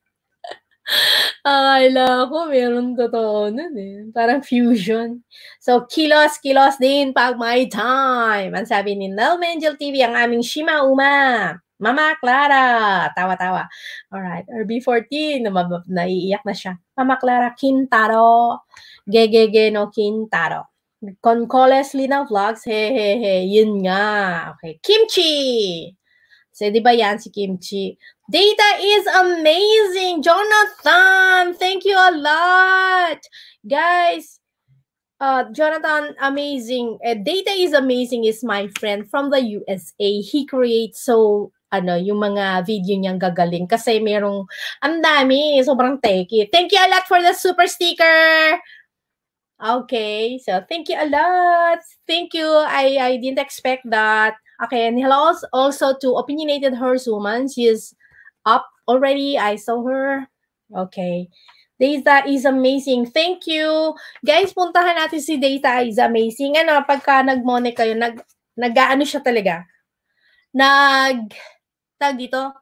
Akala ko meron totoo nun eh. Parang fusion. So, kilos, kilos din pag my time. Ang sabi ni Nel Mangel TV, ang aming Shima Uma. Mama Clara, tawa-tawa. Alright, b 14 na, naiiyak na siya. Mama Clara, Kintaro. Gegege no Kintaro. Concoles Lina Vlogs, He, he, he. yun nga. Okay, Kimchi! Kasi di ba yan si Kimchi? Data is amazing. Jonathan, thank you a lot. Guys, uh, Jonathan, amazing. Uh, Data is amazing is my friend from the USA. He creates so ano, yung mga video niyang gagaling kasi merong ang dami, sobrang techy. Thank you a lot for the super sticker. Okay, so thank you a lot. Thank you. I I didn't expect that. Okay, and hello also to opinionated horse woman. She is up already. I saw her. Okay. Data is amazing. Thank you. Guys, puntahan natin si Data is amazing. Ano, pagka nag-money kayo, nag, nag-ano siya talaga? Nag, tag dito,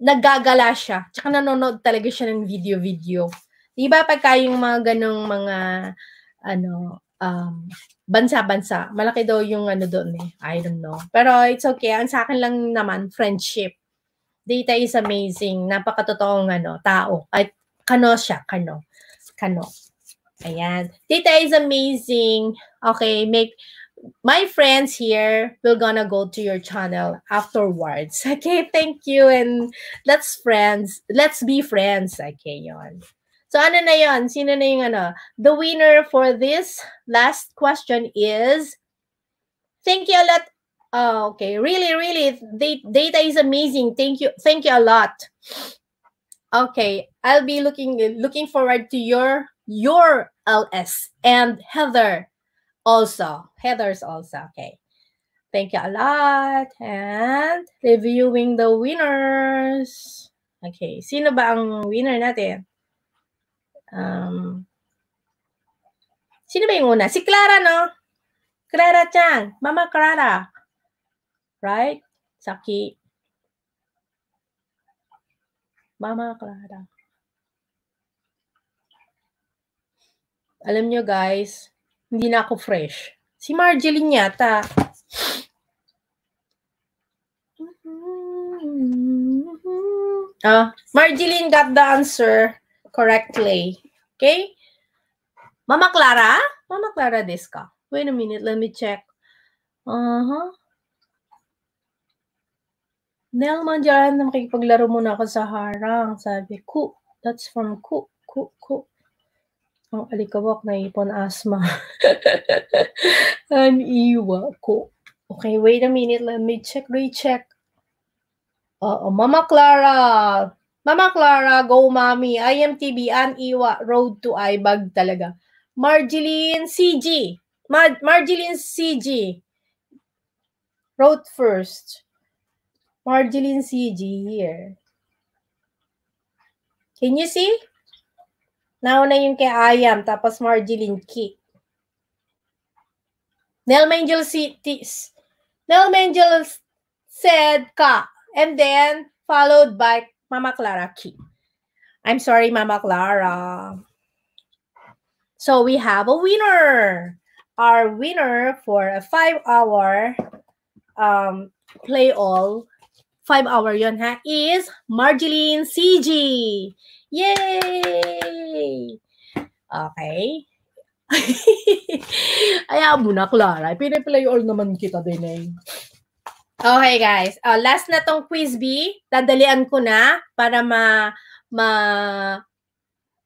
naggagala siya. Tsaka nanonood talaga siya ng video-video. Di pagka yung mga ganong mga, ano, um, bansa-bansa, malaki daw yung ano doon eh. I don't know. Pero it's okay. Ang sa akin lang naman, friendship. Data is amazing. Napakatotoong ano, tao. At kano siya, kano. Kano. Ayan. Data is amazing. Okay, make my friends here will gonna go to your channel afterwards. *laughs* Okay, thank you and let's friends, let's be friends. Okay, yon. So ano na yon? Sino na yung ano? The winner for this last question is Thank you a lot Oh, okay. Really, really, the data is amazing. Thank you. Thank you a lot. Okay, I'll be looking looking forward to your your LS and Heather also. Heather's also. Okay. Thank you a lot. And reviewing the winners. Okay, sino ba ang winner natin? Um, sino ba yung una? Si Clara, no? Clara Chang. Mama Clara. Right? Saki. Mama Clara. Alam nyo guys, hindi na ako fresh. Si Marjeline yata. Ah, Marjeline got the answer correctly. Okay? Mama Clara? Mama Clara this ka. Wait a minute, let me check. Uh-huh. Nel, mandyan na makikipaglaro muna ako sa harang. Sabi, ku. That's from ku. Ku, ku. Ang oh, alikawak na ipon asma. *laughs* An iwa ko. Okay, wait a minute. Let me check, recheck. Uh, -oh, Mama Clara. Mama Clara, go mommy. IMTB, an iwa. Road to Ibag talaga. Marjeline CG. Mar Marjeline CG. Road first. margarine CG here. Can you see? Nauna yung kay Ayam, tapos margarine K. Nelmangel cities. Nelmangel said ka, and then followed by Mama Clara K. I'm sorry, Mama Clara. So we have a winner. Our winner for a five-hour um, play all 5 hour yon ha, is Marjeline CG. Yay! Okay. *laughs* Ayaw mo na, Clara. Piniplay all naman kita din eh. Okay, guys. Uh, last na tong quiz B. Dadalian ko na para ma ma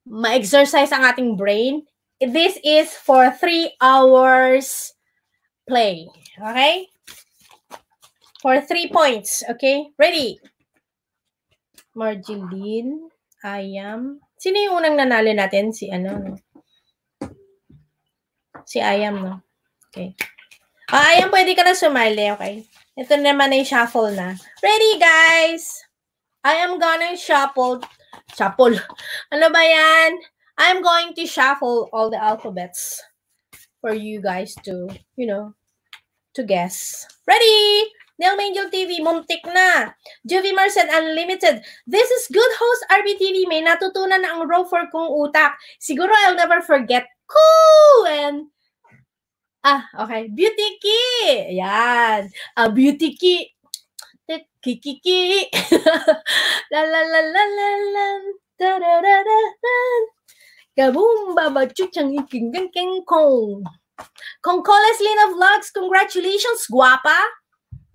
ma-exercise ang ating brain. This is for 3 hours play. Okay? for three points. Okay? Ready? Marjeline, Ayam. Sino yung unang nanalo natin? Si ano, no? Si Ayam, no? Okay. Oh, ah, Ayam, pwede ka na sumali, okay? Ito naman ay shuffle na. Ready, guys? I am gonna shuffle. Shuffle. *laughs* Ano ba yan? I am going to shuffle all the alphabets for you guys to, you know, to guess. Ready? Nel Mangel TV, muntik na. Juvie Marcel Unlimited, this is good host RBTV. May natutunan na ang raw for kong utak. Siguro I'll never forget. Cool! And Ah, okay. Beauty Key! Ayan. A beauty Key. Kikiki. *laughs* la la la la la la. Da da da da da. Kaboom! Baba chuchang iking gang kong. Kong Coles Lina Vlogs, congratulations, guapa!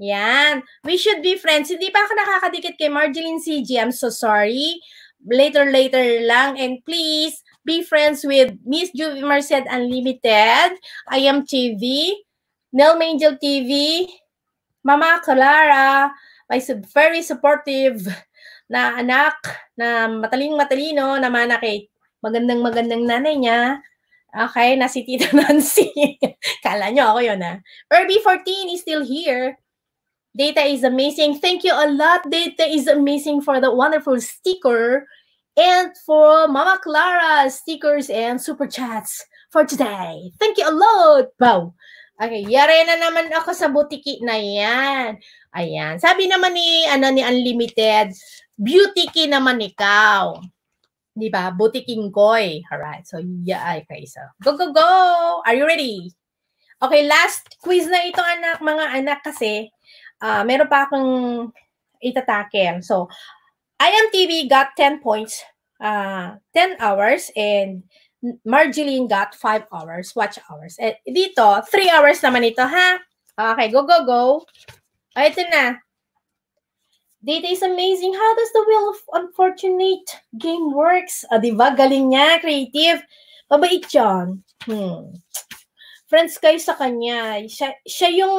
Yan. We should be friends. Hindi pa ako nakakadikit kay Marjeline CG. I'm so sorry. Later, later lang. And please, be friends with Miss Juvie Merced Unlimited, I Am TV, Nell Angel TV, Mama Clara, my very supportive na anak, na mataling-matalino, na mana kay magandang-magandang nanay niya. Okay, na si Tita *laughs* Nancy. Kala nyo ako yun, ha? Ah. Irby14 is still here. Data is amazing. Thank you a lot. Data is amazing for the wonderful sticker and for Mama Clara's stickers and super chats for today. Thank you a lot. Wow. Okay, yare na naman ako sa butiki na yan. Ayan. Sabi naman ni, ano, ni Unlimited, beauty ki naman ikaw. Di ba? Butiking koy. Alright. So, yeah. Okay. So, go, go, go. Are you ready? Okay, last quiz na ito, anak. Mga anak kasi, uh, meron pa akong itatake. So, IMTV got 10 points, uh, ah, 10 hours, and Marjeline got 5 hours, watch hours. At eh, dito, 3 hours naman ito, ha? Okay, go, go, go. Oh, ito na. Data is amazing. How does the wheel of unfortunate game works? Ah, di ba? Galing niya, creative. Mabait yun. Hmm. Friends kayo sa kanya. Siya, siya yung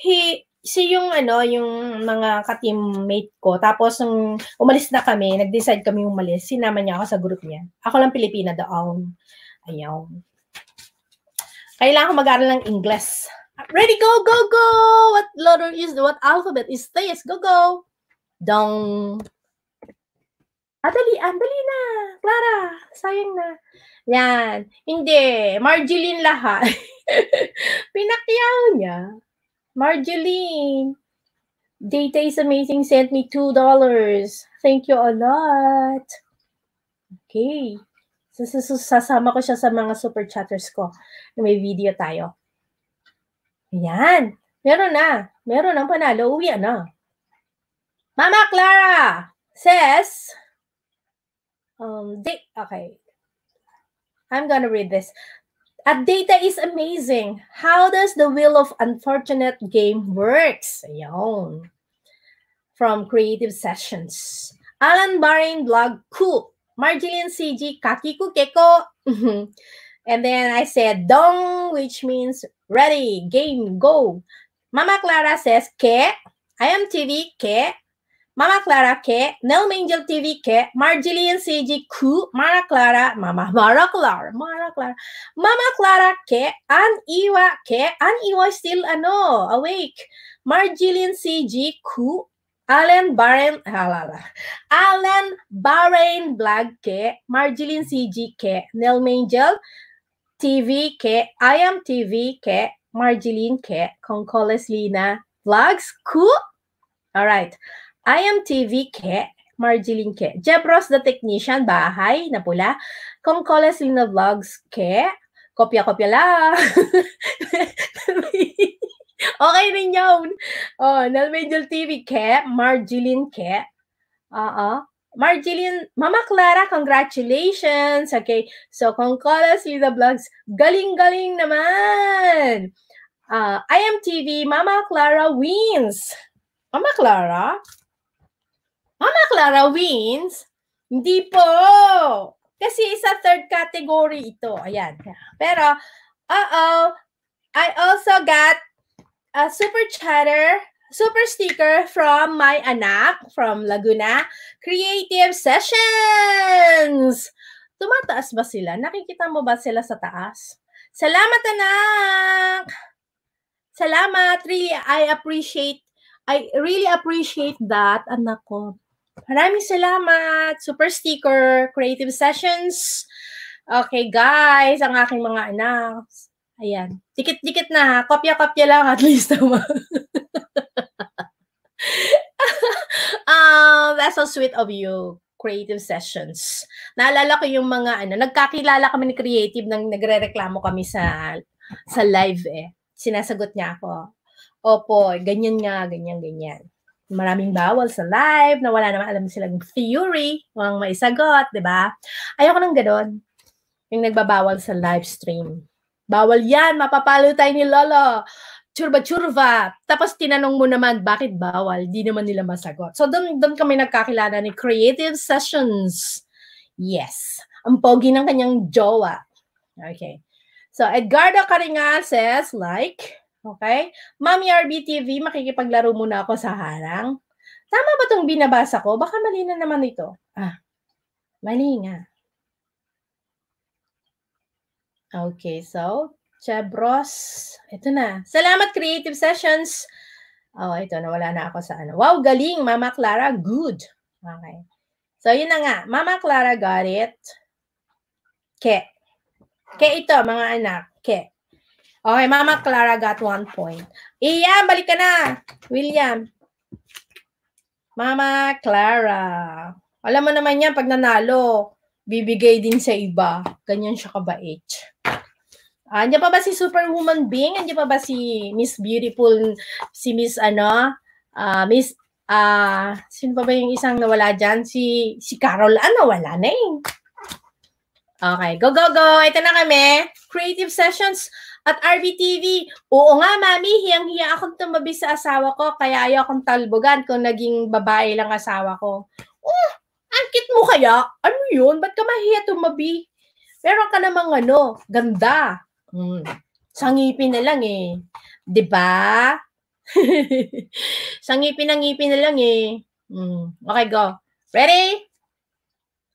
he, si yung ano, yung mga ka-teammate ko. Tapos nung umalis na kami, nag-decide kami umalis, sinama niya ako sa group niya. Ako lang Pilipina doon. Ayaw. Kailangan ko mag-aral ng Ingles. Ready, go, go, go! What letter is, what alphabet is this? Go, go! Dong! Adali, ah, andali ah, na! Clara, sayang na. Yan. Hindi. Marjeline lahat. *laughs* Pinakyaw niya. Marjeline, Data is amazing. Sent me $2. Thank you a lot. Okay. Sasama ko siya sa mga super chatters ko may video tayo. Ayan. Meron na. Meron ang panalo. Uwi na. Ano? Mama Clara says, um, they, okay. I'm gonna read this. At data is amazing. How does the wheel of unfortunate game works? Ayan. From Creative Sessions. Alan Baring blog ku. Marjillian CG kakiku keko. *laughs* and then I said dong, which means ready, game, go. Mama Clara says ke. I am TV ke. Mama Clara que, Nelmangel TV que, Margillian CG Ku, Mara Clara, Mama Mara Clara, Mara Clara, Mama Clara que, An Iwa que, An Iwa still ano, uh, awake. Margillian CG Ku, Alan Barren, halala. Alan Barren Black ke Margillian CG que, Nelmangel TV ke I am TV ke Margillian ke Concoles Lina Vlogs Ku. All right. IMTV Ke, Marjeline Ke, Jeb Ross the Technician, Bahay, Napula, Comcoles the Vlogs Ke, Kopya-kopya lang. *laughs* okay rin yun. Oh, Nalmedial TV Ke, Marjeline Ke. Oo. Uh-uh. Marjeline, Mama Clara, congratulations. Okay, so Concolas the Vlogs, galing-galing naman. Uh, ah, IMTV, Mama Clara wins. Mama Clara, Ah, Mama Clara wins? Hindi po! Kasi sa third category ito. Ayan. Pero, uh-oh, I also got a super chatter, super sticker from my anak from Laguna Creative Sessions. Tumataas ba sila? Nakikita mo ba sila sa taas? Salamat anak. Salamat. Really, I appreciate I really appreciate that, anak ko. Maraming salamat. Super sticker, creative sessions. Okay, guys, ang aking mga anak. Ayan. Dikit-dikit na. ha. Kopya-kopya lang at least naman. *laughs* um, that's so sweet of you creative sessions. Naalala ko yung mga ano, nagkakilala kami ni creative nang nagrereklamo kami sa sa live eh. Sinasagot niya ako. Opo, ganyan nga, ganyan ganyan maraming bawal sa live, na wala naman alam silang theory, huwag maisagot, di ba? Ayoko nang ganon. Yung nagbabawal sa live stream. Bawal yan, mapapalo tayo ni Lolo. Churba-churva. Tapos tinanong mo naman, bakit bawal? Di naman nila masagot. So doon, doon kami nagkakilala ni Creative Sessions. Yes. Ang pogi ng kanyang jowa. Okay. So Edgardo Karinga says, like, Okay? Mommy RBTV, makikipaglaro muna ako sa harang. Tama ba itong binabasa ko? Baka mali na naman ito. Ah, mali nga. Okay, so, Chebros. Ito na. Salamat, Creative Sessions. Oh, ito, na. Wala na ako sa ano. Wow, galing, Mama Clara. Good. Okay. So, yun na nga. Mama Clara got it. Ke. Ke ito, mga anak. Ke. Okay, Mama Clara got one point. Iyan, balik ka na. William. Mama Clara. Alam mo naman yan, pag nanalo, bibigay din sa iba. Ganyan siya kabait. Ah, andiyan pa ba si Superwoman Bing? Andiyan pa ba si Miss Beautiful, si Miss ano, uh, Miss, ah, uh, sino pa ba yung isang nawala dyan? Si, si Carol, ano, ah, wala na eh. Okay, go, go, go. Ito na kami. Creative sessions. At RBTV, oo nga mami, hiyang-hiya akong tumabi sa asawa ko kaya ayaw akong talbogan kung naging babae lang asawa ko. Oh, ang cute mo kaya? Ano yun? Ba't ka mahiya tumabi? Meron ka namang ano, ganda. Hmm. Sangipin na lang eh. 'Di ba? *laughs* Sangipin ang ngipin na lang eh. Hmm. Okay, go. Ready?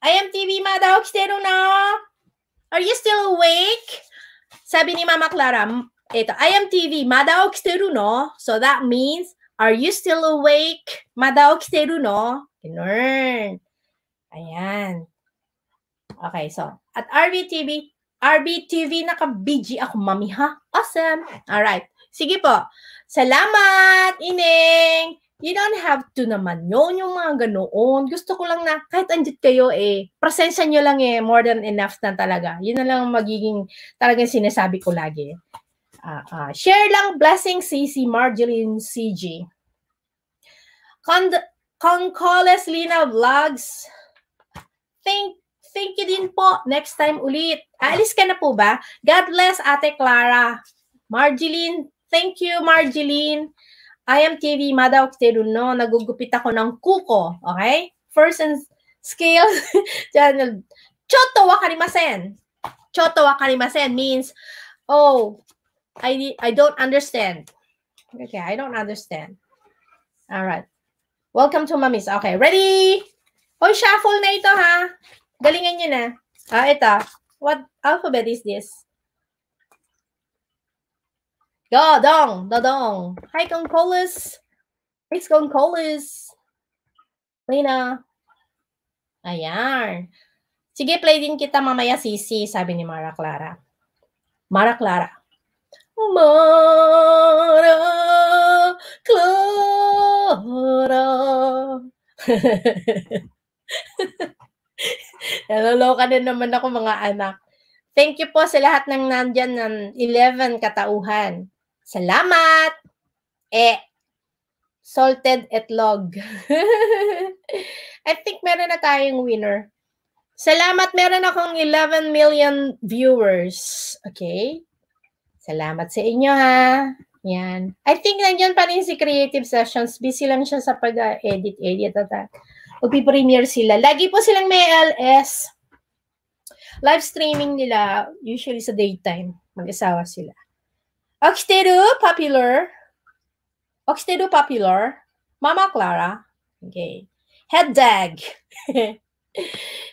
I am TV Madawag Stero na. Are you still awake? Sabi ni Mama Clara, ito, I am TV, kiteru no? So that means, are you still awake? kiteru no? Learn. Ayan. Okay, so, at RBTV, RBTV, naka-BG ako, mami, ha? Awesome. Alright. Sige po. Salamat, Ining! you don't have to naman yon yung mga ganoon. Gusto ko lang na kahit andit kayo eh, presensya nyo lang eh, more than enough na talaga. Yun na lang magiging talagang sinasabi ko lagi. Uh, uh, share lang blessing CC Marjeline CG. Cond Concoles Lina Vlogs. Thank thank you din po. Next time ulit. Aalis ka na po ba? God bless Ate Clara. Marjeline, thank you Marjeline. I am TV Mada Okiteru no, nagugupit ako ng kuko, okay? First and scale *laughs* channel. Choto wakarimasen. Choto wakarimasen means, oh, I, I don't understand. Okay, I don't understand. All right. Welcome to Mami's. Okay, ready? Oh, shuffle na ito ha. Galingan nyo na. Ah, ito. What alphabet is this? Dodong, Dodong. Hi, Concolis. Thanks, Concolis. Lena. Ayan. Sige, play din kita mamaya, Sisi, sabi ni Mara Clara. Mara Clara. Mara Clara. *laughs* Naloloka din naman ako mga anak. Thank you po sa lahat ng nandyan ng 11 katauhan. Salamat! Eh, salted log. *laughs* I think meron na tayong winner. Salamat, meron akong 11 million viewers. Okay? Salamat sa inyo, ha? Yan. I think nandiyan pa rin si Creative Sessions. Busy lang siya sa pag-edit, edit, at premiere sila. Lagi po silang may LS. Live streaming nila, usually sa daytime. Mag-asawa sila. 起きてる popular. 起きてる popular. Mama Clara. Okay. Head dag. *laughs*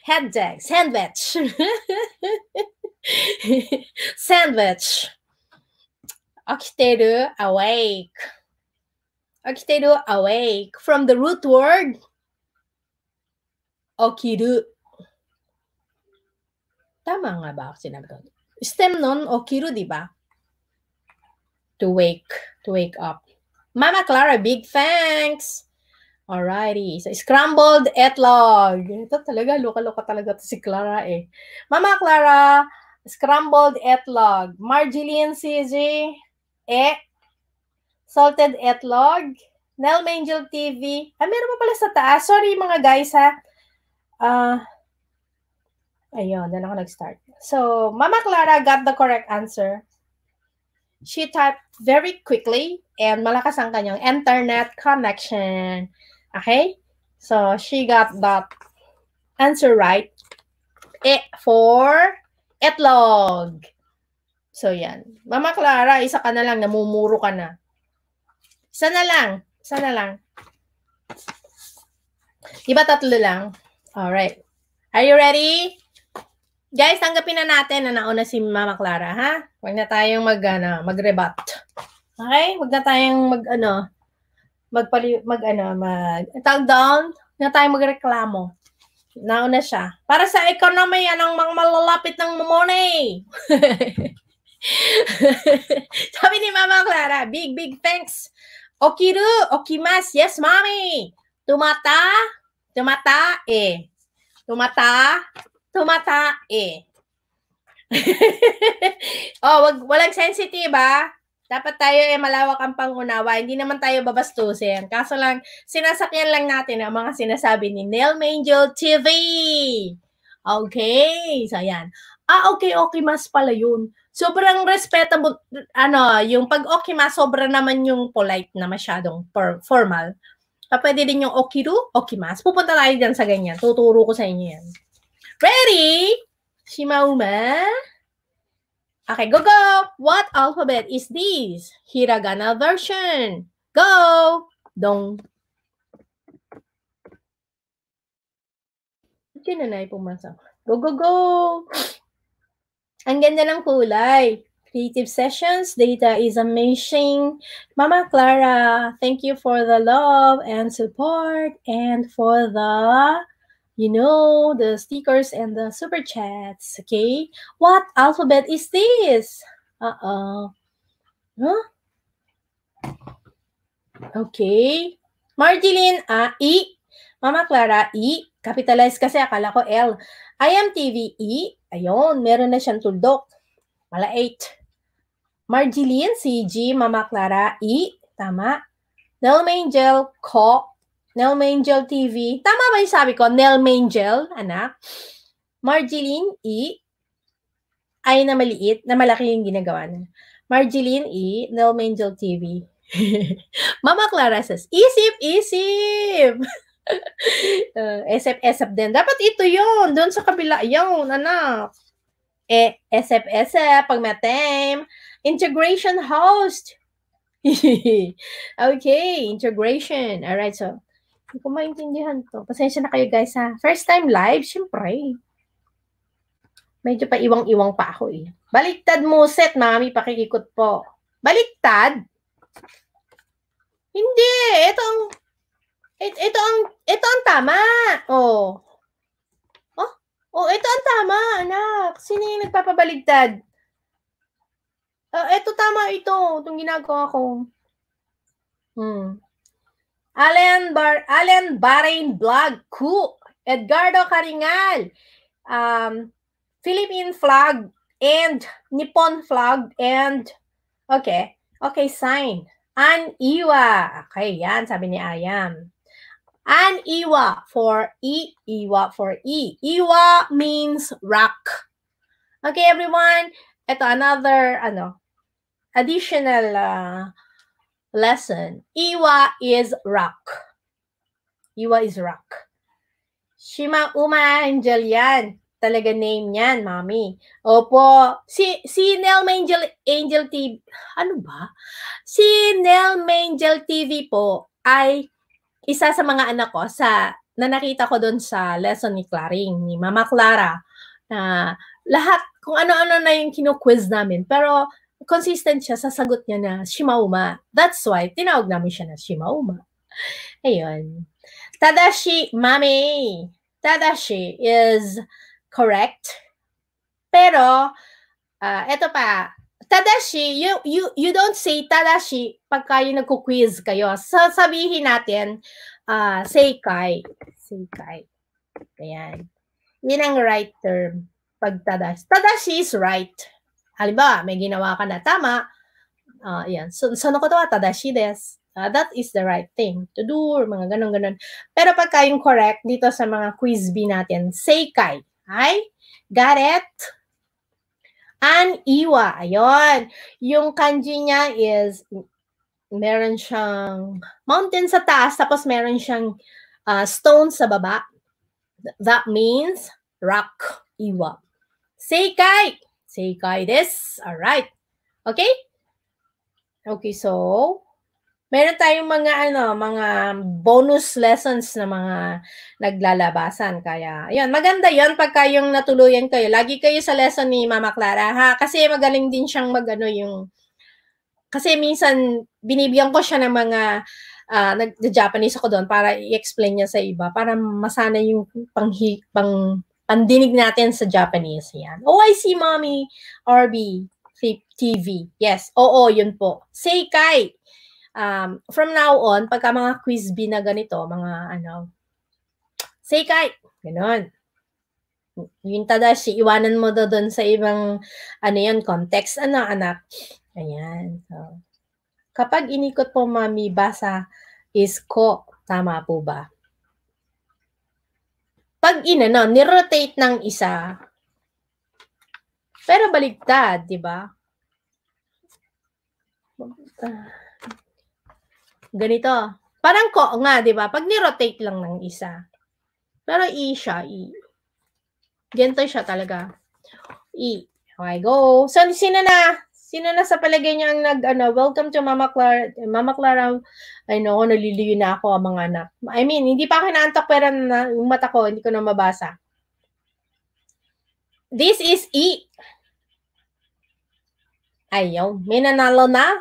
Head dag. Sandwich. *laughs* Sandwich. 起きてる awake. 起きてる awake. From the root word. Tama nga ba ako sinabi ko? Stem nun, okiru, di ba? to wake to wake up. Mama Clara, big thanks. Alrighty. So, scrambled etlog. Ito talaga, luka-luka talaga to si Clara eh. Mama Clara, scrambled etlog. Marjeline CG, eh, salted etlog. Nel Angel TV. Ah, meron pa pala sa taas. Sorry mga guys ha. Ah, uh, ayun, doon ako nag-start. So, Mama Clara got the correct answer. She typed very quickly and malakas ang kanyang internet connection. Okay? So, she got that answer right. E for etlog. So, yan. Mama Clara, isa ka na lang. Namumuro ka na. Isa na lang. Isa na lang. Iba tatlo lang? Alright. Are you ready? Guys, tanggapin na natin na nauna si Mama Clara, ha? Huwag na tayong mag, ano, mag-rebat. Okay? Huwag na tayong mag, ano, magpali, mag, ano, mag, tag down, huwag na tayong magreklamo. Nauna siya. Para sa economy, anong mga malalapit ng money? *laughs* Sabi ni Mama Clara, big, big thanks. Okiru, okimas, yes, mommy. Tumata, tumata, eh. Tumata, tumata eh. *laughs* oh, wag, walang sensitive ba? Ah. Dapat tayo eh malawak ang pangunawa. Hindi naman tayo babastusin. Kaso lang, sinasakyan lang natin ang mga sinasabi ni Neil Angel TV. Okay, so yan. Ah, okay, okay, mas pala yun. Sobrang respectable, ano, yung pag okay mas, sobra naman yung polite na masyadong per, formal. Ah, pwede din yung okiru, okay mas. Pupunta tayo dyan sa ganyan. Tuturo ko sa inyo yan. Ready? Shimauma? Okay, go, go. What alphabet is this? Hiragana version. Go. Dong. Diyan na na pumasa. Go, go, go. Ang ganda ng kulay. Creative Sessions data is amazing. Mama Clara, thank you for the love and support and for the you know, the stickers and the super chats, okay? What alphabet is this? Uh-oh. Huh? Okay. Marjeline, ah, E. Mama Clara, E. Capitalize kasi akala ko L. I am TV, E. Ayun, meron na siyang tuldok. Mala 8. Marjeline, G. Mama Clara, E. Tama. Nelma Angel, Ko. Nelmangel TV. Tama ba yung sabi ko? Nelmangel, anak. Marjeline E. Ay, na maliit, na malaki yung ginagawa niya. Marjeline E. Nelmangel TV. *laughs* Mama Clara says, isip, isip! *laughs* uh, SF, SF din. Dapat ito yon Doon sa kabila. Yun, anak. Eh, SF, SF. Pag may time. Integration host. *laughs* okay, integration. All right, so hindi ko maintindihan to. Pasensya na kayo guys ha. First time live, syempre. Medyo pa iwang-iwang pa ako eh. Baliktad mo set, mami, pakikikot po. Baliktad? Hindi, ito ang ito, ito ang ito ang tama. Oh. Oh, oh, ito ang tama, anak. Sino yung nagpapabaligtad? Uh, ah, ito tama ito, itong ginagawa ko. Hmm. Allen, Bar Allen Bahrain Vlog, Ku, Edgardo Caringal, um, Philippine Flag, and Nippon Flag, and, okay, okay, sign. An Iwa. Okay, yan, sabi ni Ayam. An Iwa for E, Iwa for E. Iwa means rock. Okay, everyone, ito another, ano, additional uh, lesson. Iwa is rock. Iwa is rock. Shima Uma Angel yan. Talaga name niyan, mami. Opo. Si, si Nel Angel, Angel TV. Ano ba? Si Nel Angel TV po ay isa sa mga anak ko sa na nakita ko doon sa lesson ni Claring, ni Mama Clara, na lahat, kung ano-ano na yung kino-quiz namin. Pero consistent siya sa sagot niya na Shimauma. That's why, tinawag namin siya na Shimauma. Ayun. Tadashi Mami. Tadashi is correct. Pero, uh, eto pa, Tadashi, you, you, you don't say Tadashi pagka yung nagko-quiz kayo. So, sabihin natin, uh, ah, Seikai. Seikai. Ayan. Yun ang right term pag Tadashi. Tadashi is right. Halimbawa, may ginawa ka na tama. Uh, ah, yan. So, so no koto ah, tadashi desu. Uh, ah, that is the right thing to do, or mga ganun-ganun. Pero pagka yung correct, dito sa mga quiz B natin, seikai. Ay, got it? An iwa. Ayun. Yung kanji niya is, meron siyang mountain sa taas, tapos meron siyang uh, stone sa baba. That means rock iwa. Seikai! 正解です。Alright. Okay? Okay, so, meron tayong mga, ano, mga bonus lessons na mga naglalabasan. Kaya, yun, maganda yun pagka yung natuluyan kayo. Lagi kayo sa lesson ni Mama Clara, ha? Kasi magaling din siyang mag, ano, yung, kasi minsan, binibigyan ko siya ng mga, uh, nag-Japanese ako doon para i-explain niya sa iba, para masana yung panghi, pang, pandinig natin sa Japanese. Yan. Oh, I see, mommy. RB TV. Yes. Oo, yun po. Seikai. Um, from now on, pagka mga quiz B na ganito, mga ano, Seikai. Ganon. Yun tadashi, iwanan mo doon sa ibang, ano yun, context. Ano, anak? Ayan. So, kapag inikot po, mami, basa is ko. Tama po ba? pag ina inano, nirotate ng isa, pero baligtad, di ba? Ganito. Parang ko nga, di ba? Pag nirotate lang ng isa. Pero E siya, E. Ganito siya talaga. E. Okay, go. So, sino na? Sino na sa palagay niya ang nag, ano, welcome to Mama Clara, Mama Clara, ay no, naliliyo na ako ang mga anak. I mean, hindi pa ako naantok pero na, yung mata ko, hindi ko na mabasa. This is E. Ayaw, may nanalo na.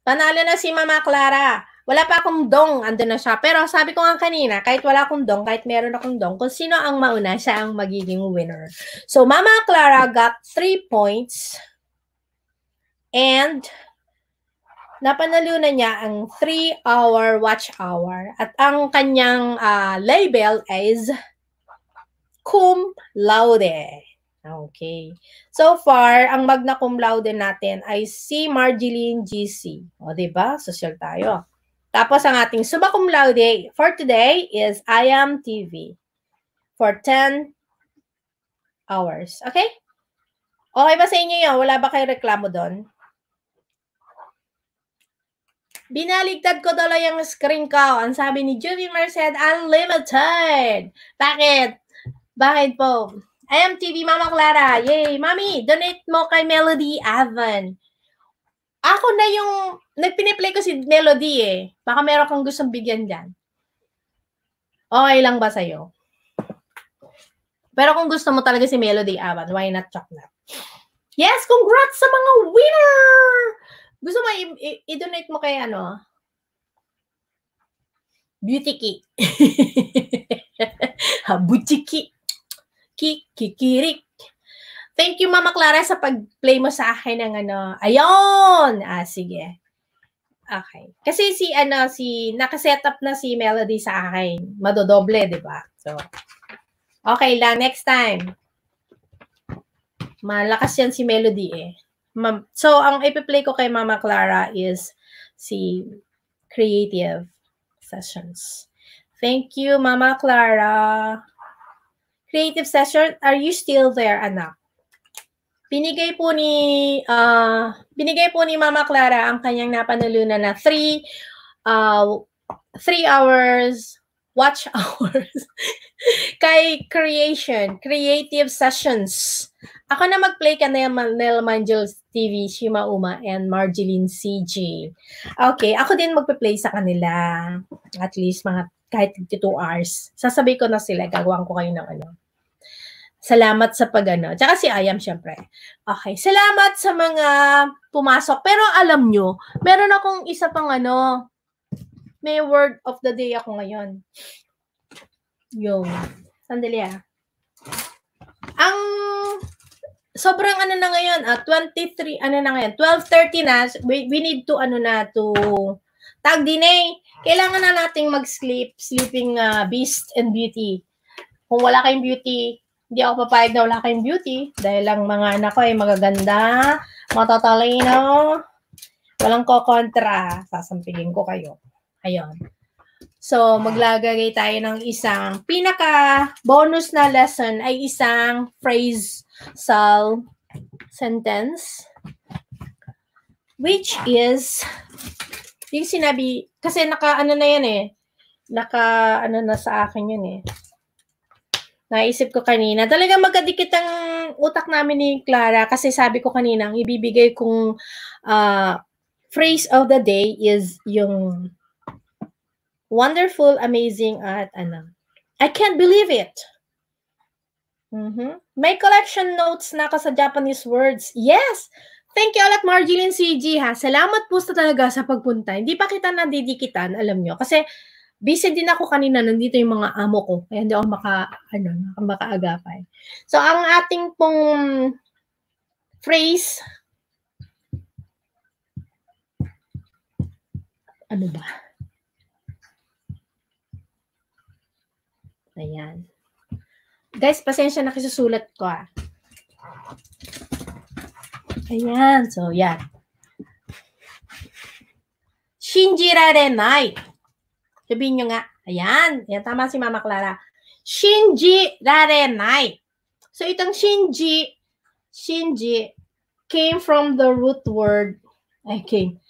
Panalo na si Mama Clara. Wala pa akong dong, ando na siya. Pero sabi ko nga kanina, kahit wala akong dong, kahit meron akong dong, kung sino ang mauna, siya ang magiging winner. So, Mama Clara got 3 points. And napanalo na niya ang 3-hour watch hour. At ang kanyang uh, label is cum laude. Okay. So far, ang magna cum laude natin ay si Marjeline GC. O, ba diba? Social tayo. Tapos ang ating summa cum laude for today is I am TV for 10 hours. Okay? Okay ba sa inyo yun? Wala ba kayo reklamo doon? Binaligtad ko tuloy yung screen ko. Ang sabi ni Juvie Merced, Unlimited. Bakit? Bakit po? I am TV Mama Clara. Yay! Mami, donate mo kay Melody Avan. Ako na yung nagpiniplay ko si Melody eh. Baka meron kang gustong bigyan dyan. Okay lang ba sa'yo? Pero kung gusto mo talaga si Melody Avan, why not chocolate? Yes, congrats sa mga winner! Gusto mo, i- i-donate mo kay ano? Beauty Kiki. *laughs* Ah, Butiki. Kikikirik. Thank you, Mama Clara, sa pag-play mo sa akin ng ano. Ayun! Ah, sige. Okay. Kasi si ano si naka-set up na si Melody sa akin. Madodoble, 'di ba? So Okay lang next time. Malakas 'yan si Melody eh. Ma- so, ang ipi-play ko kay Mama Clara is si Creative Sessions. Thank you, Mama Clara. Creative Session, are you still there, anak? Binigay po ni uh, binigay po ni Mama Clara ang kanyang napanalunan na 3 uh, 3 hours watch *laughs* hours kay creation, creative sessions. Ako na mag-play ka na yung Nel Manjels TV, Shima Uma, and Marjeline CG. Okay, ako din magpe-play sa kanila. At least mga kahit 2 hours. Sasabi ko na sila, gagawin ko kayo ng ano. Salamat sa pag-ano. Tsaka si Ayam, syempre. Okay, salamat sa mga pumasok. Pero alam nyo, meron akong isa pang ano, may word of the day ako ngayon. Yo, sandali ah. Ang sobrang ano na ngayon, ah, 23, ano na ngayon, 12.30 na, we, we need to, ano na, to, tag din eh, kailangan na nating mag-sleep, sleeping uh, beast and beauty. Kung wala kayong beauty, hindi ako papayag na wala kayong beauty, dahil lang mga anak ko ay magaganda, matatalino, walang kokontra, sasampingin ko kayo. Ayun. So, maglagay tayo ng isang pinaka-bonus na lesson ay isang phrase sal sentence which is yung sinabi kasi naka ano na yan eh naka ano na sa akin yun eh naisip ko kanina. Talagang magkadikit ang utak namin ni Clara kasi sabi ko kanina, ang ibibigay kong uh, phrase of the day is yung wonderful, amazing, at ano, I can't believe it. Mm-hmm. May collection notes na ka sa Japanese words. Yes! Thank you alat Marjeline CG ha. Salamat po sa talaga sa pagpunta. Hindi pa kita nadidikitan, alam nyo. Kasi busy din ako kanina, nandito yung mga amo ko. Kaya hindi ako maka, ano, makaagapay. So, ang ating pong phrase, ano ba? Ayan. Guys, pasensya na kisusulat ko ah. Ayan, so yan. Shinjirarenai. Sabihin nyo nga. Ayan, yan tama si Mama Clara. Shinji Shinjirarenai. So itong shinji, shinji came from the root word, I came.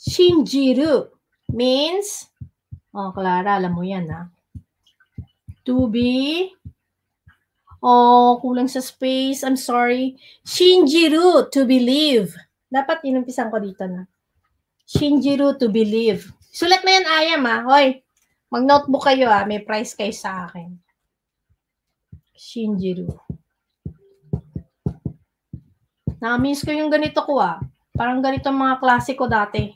Shinjiru means, oh Clara, alam mo yan ha, ah. to be Oh, kulang sa space. I'm sorry. Shinjiru to believe. Dapat inumpisan ko dito na. Shinjiru to believe. Sulat mo yan, Ayam, ha? Hoy, mag-notebook kayo, ha? Ah. May price kayo sa akin. Shinjiru. Nakamiss ko yung ganito ko, ha? Ah. Parang ganito mga klase ko dati.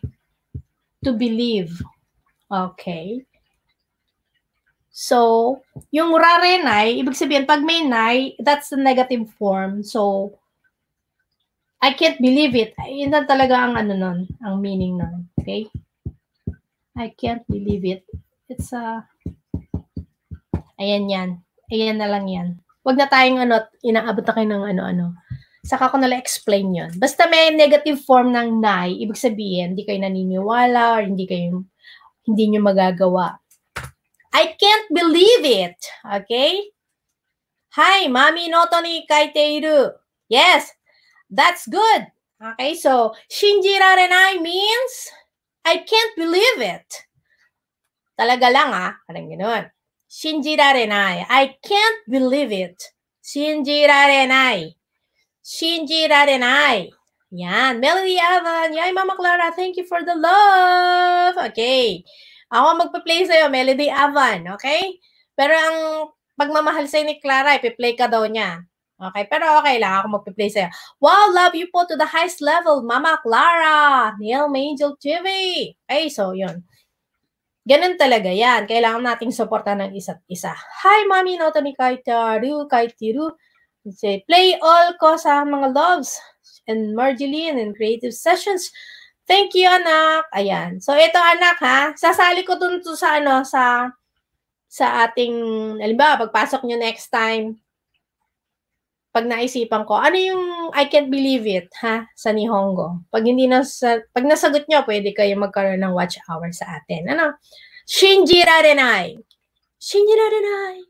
To believe. Okay. So, yung rare nai, ibig sabihin, pag may nai, that's the negative form. So, I can't believe it. Yun talaga ang ano nun, ang meaning nun. Okay? I can't believe it. It's a... Uh, ayan yan. Ayan na lang yan. Huwag na tayong ano, inaabot na kayo ng ano-ano. Saka ko nalang explain yon. Basta may negative form ng nai, ibig sabihin, hindi kayo naniniwala or hindi kayo hindi nyo magagawa. I can't believe it. Okay. Hi, Yes, that's good. Okay, so 信じられない means I can't believe it. Talaga lang ah. Parang ganun. Shinji rarenai. I can't believe it. Shinji rarenai. Shinji rarenai. Yan. Melody Evan. Yay, Mama Clara. Thank you for the love. Okay. Ako magpa-play sa'yo, Melody Avan, okay? Pero ang pagmamahal sa'yo ni Clara, ipi-play ka daw niya. Okay, pero okay lang ako magpi-play sa'yo. Wow, love you po to the highest level, Mama Clara, Neil Angel TV. Okay, so yun. Ganun talaga yan. Kailangan nating suporta ng isa't isa. Hi, Mami Noto ni Kaitaru, Kaitiru. Play all ko sa mga loves and Marjeline and creative sessions. Thank you, anak. Ayan. So, ito, anak, ha? Sasali ko dun to sa, ano, sa, sa ating, halimbawa, pagpasok nyo next time, pag naisipan ko, ano yung I can't believe it, ha? Sa Nihongo. Pag hindi na, pag nasagot nyo, pwede kayo magkaroon ng watch hour sa atin. Ano? Shinjira Renai. Shinjira Renai.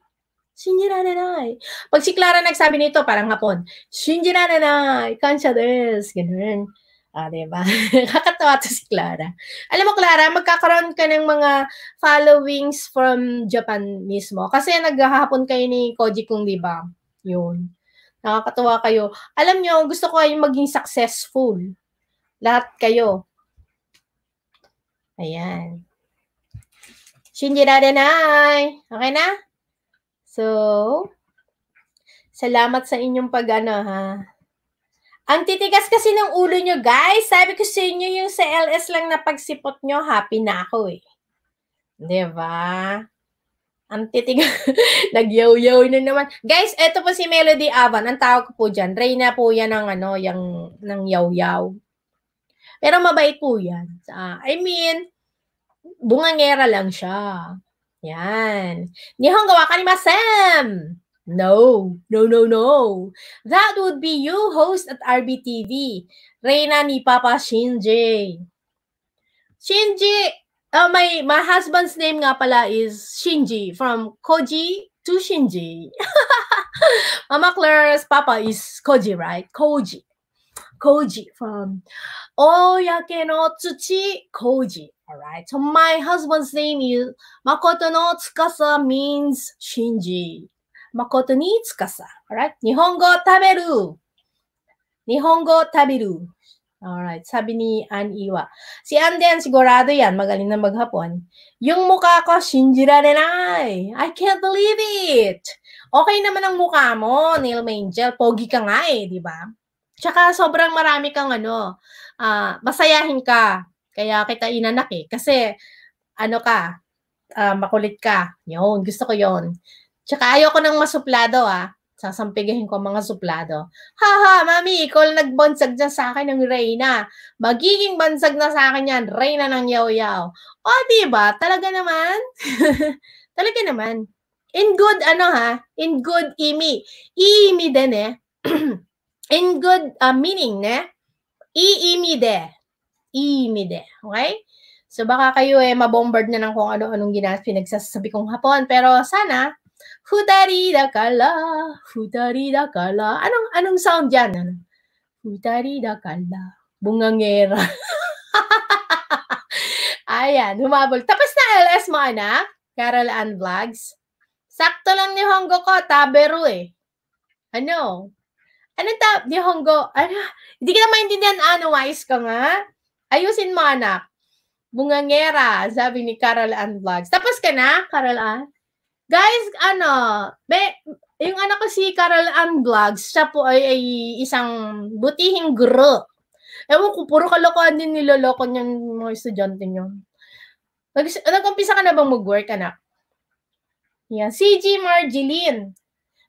Shinjira Renai. Pag si Clara nagsabi nito, parang hapon, Shinjira Renai. Kansha des. Ganun. Ah, di ba? *laughs* Kakatawa to si Clara. Alam mo, Clara, magkakaroon ka ng mga followings from Japan mismo. Kasi naghahapon kayo ni Koji kung di ba? Yun. Nakakatawa kayo. Alam nyo, gusto ko kayong maging successful. Lahat kayo. Ayan. Shinji Radenai. Okay na? So, salamat sa inyong pag ano ha. Ang titigas kasi ng ulo nyo, guys. Sabi ko sa inyo, yung sa LS lang na pagsipot nyo, happy na ako eh. ba? Diba? Ang titigas. *laughs* Nagyaw-yaw na naman. Guys, eto po si Melody Avan. Ang tawag ko po dyan. Reyna po yan ng, ano, yung, ng yaw-yaw. Pero mabait po yan. Uh, I mean, bungangera lang siya. Yan. Nihon gawa ka ni Masem! No, no, no, no. That would be you host at RBTV. Reina ni Papa Shinji. Shinji, uh, my, my husband's name nga pala is Shinji from Koji to Shinji. *laughs* Mama Claire's papa is Koji, right? Koji. Koji from Oyake no Tsuchi Koji. All right. So my husband's name is Makoto no Tsukasa means Shinji. 誠につかさ。Alright? 日本語を食べる日本語を食べる Alright, sabi ni Ann Iwa. Si Ann din, sigurado yan, magaling na maghapon. Yung mukha ko, nai. I can't believe it. Okay naman ang mukha mo, Neil Mangel. Pogi ka nga eh, di ba? Tsaka sobrang marami kang ano, uh, masayahin ka. Kaya kita inanak eh. Kasi, ano ka, uh, makulit ka. Yun, gusto ko yon Tsaka ayoko ng masuplado ah. Sasampigahin ko mga suplado. Haha, mami, ikaw nagbansag dyan sa akin ng Reyna. Magiging bansag na sa akin yan, Reyna ng yaw-yaw. O, diba? Talaga naman? *laughs* Talaga naman. In good, ano ha? In good imi. Iimi din eh. In good uh, meaning, ne? Iimi de. Iimi de. Okay? So baka kayo eh mabombard na ng kung ano-anong ginas pinagsasabi kong hapon. Pero sana Hudari da kala, hudari da kala. Anong, anong sound yan? Ano? Hudari da kala. Bungangera. *laughs* Ayan, humabol. Tapos na LS mo, anak? Carol Ann Vlogs? Sakto lang ni Hongo ko, tabero eh. Ano? Ano ta, ni Hongo? Ano? Hindi ka na maintindihan, ano, ah, wise ka nga? Ayusin mo, anak. Bungangera, sabi ni Carol Ann Vlogs. Tapos ka na, Carol Ann? Guys, ano, be, yung anak ko si Carol Ann Vlogs, siya po ay, ay isang butihing guru. Ewan ko, puro kalokohan din niloloko niyan mga estudyante niyo. Nag, nag-umpisa ka na bang mag-work, anak? Yan. CG Marjeline.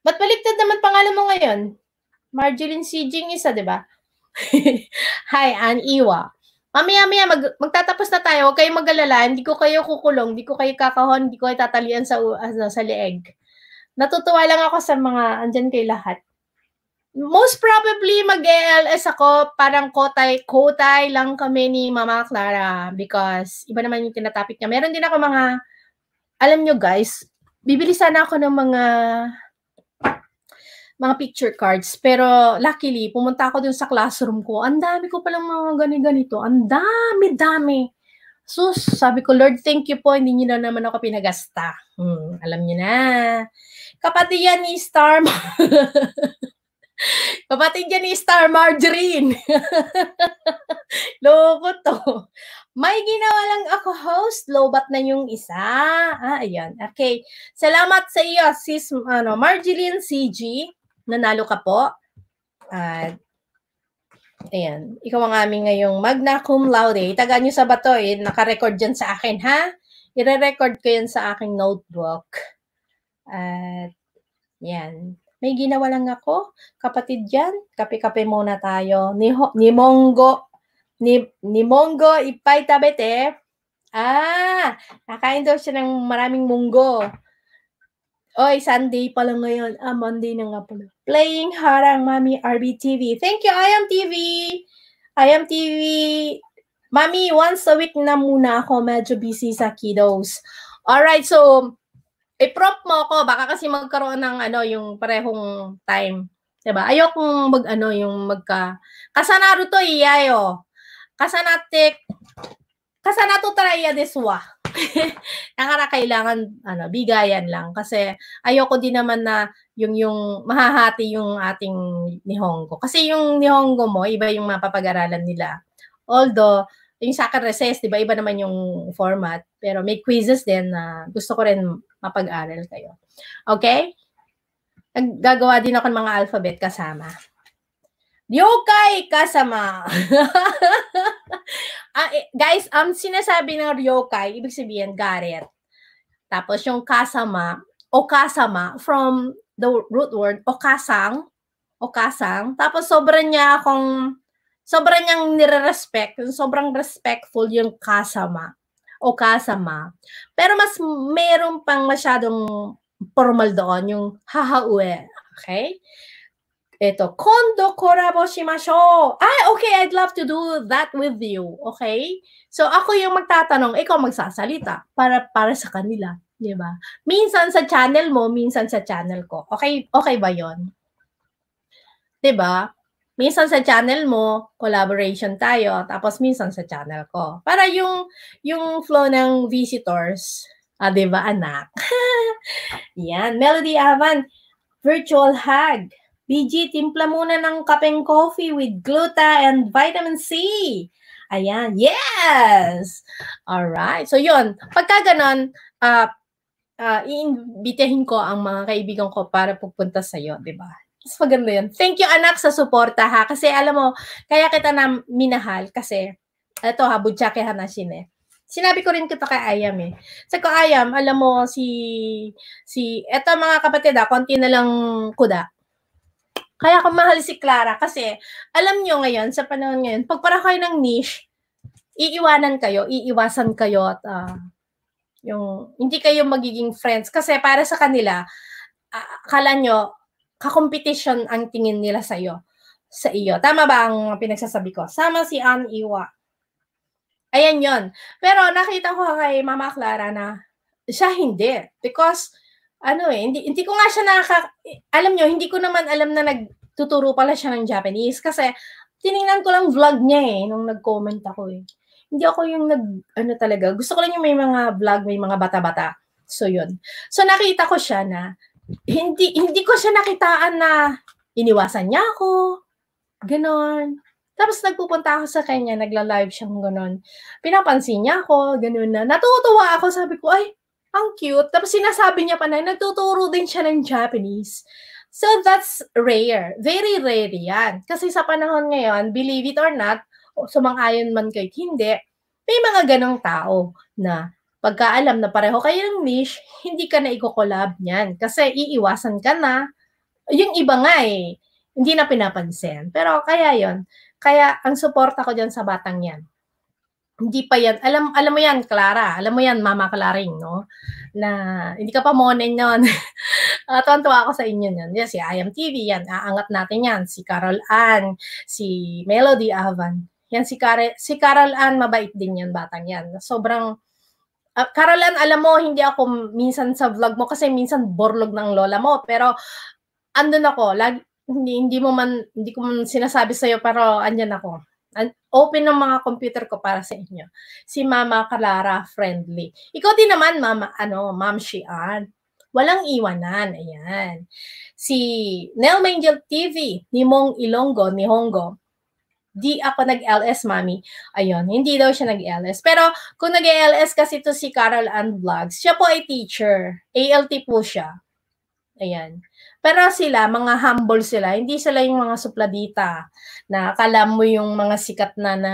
Ba't baliktad naman pangalan mo ngayon? Marjeline CG yung isa, di ba? *laughs* Hi, Ann Iwa. Mamaya-maya, mag, magtatapos na tayo. Huwag kayong mag Hindi ko kayo kukulong. Hindi ko kayo kakahon. Hindi ko kayo tatalian sa, ano, sa leeg. Natutuwa lang ako sa mga, andyan kay lahat. Most probably, mag els ako. Parang kotay, kotay lang kami ni Mama Clara because iba naman yung tinatapik niya. Meron din ako mga, alam nyo guys, bibili sana ako ng mga mga picture cards. Pero luckily, pumunta ako dun sa classroom ko. Ang dami ko palang mga ganito-ganito. Ang dami-dami. So, sabi ko, Lord, thank you po. Hindi niyo na naman ako pinagasta. Hmm, alam niyo na. Kapatid yan ni Star Mar- *laughs* Kapatid yan ni Star Margarine. *laughs* Loko to. May ginawa lang ako, host. Lobat na yung isa. Ah, ayan. Okay. Salamat sa iyo, sis ano, Marjeline CG. Nanalo ka po. At, uh, ayan. Ikaw ang aming ngayong magna cum laude. Itagaan nyo sa bato eh. Naka-record dyan sa akin, ha? Ire-record ko yan sa aking notebook. At, yan. May ginawa lang ako. Kapatid dyan, kape-kape muna tayo. Ni, ni Monggo, ni, ni Monggo ipay tabete. Ah, nakain daw siya ng maraming munggo. Oy, Sunday pa lang ngayon. Ah, Monday na nga pala. Playing Harang Mami RBTV. Thank you, I am TV. I am TV. Mami, once a week na muna ako. Medyo busy sa kiddos. Alright, so, i-prop mo ako. Baka kasi magkaroon ng ano, yung parehong time. Diba? Ayokong mag, ano, yung magka... Kasanaruto, iyayo. Kasanatik. Kasanato try this one. *laughs* kailangan ano, bigayan lang kasi ayoko din naman na yung yung mahahati yung ating nihongo. Kasi yung nihongo mo, iba yung mapapag-aralan nila. Although, yung sa akin recess, di ba, iba naman yung format. Pero may quizzes din na gusto ko rin mapag-aral kayo. Okay? Gagawa din ako ng mga alphabet kasama. Ryokai kasama. *laughs* ah, eh, guys, ang um, sinasabi ng ryokai, ibig sabihin garet. Tapos yung kasama, o kasama, from the root word, okasang, okasang. Tapos sobrang niya akong, sobrang niyang nire-respect, sobrang respectful yung kasama, o kasama. Pero mas meron pang masyadong formal doon, yung hahaue. Okay? えっと、今度コラボしましょう。Ah, okay, I'd love to do that with you. Okay? So, ako yung magtatanong, ikaw magsasalita para para sa kanila. Di ba? Minsan sa channel mo, minsan sa channel ko. Okay, okay ba yon? Di ba? Minsan sa channel mo, collaboration tayo, tapos minsan sa channel ko. Para yung, yung flow ng visitors, ah, di ba, anak? *laughs* Yan, Melody Avan, virtual hug. BG, timpla muna ng kapeng coffee with gluta and vitamin C. Ayan, yes! Alright, so yun. Pagka ganun, uh, ah, uh, ah, iimbitahin ko ang mga kaibigan ko para pupunta sa'yo, di ba? Mas maganda yun. Thank you, anak, sa suporta, ha? Kasi alam mo, kaya kita na minahal kasi, eto ha, budjake hanashin eh sinabi ko rin kita kay Ayam eh. Sa ko Ayam, alam mo si si eto mga kapatid ah, konti na lang kuda. Kaya ko mahal si Clara kasi alam nyo ngayon, sa panahon ngayon, pag para kayo ng niche, iiwanan kayo, iiwasan kayo at uh, yung hindi kayo magiging friends kasi para sa kanila, uh, akala nyo, kakompetisyon ang tingin nila sa iyo sa iyo. Tama ba ang pinagsasabi ko? Sama si Ann Iwa. Ayan yon. Pero nakita ko kay Mama Clara na siya hindi. Because ano eh, hindi, hindi ko nga siya nakaka... Alam nyo, hindi ko naman alam na nagtuturo pala siya ng Japanese kasi tiningnan ko lang vlog niya eh, nung nag-comment ako eh. Hindi ako yung nag... Ano talaga, gusto ko lang yung may mga vlog, may mga bata-bata. So, yun. So, nakita ko siya na hindi hindi ko siya nakitaan na iniwasan niya ako. Ganon. Tapos nagpupunta ako sa kanya, nagla-live siyang ganon. Pinapansin niya ako, ganon na. Natutuwa ako, sabi ko, ay, ang cute. Tapos sinasabi niya pa na, nagtuturo din siya ng Japanese. So that's rare. Very rare yan. Kasi sa panahon ngayon, believe it or not, sumang-ayon man kayo hindi, may mga ganong tao na pagkaalam na pareho kayo ng niche, hindi ka na iko-collab niyan. Kasi iiwasan ka na. Yung iba nga eh, hindi na pinapansin. Pero kaya yon Kaya ang suporta ko dyan sa batang yan, hindi pa yan, alam, alam mo yan, Clara, alam mo yan, Mama Claring, no? Na, hindi ka pa monen yun. uh, *laughs* ah, tuwan-tuwa ako sa inyo yan. Yan, si IM TV, yan, aangat natin yan. Si Carol Ann, si Melody Avan. Yan, si, Kare, si Carol Ann, mabait din yan, batang yan. Sobrang, uh, Carol Ann, alam mo, hindi ako minsan sa vlog mo kasi minsan borlog ng lola mo. Pero, andun ako, lagi, hindi, hindi mo man, hindi ko man sinasabi sa'yo, pero andyan ako open ng mga computer ko para sa inyo. Si Mama Kalara Friendly. Ikaw din naman, Mama, ano, Ma'am Shian. Walang iwanan. Ayan. Si Nel Angel TV, ni Mong Ilonggo, ni Hongo. Di ako nag-LS, mami. Ayun, hindi daw siya nag-LS. Pero kung nag-LS kasi to si Carol Ann Vlogs, siya po ay teacher. ALT po siya. Ayan. Pero sila, mga humble sila, hindi sila yung mga supladita na akala mo yung mga sikat na na,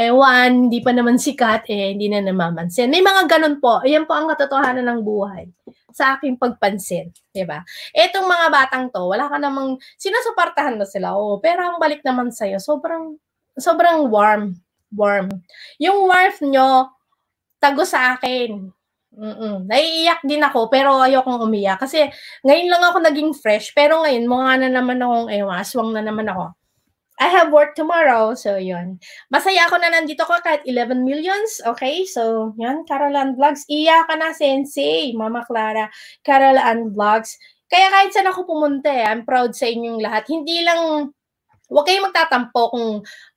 ewan, hindi pa naman sikat, eh, hindi na namamansin. May mga ganun po. Ayan po ang katotohanan ng buhay sa aking pagpansin. ba? Diba? Etong mga batang to, wala ka namang, sinusuportahan mo sila, oh, pero ang balik naman sa'yo, sobrang, sobrang warm. Warm. Yung warmth nyo, tago sa akin Mm-mm. Naiiyak din ako pero ayokong umiyak kasi ngayon lang ako naging fresh pero ngayon mukha na naman akong ewas, aswang na naman ako. I have work tomorrow, so yun. Masaya ako na nandito ko kahit 11 millions, okay? So, yun, Carolan Vlogs. Iya ka na, Sensei, Mama Clara. Carolan Vlogs. Kaya kahit saan ako pumunta, eh, I'm proud sa inyong lahat. Hindi lang, huwag kayong magtatampo kung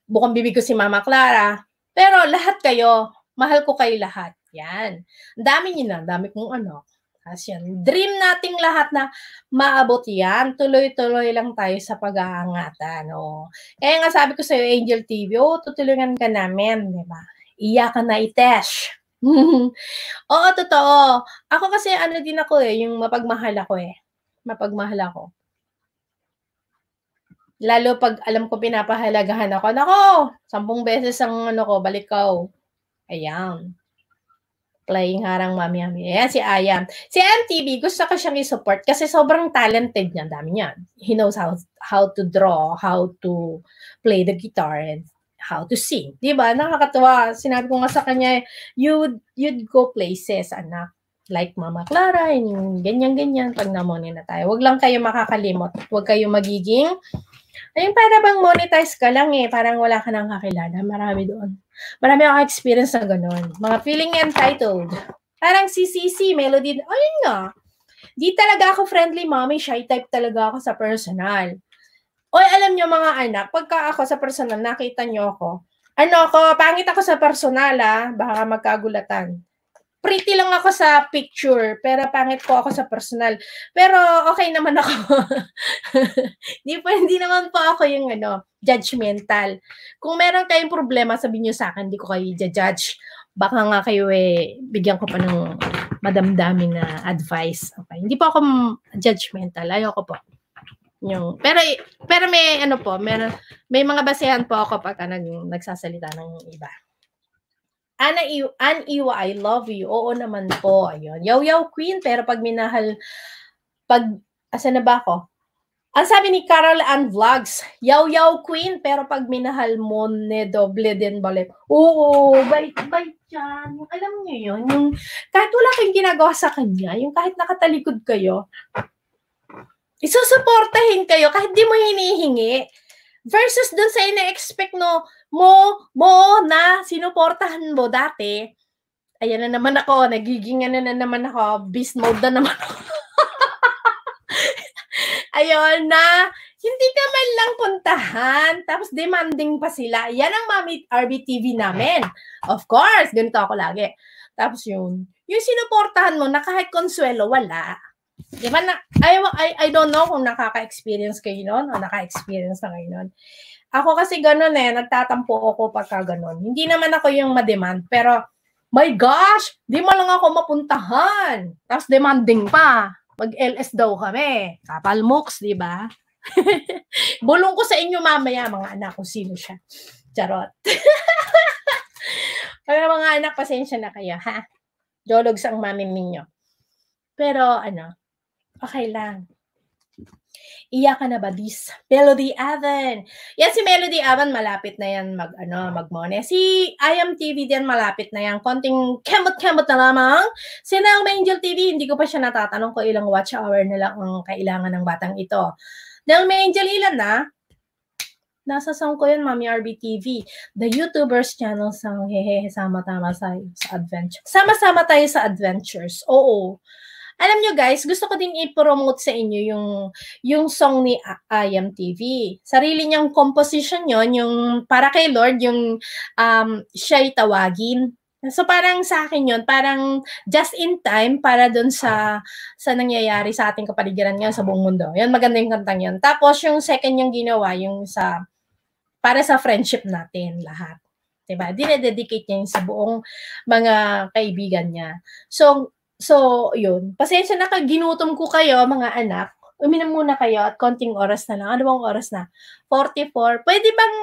bukang bibig ko si Mama Clara. Pero lahat kayo, mahal ko kayo lahat. Yan. Ang dami niyo na, dami kong ano. As yan. Dream nating lahat na maabot yan. Tuloy-tuloy lang tayo sa pag-aangatan. No? Kaya nga sabi ko sa'yo, Angel TV, oh, tutulungan ka namin. Di ba? Iya ka na itesh. *laughs* Oo, totoo. Ako kasi ano din ako eh, yung mapagmahal ako eh. Mapagmahal ako. Lalo pag alam ko pinapahalagahan ako, nako, sampung beses ang ano ko, balik ko. Ayan playing harang mami mami. Ayan si Aya. Si MTB, gusto ko siyang i-support kasi sobrang talented niya. Dami niya. He knows how, how to draw, how to play the guitar, and how to sing. Di ba? Nakakatuwa. Sinabi ko nga sa kanya, you'd, you'd go places, anak. Like Mama Clara, and ganyan-ganyan pag na-money na tayo. Huwag lang kayo makakalimot. Huwag kayo magiging, ayun, para bang monetize ka lang eh. Parang wala ka nang kakilala. Marami doon. Marami akong experience na ganun. Mga feeling entitled. Parang si CC, Melody, oh yun nga. Di talaga ako friendly mommy, shy type talaga ako sa personal. O alam nyo mga anak, pagka ako sa personal, nakita nyo ako. Ano ako, pangit ako sa personal ah, baka magkagulatan pretty lang ako sa picture, pero pangit po ako sa personal. Pero okay naman ako. *laughs* hindi po, hindi naman po ako yung ano, judgmental. Kung meron kayong problema, sabihin niyo sa akin, hindi ko kayo i-judge. Baka nga kayo eh, bigyan ko pa ng madamdamin na advice. Okay. Hindi po ako judgmental. Ayoko po. Yung, pero pero may ano po, may, may mga basehan po ako pag nag, nagsasalita ng iba. Ana Iwa, An Iwa, I love you. Oo naman po. Ayun. Yaw Yaw Queen, pero pag minahal, pag, asa na ba ako? Ang sabi ni Carol Ann Vlogs, Yaw Yaw Queen, pero pag minahal mo, ne doble din balik. Oo, bait-bait yan. Alam niyo yun, yung kahit wala kayong ginagawa sa kanya, yung kahit nakatalikod kayo, isusuportahin kayo kahit di mo hinihingi. Versus dun sa ina-expect no, mo, mo na sinuportahan mo dati, ayan na naman ako, nagiging ano na naman ako, beast mode na naman ako. *laughs* Ayun na, hindi ka man lang puntahan, tapos demanding pa sila. Yan ang Mami RBTV namin. Of course, ganito ako lagi. Tapos yun, yung sinuportahan mo na kahit konsuelo, wala. Di ba na, I, I, I don't know kung nakaka-experience kayo nun o naka-experience na kayo nun. Ako kasi ganun eh, nagtatampo ako pagka ganun. Hindi naman ako yung ma-demand, pero my gosh, di mo lang ako mapuntahan. Tapos demanding pa. Mag-LS daw kami. Kapal mox, di ba? *laughs* Bulong ko sa inyo mamaya, mga anak, ko, sino siya. Charot. Kaya *laughs* mga anak, pasensya na kayo, ha? Jologs ang mami ninyo. Pero ano, okay lang. Iya ka na ba, this? Melody Avan. Yan si Melody Avan, malapit na yan mag, ano, mag-money. Si IMTV din, malapit na yan. Konting kemot-kemot na lamang. Si Nel Angel TV, hindi ko pa siya natatanong kung ilang watch hour na lang ang kailangan ng batang ito. Nel Angel, ilan na? Ah? Nasa song ko yun, Mami RB TV. The YouTubers channel song. hehehe, sama-tama sa, sa adventure. Sama-sama tayo sa adventures. Oo. Alam nyo guys, gusto ko din i-promote sa inyo yung, yung song ni IM TV. Sarili niyang composition yon yung para kay Lord, yung um, siya'y tawagin. So parang sa akin yon parang just in time para doon sa sa nangyayari sa ating kapaligiran ngayon sa buong mundo. Yan maganda yung kantang yon. Tapos yung second yung ginawa yung sa para sa friendship natin lahat. 'Di ba? Dinededicate niya yun sa buong mga kaibigan niya. So So, yun. Pasensya na kaginutom ko kayo, mga anak. Uminom muna kayo at konting oras na lang. Ano bang oras na? 44. Pwede bang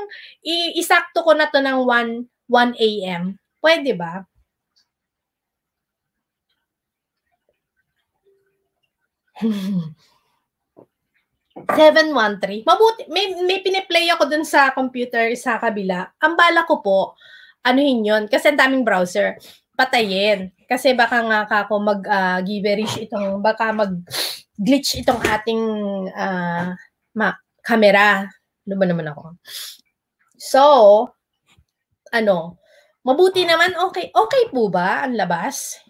isakto ko na to ng 1, 1 a.m.? Pwede ba? *laughs* Seven one three. Mabuti, may, may piniplay ako dun sa computer sa kabila. Ang bala ko po, anuhin yun, kasi ang daming browser patayin. Kasi baka nga kako mag uh, ah, giverish itong, baka mag glitch itong ating uh, ma camera. Ano naman ako? So, ano, mabuti naman, okay, okay po ba ang labas?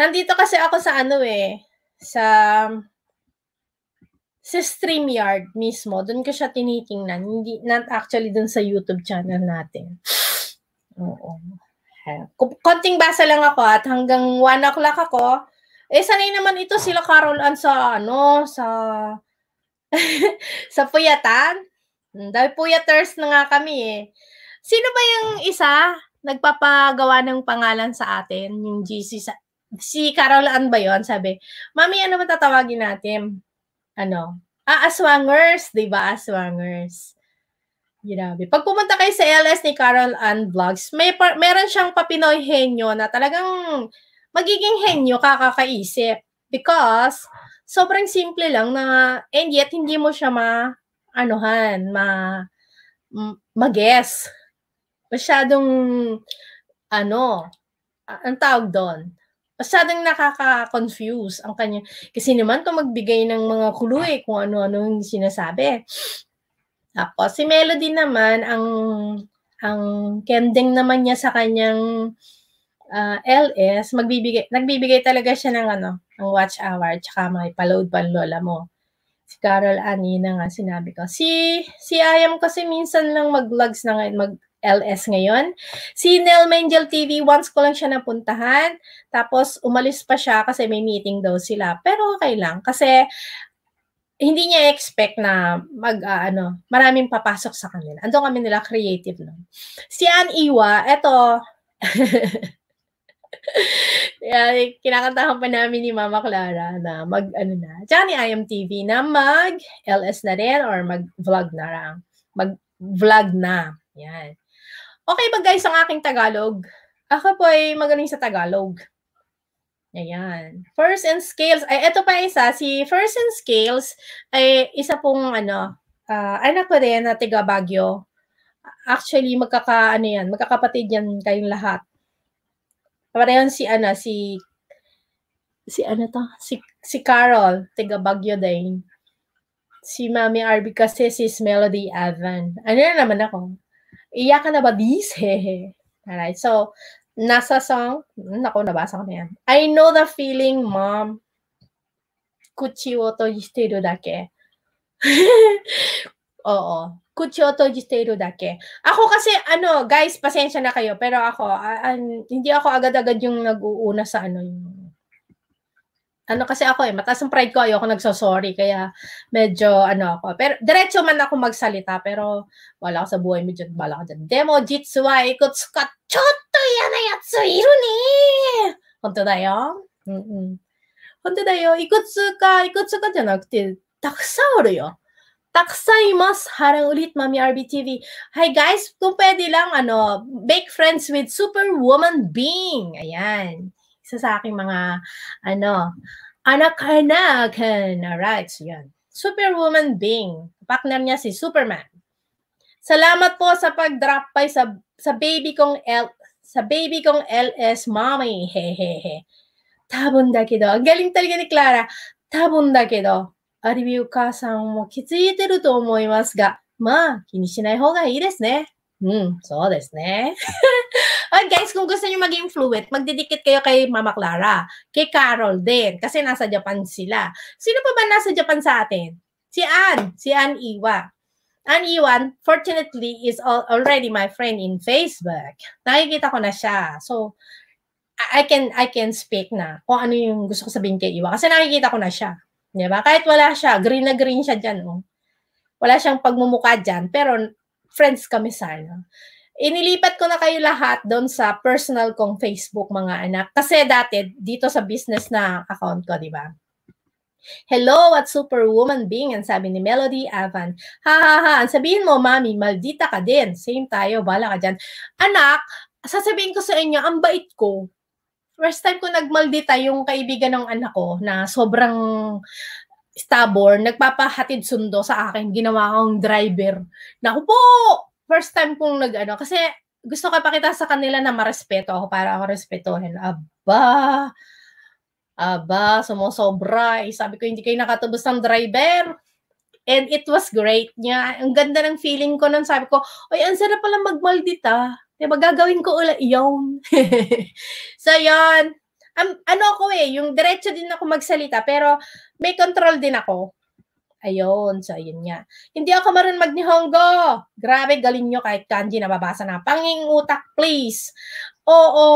Nandito kasi ako sa ano eh, sa sa StreamYard mismo, doon ko siya tinitingnan. Hindi, not actually doon sa YouTube channel natin. Oo konting basa lang ako at hanggang 1 o'clock ako. Eh, sanay naman ito sila Carol Ann sa, ano, sa, *laughs* sa puyatan. Hmm, dahil puyaters na nga kami eh. Sino ba yung isa nagpapagawa ng pangalan sa atin? Yung GC sa, si Carol Ann ba yon Sabi, Mami, ano ba tatawagin natin? Ano? Ah, aswangers, di ba? Aswangers. Grabe. Pag pumunta kayo sa LS ni Carol Ann Vlogs, may par- meron siyang papinoy henyo na talagang magiging henyo kakakaisip. Because sobrang simple lang na and yet hindi mo siya ma anuhan, ma mag-guess. Masyadong ano, ang tawag doon. Masyadong nakaka-confuse ang kanya. Kasi naman to magbigay ng mga clue eh, kung ano-ano yung sinasabi. Tapos si Melody naman ang ang kending naman niya sa kanyang uh, ah, LS, magbibigay nagbibigay talaga siya ng ano, ng watch hour saka may paload pa lola mo. Si Carol na nga sinabi ko. Si si Ayam kasi minsan lang mag-vlogs na ngayon, mag LS ngayon. Si Nel Mangel TV, once ko lang siya napuntahan. Tapos, umalis pa siya kasi may meeting daw sila. Pero okay lang. Kasi, hindi niya expect na mag uh, ano, maraming papasok sa kanila. Andun kami nila creative noon. Si Ann Iwa, eto *laughs* yeah, kinakantahan pa namin ni Mama Clara na mag ano na, tsaka ni IMTV na mag LS na rin or mag vlog na lang. Mag vlog na. Yan. Okay ba guys ang aking Tagalog? Ako po ay magaling sa Tagalog. Ayan. First and Scales. Ay, ito pa isa. Si First and Scales ay isa pong ano, uh, anak ko rin na tiga Baguio. Actually, magkaka, ano yan, magkakapatid yan kayong lahat. Parehan si, ano, si, si ano to? Si, si Carol, tiga Baguio din. Si Mami Arby kasi si Melody Evan. Ano na naman ako? Iyakan na ba, Dis? Hehe. *laughs* Alright, so nasa song, nako, hmm, nabasa ko na yan. I know the feeling, mom. Kuchi wo tojiteru dake. *laughs* Oo. Kuchi wo tojiteru dake. Ako kasi, ano, guys, pasensya na kayo. Pero ako, uh, uh, hindi ako agad-agad yung nag-uuna sa ano yung ano kasi ako eh, mataas ang pride ko, ayoko nagsosorry, kaya medyo ano ako. Pero diretso man ako magsalita, pero wala ako sa buhay, medyo bala ko dyan. Demo, jitsuwa, ikot, skat, chot! 嫌なやついるね本当だよ。うんうん。本当だよ。いくつか、いくつかじゃなくて、たくさんあるよ。たくさんいます. Harang ulit, Mami RBTV. Hi guys, kung lang, ano, make friends with Superwoman Being. Ayan. Isa sa aking mga, ano, anak-anakan. Alright, so yan. Superwoman Being. Partner niya si Superman. Salamat po sa pag-drop by sa, sa baby kong L, sa baby kong LS mommy. Hehehe. Tabun da kido. Ang galing talaga ni Clara. Tabun da kido. アリビュー母さんも気づいてると思いますが、まあ、気にしない方がいいですね。うん、そうですね。Alright hmm, *laughs* guys, kung gusto niyo maging fluent, magdidikit kayo kay Mama Clara, kay Carol din, kasi nasa Japan sila. Sino pa ba nasa Japan sa atin? Si Ann, si Ann Iwa. An Iwan, fortunately, is already my friend in Facebook. Nakikita ko na siya. So, I can I can speak na kung ano yung gusto ko sabihin kay Iwa. Kasi nakikita ko na siya. Di ba? Kahit wala siya, green na green siya dyan. Oh. Wala siyang pagmumuka dyan. Pero friends kami sana. Inilipat ko na kayo lahat doon sa personal kong Facebook, mga anak. Kasi dati, dito sa business na account ko, di ba? Hello at superwoman being, ang sabi ni Melody Avan. Ha ha ha, ang sabihin mo, mami, maldita ka din. Same tayo, bala ka dyan. Anak, sasabihin ko sa inyo, ang bait ko. First time ko nagmaldita yung kaibigan ng anak ko na sobrang stubborn, nagpapahatid sundo sa akin, ginawa akong driver. Naku po! First time kong nag-ano, kasi gusto ko pakita sa kanila na marespeto ako para ako respetuhin. Aba, Aba, sumosobra. Eh, sabi ko, hindi kayo nakatubos ng driver. And it was great niya. Ang ganda ng feeling ko nun. Sabi ko, oy, ang sarap pala magmaldita. Diba, gagawin ko ulit yun. *laughs* so, yun. Um, ano ako eh, yung diretso din ako magsalita, pero may control din ako. Ayun, so yun nga. Hindi ako marunong magnihongo. Grabe, galing nyo kahit kanji nababasa na. Panging utak, please. Oo,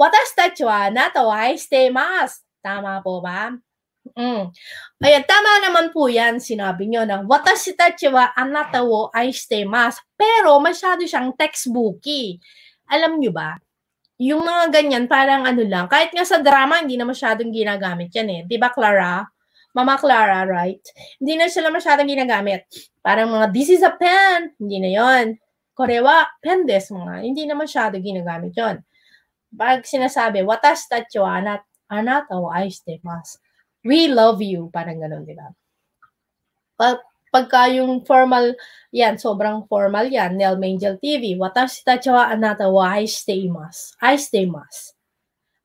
watas tachwa na tawai stay mas. Tama po ba? Mm. Ayan, tama naman po yan, sinabi nyo na watashi tachi wa anata wo aishite mas. Pero masyado siyang textbooky. Alam nyo ba, yung mga ganyan, parang ano lang, kahit nga sa drama, hindi na masyadong ginagamit yan eh. Diba, Clara? Mama Clara, right? Hindi na sila masyadong ginagamit. Parang mga, this is a pen. Hindi na yon. Korewa, pen des mga. Hindi na masyado ginagamit yon. Pag sinasabi, watas tachiwa anata o We love you. Parang ganun, di ba? Pag, pagka yung formal, yan, sobrang formal yan. Nel Angel TV. Watashi tachi wa anata wa aishite imasu. Aishite imasu.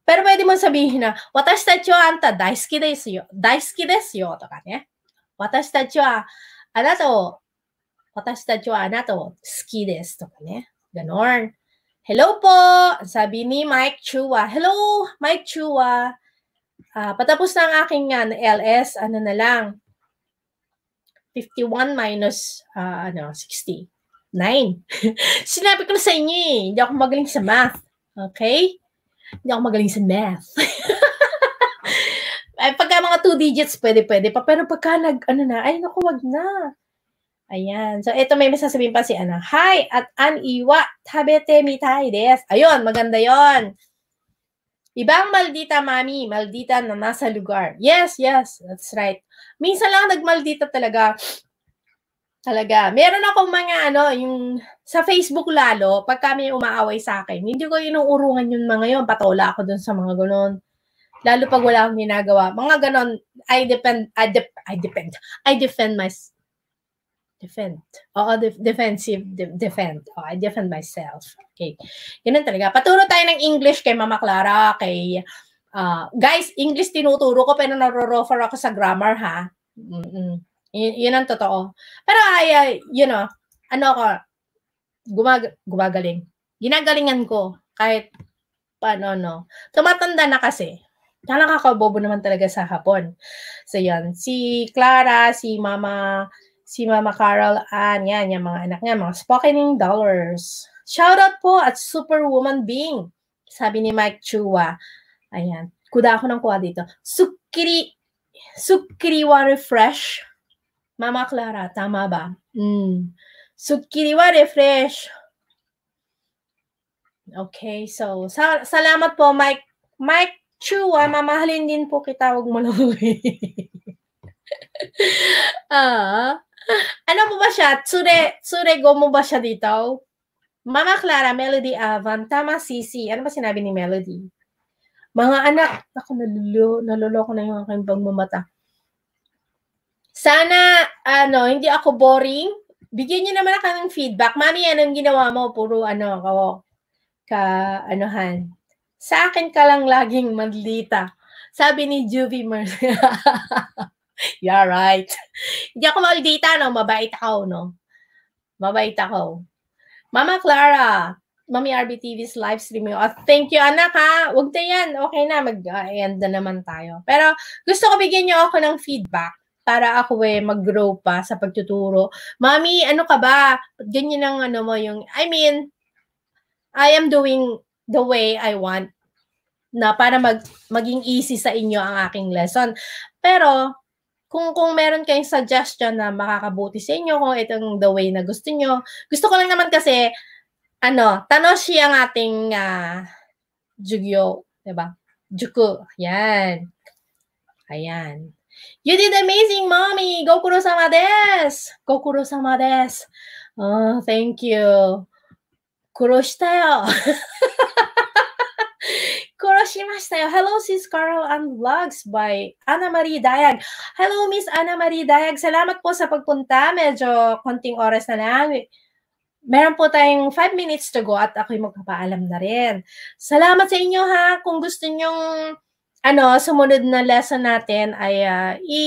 Pero pwede mo sabihin na, watashi tachi wa anta daisuki desu yo. Daisuki desu yo. To ka ne. Watashi tachi wa anata wo, watashi tachi wa anata wo suki desu. To ka ne. Ganon. Hello po! Sabi ni Mike Chua. Hello, Mike Chua. Uh, patapos na ang aking uh, ah, LS, ano na lang, 51 minus uh, ano, 69. 9. *laughs* Sinabi ko na sa inyo eh, hindi ako magaling sa math. Okay? Hindi ako magaling sa math. *laughs* ay, pagka mga two digits, pwede, pwede pa. Pero pagka nag, ano na, ay naku, wag na. Ayan. So, ito may masasabihin pa si Ana. Hi, at an iwa, tabete mitai des. Ayun, maganda yon. Ibang maldita mami, maldita na nasa lugar. Yes, yes, that's right. Minsan lang nagmaldita talaga. Talaga. Meron akong mga ano, yung sa Facebook lalo, pag kami umaaway sa akin, hindi ko inuurungan yung mga yon. Patola ako dun sa mga ganon. Lalo pag wala akong ginagawa. Mga ganun, I depend, I, de- I depend, I defend myself defend. Oo, def- defensive, de- defend. Oh, I defend myself. Okay. Ganun talaga. Paturo tayo ng English kay Mama Clara, kay... Uh, guys, English tinuturo ko pero naro-refer ako sa grammar ha. Mm-mm. Y- yun ang totoo. Pero I, uh, you know, ano ako, gumag- gumagaling. Ginagalingan ko kahit paano, no. Tumatanda na kasi nakakabobo naman talaga sa hapon. So yan, si Clara, si Mama si Mama Carol Ann. Yan, yung mga anak niya, mga Spokening Dollars. Shoutout po at Superwoman being, sabi ni Mike Chua. Ayan, kuda ako ng kuha dito. Sukiri, Sukiriwa Refresh. Mama Clara, tama ba? Mm. Sukiriwa Refresh. Okay, so sa salamat po Mike Mike Chua, mamahalin din po kita, wag mo lang. *laughs* ah, ano mo ba siya? sure go mo ba siya dito? Mama Clara, Melody Avan, tama Sisi. Ano ba sinabi ni Melody? Mga anak, ako nalulo, naluloko na yung aking pagmamata. Sana, ano, hindi ako boring. Bigyan niyo naman ako ng feedback. Mami, anong ginawa mo? Puro, ano, ako, ka, anuhan. Sa akin ka lang laging madlita. Sabi ni Juvie Mercer. *laughs* yeah, right. Hindi ako maldita, no? Mabait ako, no? Mabait ako. Mama Clara, Mami RBTV's live stream yun. Oh, thank you, anak, ha? Huwag na yan. Okay na, mag-end na naman tayo. Pero gusto ko bigyan niyo ako ng feedback para ako eh mag-grow pa sa pagtuturo. Mami, ano ka ba? Ganyan ang ano mo yung, I mean, I am doing the way I want na para mag, maging easy sa inyo ang aking lesson. Pero, kung kung meron kayong suggestion na makakabuti sa inyo, kung itong the way na gusto nyo. Gusto ko lang naman kasi, ano, Tanoshi ang ating uh, Jugyo, di ba? Juku. Yan. Ayan. You did amazing, mommy! Gokuro-sama des! Gokuro-sama des! Oh, thank you. Kuroshita yo. *laughs* Kurashimashita. Hello, sis Carl and Vlogs by Ana Marie Dayag. Hello, Miss Ana Marie Dayag. Salamat po sa pagpunta. Medyo konting oras na lang. Meron po tayong 5 minutes to go at ako'y magpapaalam na rin. Salamat sa inyo ha. Kung gusto nyong ano, sumunod na lesson natin ay uh, i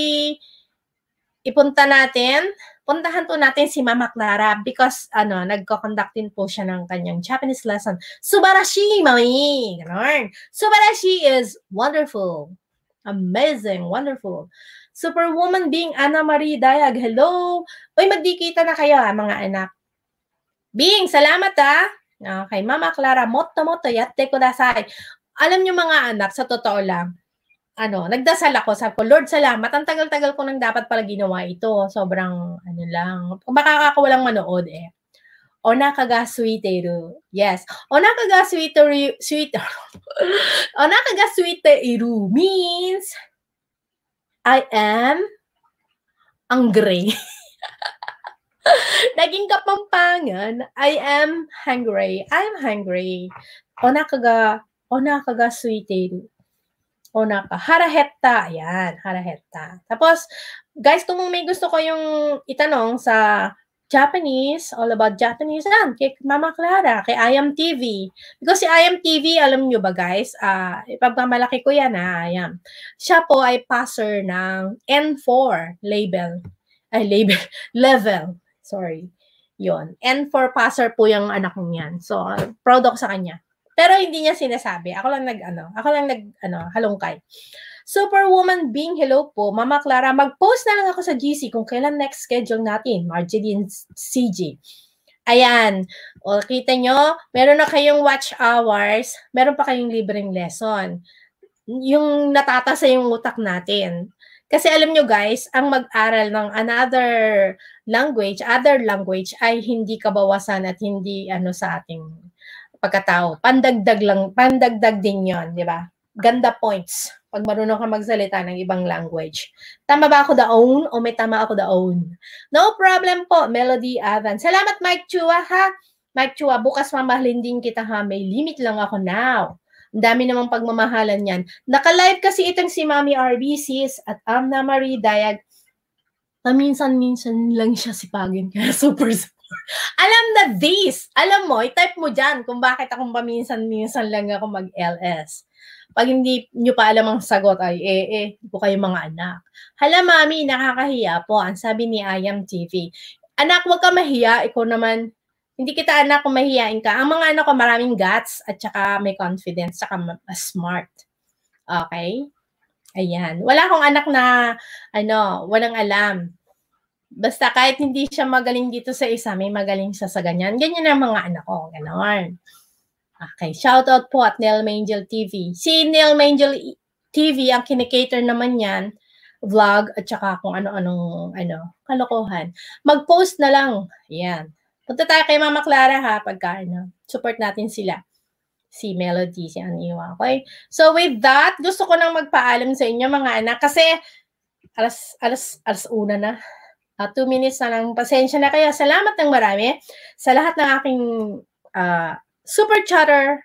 ipunta natin puntahan po natin si Mama Clara because ano, nagko-conduct din po siya ng kanyang Japanese lesson. Subarashi, mami! Ganon. Subarashi is wonderful. Amazing, wonderful. Superwoman being Anna Marie Dayag. Hello! Uy, magdikita na kayo ha, ah, mga anak. Being, salamat ah! Okay, Mama Clara, motto-motto, yatte kudasai. Alam nyo mga anak, sa totoo lang, ano, nagdasal ako, sabi ko, Lord, salamat. Ang tagal-tagal ko nang dapat pala ginawa ito. Sobrang, ano lang, baka ako walang manood eh. O nakaga suiteru. Yes. O nakaga suiteru, suite, *laughs* o nakaga suiteru means I am hungry. *laughs* Naging kapampangan, I am hungry. I'm hungry. O nakaga, o nakaga suiteru. Onaka. Oh, harahetta. Ayan, harahetta. Tapos, guys, kung may gusto ko yung itanong sa Japanese, all about Japanese, yan, kay Mama Clara, kay I am TV. Because si I am TV, alam nyo ba guys, uh, ipagmamalaki ko yan ha, ah, ayan. Siya po ay passer ng N4 label, ay label, *laughs* level, sorry. Yon. N4 passer po yung anak kong So, proud ako sa kanya. Pero hindi niya sinasabi. Ako lang nag ano, ako lang nag ano, halongkay. Superwoman being hello po. Mama Clara, mag-post na lang ako sa GC kung kailan next schedule natin. Marjorie and CG. Ayan. O, kita nyo, meron na kayong watch hours, meron pa kayong libreng lesson. Yung natatasa yung utak natin. Kasi alam nyo guys, ang mag-aral ng another language, other language, ay hindi kabawasan at hindi ano sa ating pagkatao. Pandagdag lang, pandagdag din yon di ba? Ganda points pag marunong ka magsalita ng ibang language. Tama ba ako the own o may tama ako the own? No problem po, Melody Avan. Salamat Mike Chua ha. Mike Chua, bukas mamahalin din kita ha. May limit lang ako now. Ang dami namang pagmamahalan yan. Naka-live kasi itong si Mami RBCs at Amna Marie Dayag. Paminsan-minsan ah, lang siya si Pagin, kaya super alam na this. Alam mo, i-type mo dyan kung bakit akong paminsan-minsan lang ako mag-LS. Pag hindi nyo pa alam ang sagot, ay eh, eh, po kayo mga anak. Hala, mami, nakakahiya po. Ang sabi ni Ayam TV. Anak, huwag ka mahiya. Ikaw naman, hindi kita anak kung mahihiyain ka. Ang mga anak ko maraming guts at saka may confidence, saka smart. Okay? Ayan. Wala akong anak na, ano, walang alam. Basta kahit hindi siya magaling dito sa isa, may magaling siya sa ganyan. Ganyan ang mga anak ko. Ganon. Okay. Shout out po at Neil Mangel TV. Si Neil Mangel e- TV, ang kinikater naman yan, vlog at saka kung ano-anong ano, kalokohan. Mag-post na lang. Yan. Punta tayo kay Mama Clara ha, pagka ano, support natin sila si Melody, si Aniwa. Okay? So with that, gusto ko nang magpaalam sa inyo mga anak kasi alas, alas, alas una na. Uh, two minutes na lang. Pasensya na kayo. Salamat ng marami sa lahat ng aking uh, super chatter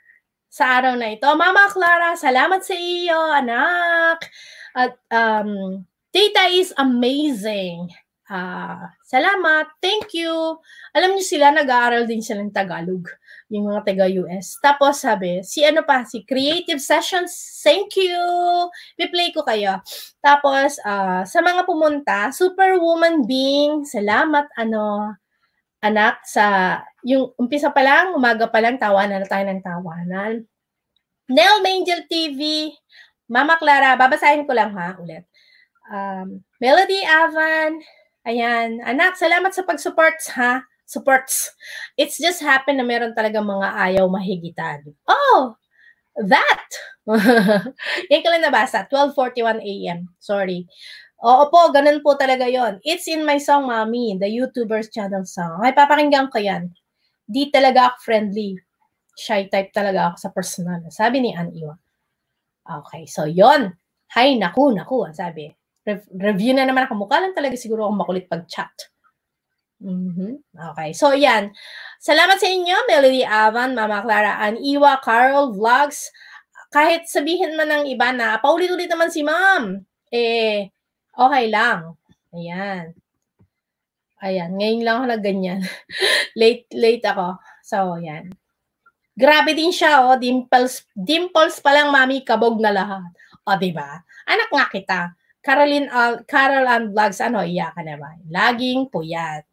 sa araw na ito. Mama Clara, salamat sa iyo, anak. At um, Tita is amazing. Uh, salamat. Thank you. Alam niyo sila, nag-aaral din sila ng Tagalog yung mga taga-US. Tapos sabi, si ano pa, si Creative Sessions, thank you! Piplay ko kayo. Tapos, uh, sa mga pumunta, Superwoman Being, salamat, ano, anak, sa, yung umpisa pa lang, umaga pa lang, tawanan na tayo ng tawanan. Nel Angel TV, Mama Clara, babasahin ko lang ha, ulit. Um, Melody Avan, ayan, anak, salamat sa pag-support ha supports. It's just happened na meron talaga mga ayaw mahigitan. Oh, that! *laughs* Yan ko lang nabasa, 12.41 a.m. Sorry. Oo po, ganun po talaga yon. It's in my song, Mami, the YouTuber's channel song. Ay, papakinggan ko yan. Di talaga ako friendly. Shy type talaga ako sa personal. Sabi ni Ann Iwa. Okay, so yon. Hay, naku, naku, sabi. Re- review na naman ako. Mukha lang talaga siguro akong makulit pag-chat. Mm-hmm. Okay. So, yan. Salamat sa inyo, Melody Avan, Mama Clara, and Iwa, Carl, Vlogs. Kahit sabihin man ng iba na paulit-ulit naman si Ma'am, eh, okay lang. Ayan. Ayan. Ngayon lang ako nagganyan. *laughs* late, late ako. So, yan. Grabe din siya, oh. Dimples, dimples pa lang, Mami, kabog na lahat. O, oh, diba? Anak nga kita. Caroline, uh, Carol and Vlogs, ano, iya ka naman. Laging puyat.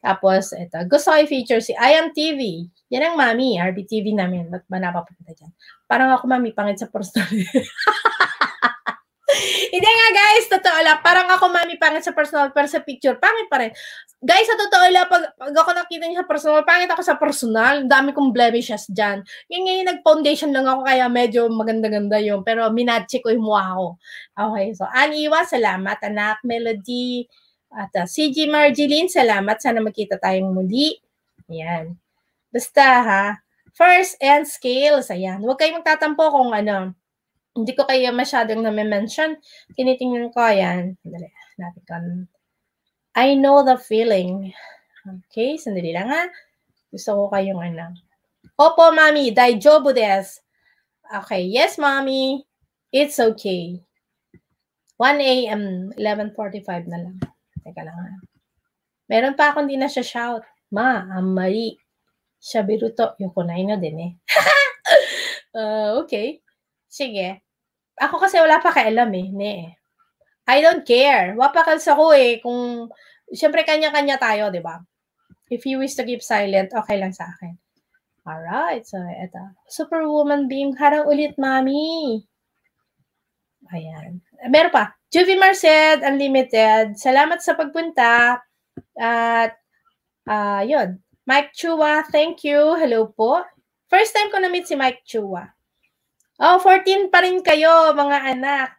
Tapos, eto, gusto ko i-feature si I Am TV. Yan ang mami, RBTV namin. Ba't ba napapunta dyan? Parang ako mami, pangit sa personal. *laughs* story. Hindi nga guys, totoo lang. Parang ako mami, pangit sa personal, pero sa picture, pangit pa rin. Guys, sa totoo lang, pag, pag ako nakita niyo sa personal, pangit ako sa personal. dami kong blemishes dyan. Yung ngayon, nag-foundation lang ako, kaya medyo maganda-ganda yun. Pero minatche ko yung mukha ko. Okay, so Aniwa, salamat anak. Melody, at uh, ah, CG Marjeline, salamat. Sana magkita tayong muli. Ayan. Basta ha, first and scales, ayan. Huwag kayong magtatampo kung ano, hindi ko kayo masyadong na-mention. Tinitingnan ko, ayan. Sandali. natin ko. I know the feeling. Okay, sandali lang ha. Gusto ko kayong ano. Opo, mami, daijobu des. Okay, yes, mommy. It's okay. 1 a.m., 11.45 na lang. Teka lang ah. Meron pa akong din na siya shout. Ma, amari. Shabiruto. Yung kunay na din eh. uh, *laughs* okay. Sige. Ako kasi wala pa kailam eh. Ne eh. I don't care. Wapakals ako eh. Kung, syempre kanya-kanya tayo, di ba? If you wish to keep silent, okay lang sa akin. Alright, so eto. Superwoman beam, harang ulit, mami. Ayan. Meron pa. Juvie Marced Unlimited, salamat sa pagpunta. At uh, yun, Mike Chua, thank you. Hello po. First time ko na-meet si Mike Chua. Oh, 14 pa rin kayo, mga anak.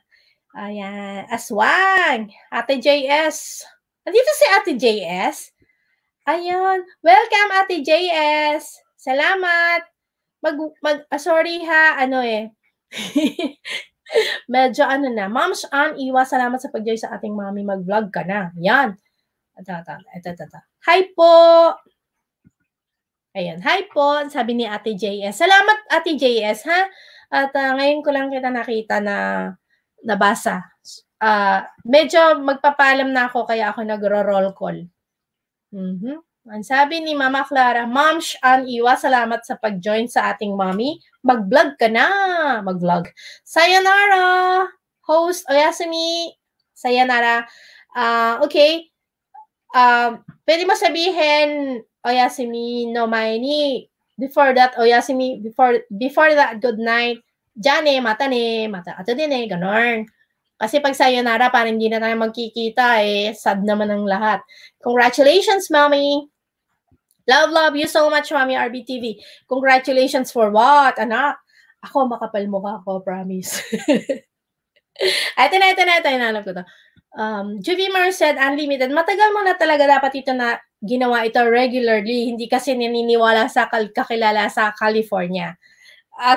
Ayan, aswang. Ate JS. Nandito si Ate JS. Ayan. Welcome, Ate JS. Salamat. Mag, mag ah, sorry ha, ano eh. *laughs* Medyo ano na. Moms Ann Iwa, salamat sa pag sa ating mami. Mag-vlog ka na. Yan. Ata, ata, ata, ata. Hi po! Ayan. Hi po, sabi ni Ate JS. Salamat Ate JS, ha? At uh, ngayon ko lang kita nakita na nabasa. Uh, medyo magpapalam na ako kaya ako nagro-roll call. Mm-hmm. Ang sabi ni Mama Clara, Ma'am Shan Iwa, salamat sa pag-join sa ating mommy. Mag-vlog ka na! Mag-vlog. Sayonara! Host Oyasumi! Sayonara. Uh, okay. Uh, pwede mo sabihin, Oyasumi no mai ni, before that, Oyasumi, before, before that, good night. Diyan eh, mata ne, mata ato din eh, ganon. Kasi pag sayonara, parang hindi na tayo magkikita, eh, sad naman ang lahat. Congratulations, Mommy! Love, love you so much, Mommy RBTV. Congratulations for what, anak? Ako, makapal mukha ako, promise. ito *laughs* na, ito na, ito, inanap ko to. Um, Juvie Mar said, unlimited. Matagal mo na talaga dapat ito na ginawa ito regularly. Hindi kasi naniniwala sa kakilala sa California.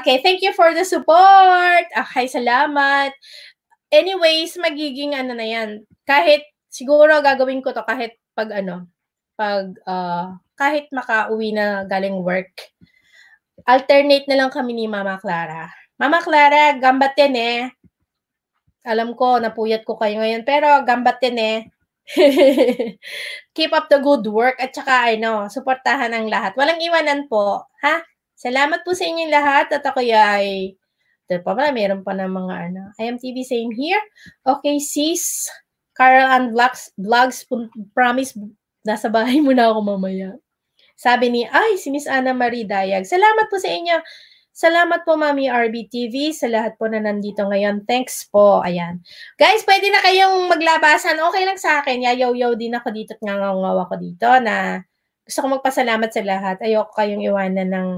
Okay, thank you for the support. Okay, salamat anyways, magiging ano na yan. Kahit, siguro gagawin ko to kahit pag ano, pag, uh, kahit makauwi na galing work. Alternate na lang kami ni Mama Clara. Mama Clara, gambat yan eh. Alam ko, napuyat ko kayo ngayon. Pero, gambat yan eh. *laughs* Keep up the good work at saka ano, suportahan ang lahat. Walang iwanan po, ha? Salamat po sa inyong lahat at ako ay ito pa diba? pala, meron pa na mga ano. IMTV, same here. Okay, sis. Carl and Vlogs, Vlogs promise, nasa bahay mo na ako mamaya. Sabi ni, ay, si Miss Ana Marie Dayag. Salamat po sa inyo. Salamat po, Mami RBTV, sa lahat po na nandito ngayon. Thanks po. Ayan. Guys, pwede na kayong maglabasan. Okay lang sa akin. Yayaw-yaw din ako dito at ngangaw ako dito na gusto ko magpasalamat sa lahat. Ayoko kayong iwanan ng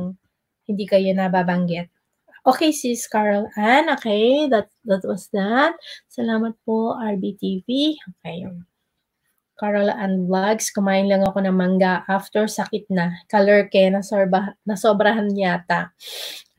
hindi kayo nababanggit. Okay, sis Carl Ann. Okay, that, that was that. Salamat po, RBTV. Okay. Carol Ann Vlogs, kumain lang ako ng mangga after sakit na. Color Kalurke, nasorba, nasobrahan yata.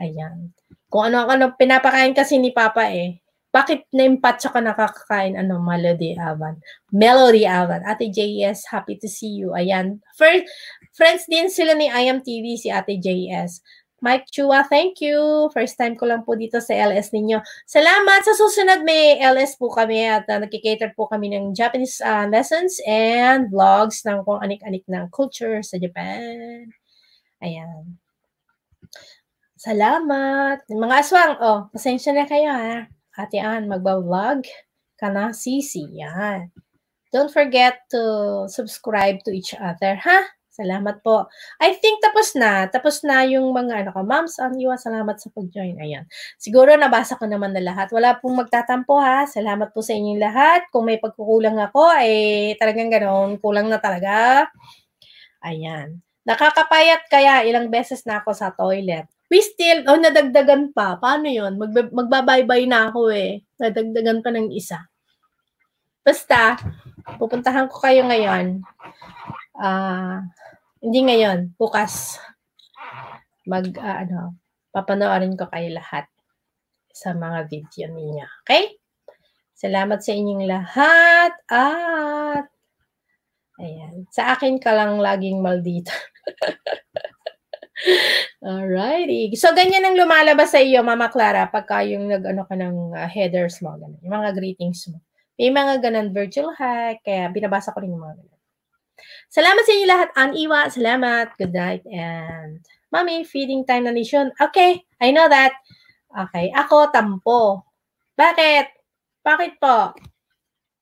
Ayan. Kung ano ano pinapakain kasi ni Papa eh. Bakit na-impatcha ka nakakakain? Ano, Melody Avan. Melody Avan. Ate JS, happy to see you. Ayan. First, friends din sila ni IMTV, si Ate JS. Mike Chua, thank you. First time ko lang po dito sa LS ninyo. Salamat. Sa susunod may LS po kami at uh, ah, nagkikater po kami ng Japanese uh, lessons and vlogs ng kung anik-anik ng culture sa Japan. Ayan. Salamat. Mga aswang, oh, pasensya na kayo ha. Ate Ann, magbablog ka na sisi. Yan. Don't forget to subscribe to each other, ha? Huh? Salamat po. I think tapos na. Tapos na yung mga ano ko. Moms on you. Salamat sa pag-join. Ayan. Siguro nabasa ko naman na lahat. Wala pong magtatampo ha. Salamat po sa inyong lahat. Kung may pagkukulang ako, eh talagang ganoon. Kulang na talaga. Ayan. Nakakapayat kaya ilang beses na ako sa toilet. We still, oh, nadagdagan pa. Paano yon Magb- Magbabaybay na ako eh. Nadagdagan pa ng isa. Basta, pupuntahan ko kayo ngayon. Ah... Uh, hindi ngayon, bukas. Mag, uh, ano, papanoorin ko kayo lahat sa mga video niya. Okay? Salamat sa inyong lahat at ayan, sa akin ka lang laging maldita. *laughs* Alrighty. So, ganyan ang lumalabas sa iyo, Mama Clara, pagka yung nag-ano ka ng uh, headers mo, ganun, yung mga greetings mo. May mga ganun virtual hack, kaya binabasa ko rin yung mga ganun. Salamat sa inyo lahat, Ann Iwa. Salamat. Good night. And, mommy, feeding time na nation. Okay, I know that. Okay, ako, tampo. Bakit? Bakit po?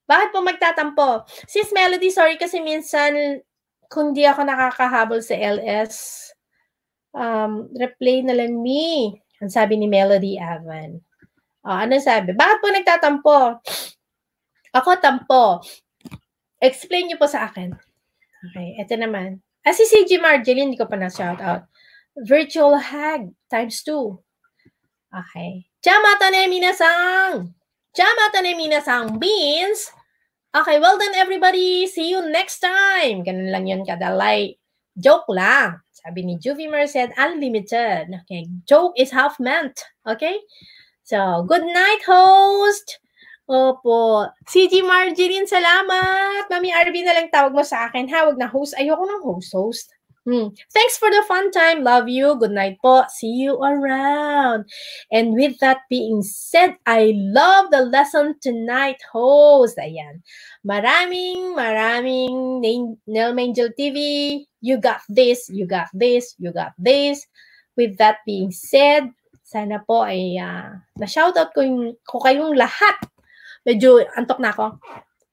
Bakit po magtatampo? Sis Melody, sorry kasi minsan kundi ako nakakahabol sa LS. Um, replay na lang me. Ang sabi ni Melody Avan. Oh, ano sabi? Bakit po nagtatampo? Ako tampo. Explain niyo po sa akin. Okay, ito naman. Ah, si CG Marjeline, hindi ko pa na-shout out. Virtual Hag times 2. Okay. Chamata ne minasang! Chamata ne minasang means, okay, well done everybody! See you next time! Ganun lang yun kadalay. Joke lang. Sabi ni Juvie Merced, unlimited. Okay, joke is half meant. Okay? So, good night, host! Opo. CG Margarine, salamat! Mami RB na lang tawag mo sa akin, ha? Huwag na host. Ayoko ng host-host. Hmm. Thanks for the fun time. Love you. Good night po. See you around. And with that being said, I love the lesson tonight, host. Ayan. Maraming, maraming Nel TV. You got this, you got this, you got this. With that being said, sana po ay uh, na-shoutout ko, yung, ko kayong lahat medyo antok na ako.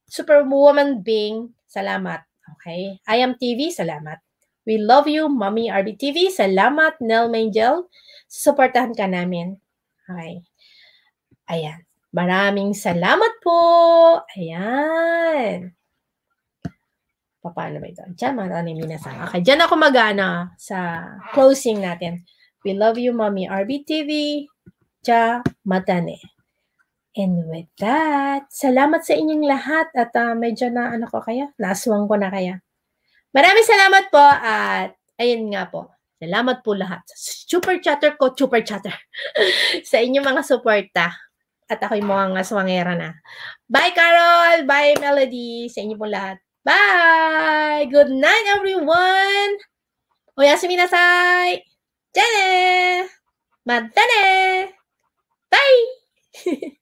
Superwoman Bing, salamat. Okay. I am TV, salamat. We love you, Mommy RBTV. Salamat, Nel Mangel. Suportahan ka namin. Okay. Ayan. Maraming salamat po. Ayan. Paano ba ito? Diyan, maraming minasama. Okay, diyan ako magana sa closing natin. We love you, Mommy RBTV. Cha, matane. And with that, salamat sa inyong lahat at uh, medyo na ano ko kaya, naswang ko na kaya. Maraming salamat po at ayun nga po. Salamat po lahat. Super chatter ko, super chatter. *laughs* sa inyong mga suporta. At ako'y mukhang swangera na. Bye, Carol! Bye, Melody! Sa inyo po lahat. Bye! Good night, everyone! Oyasumi nasai! Jane! Mata ne! Bye! *laughs*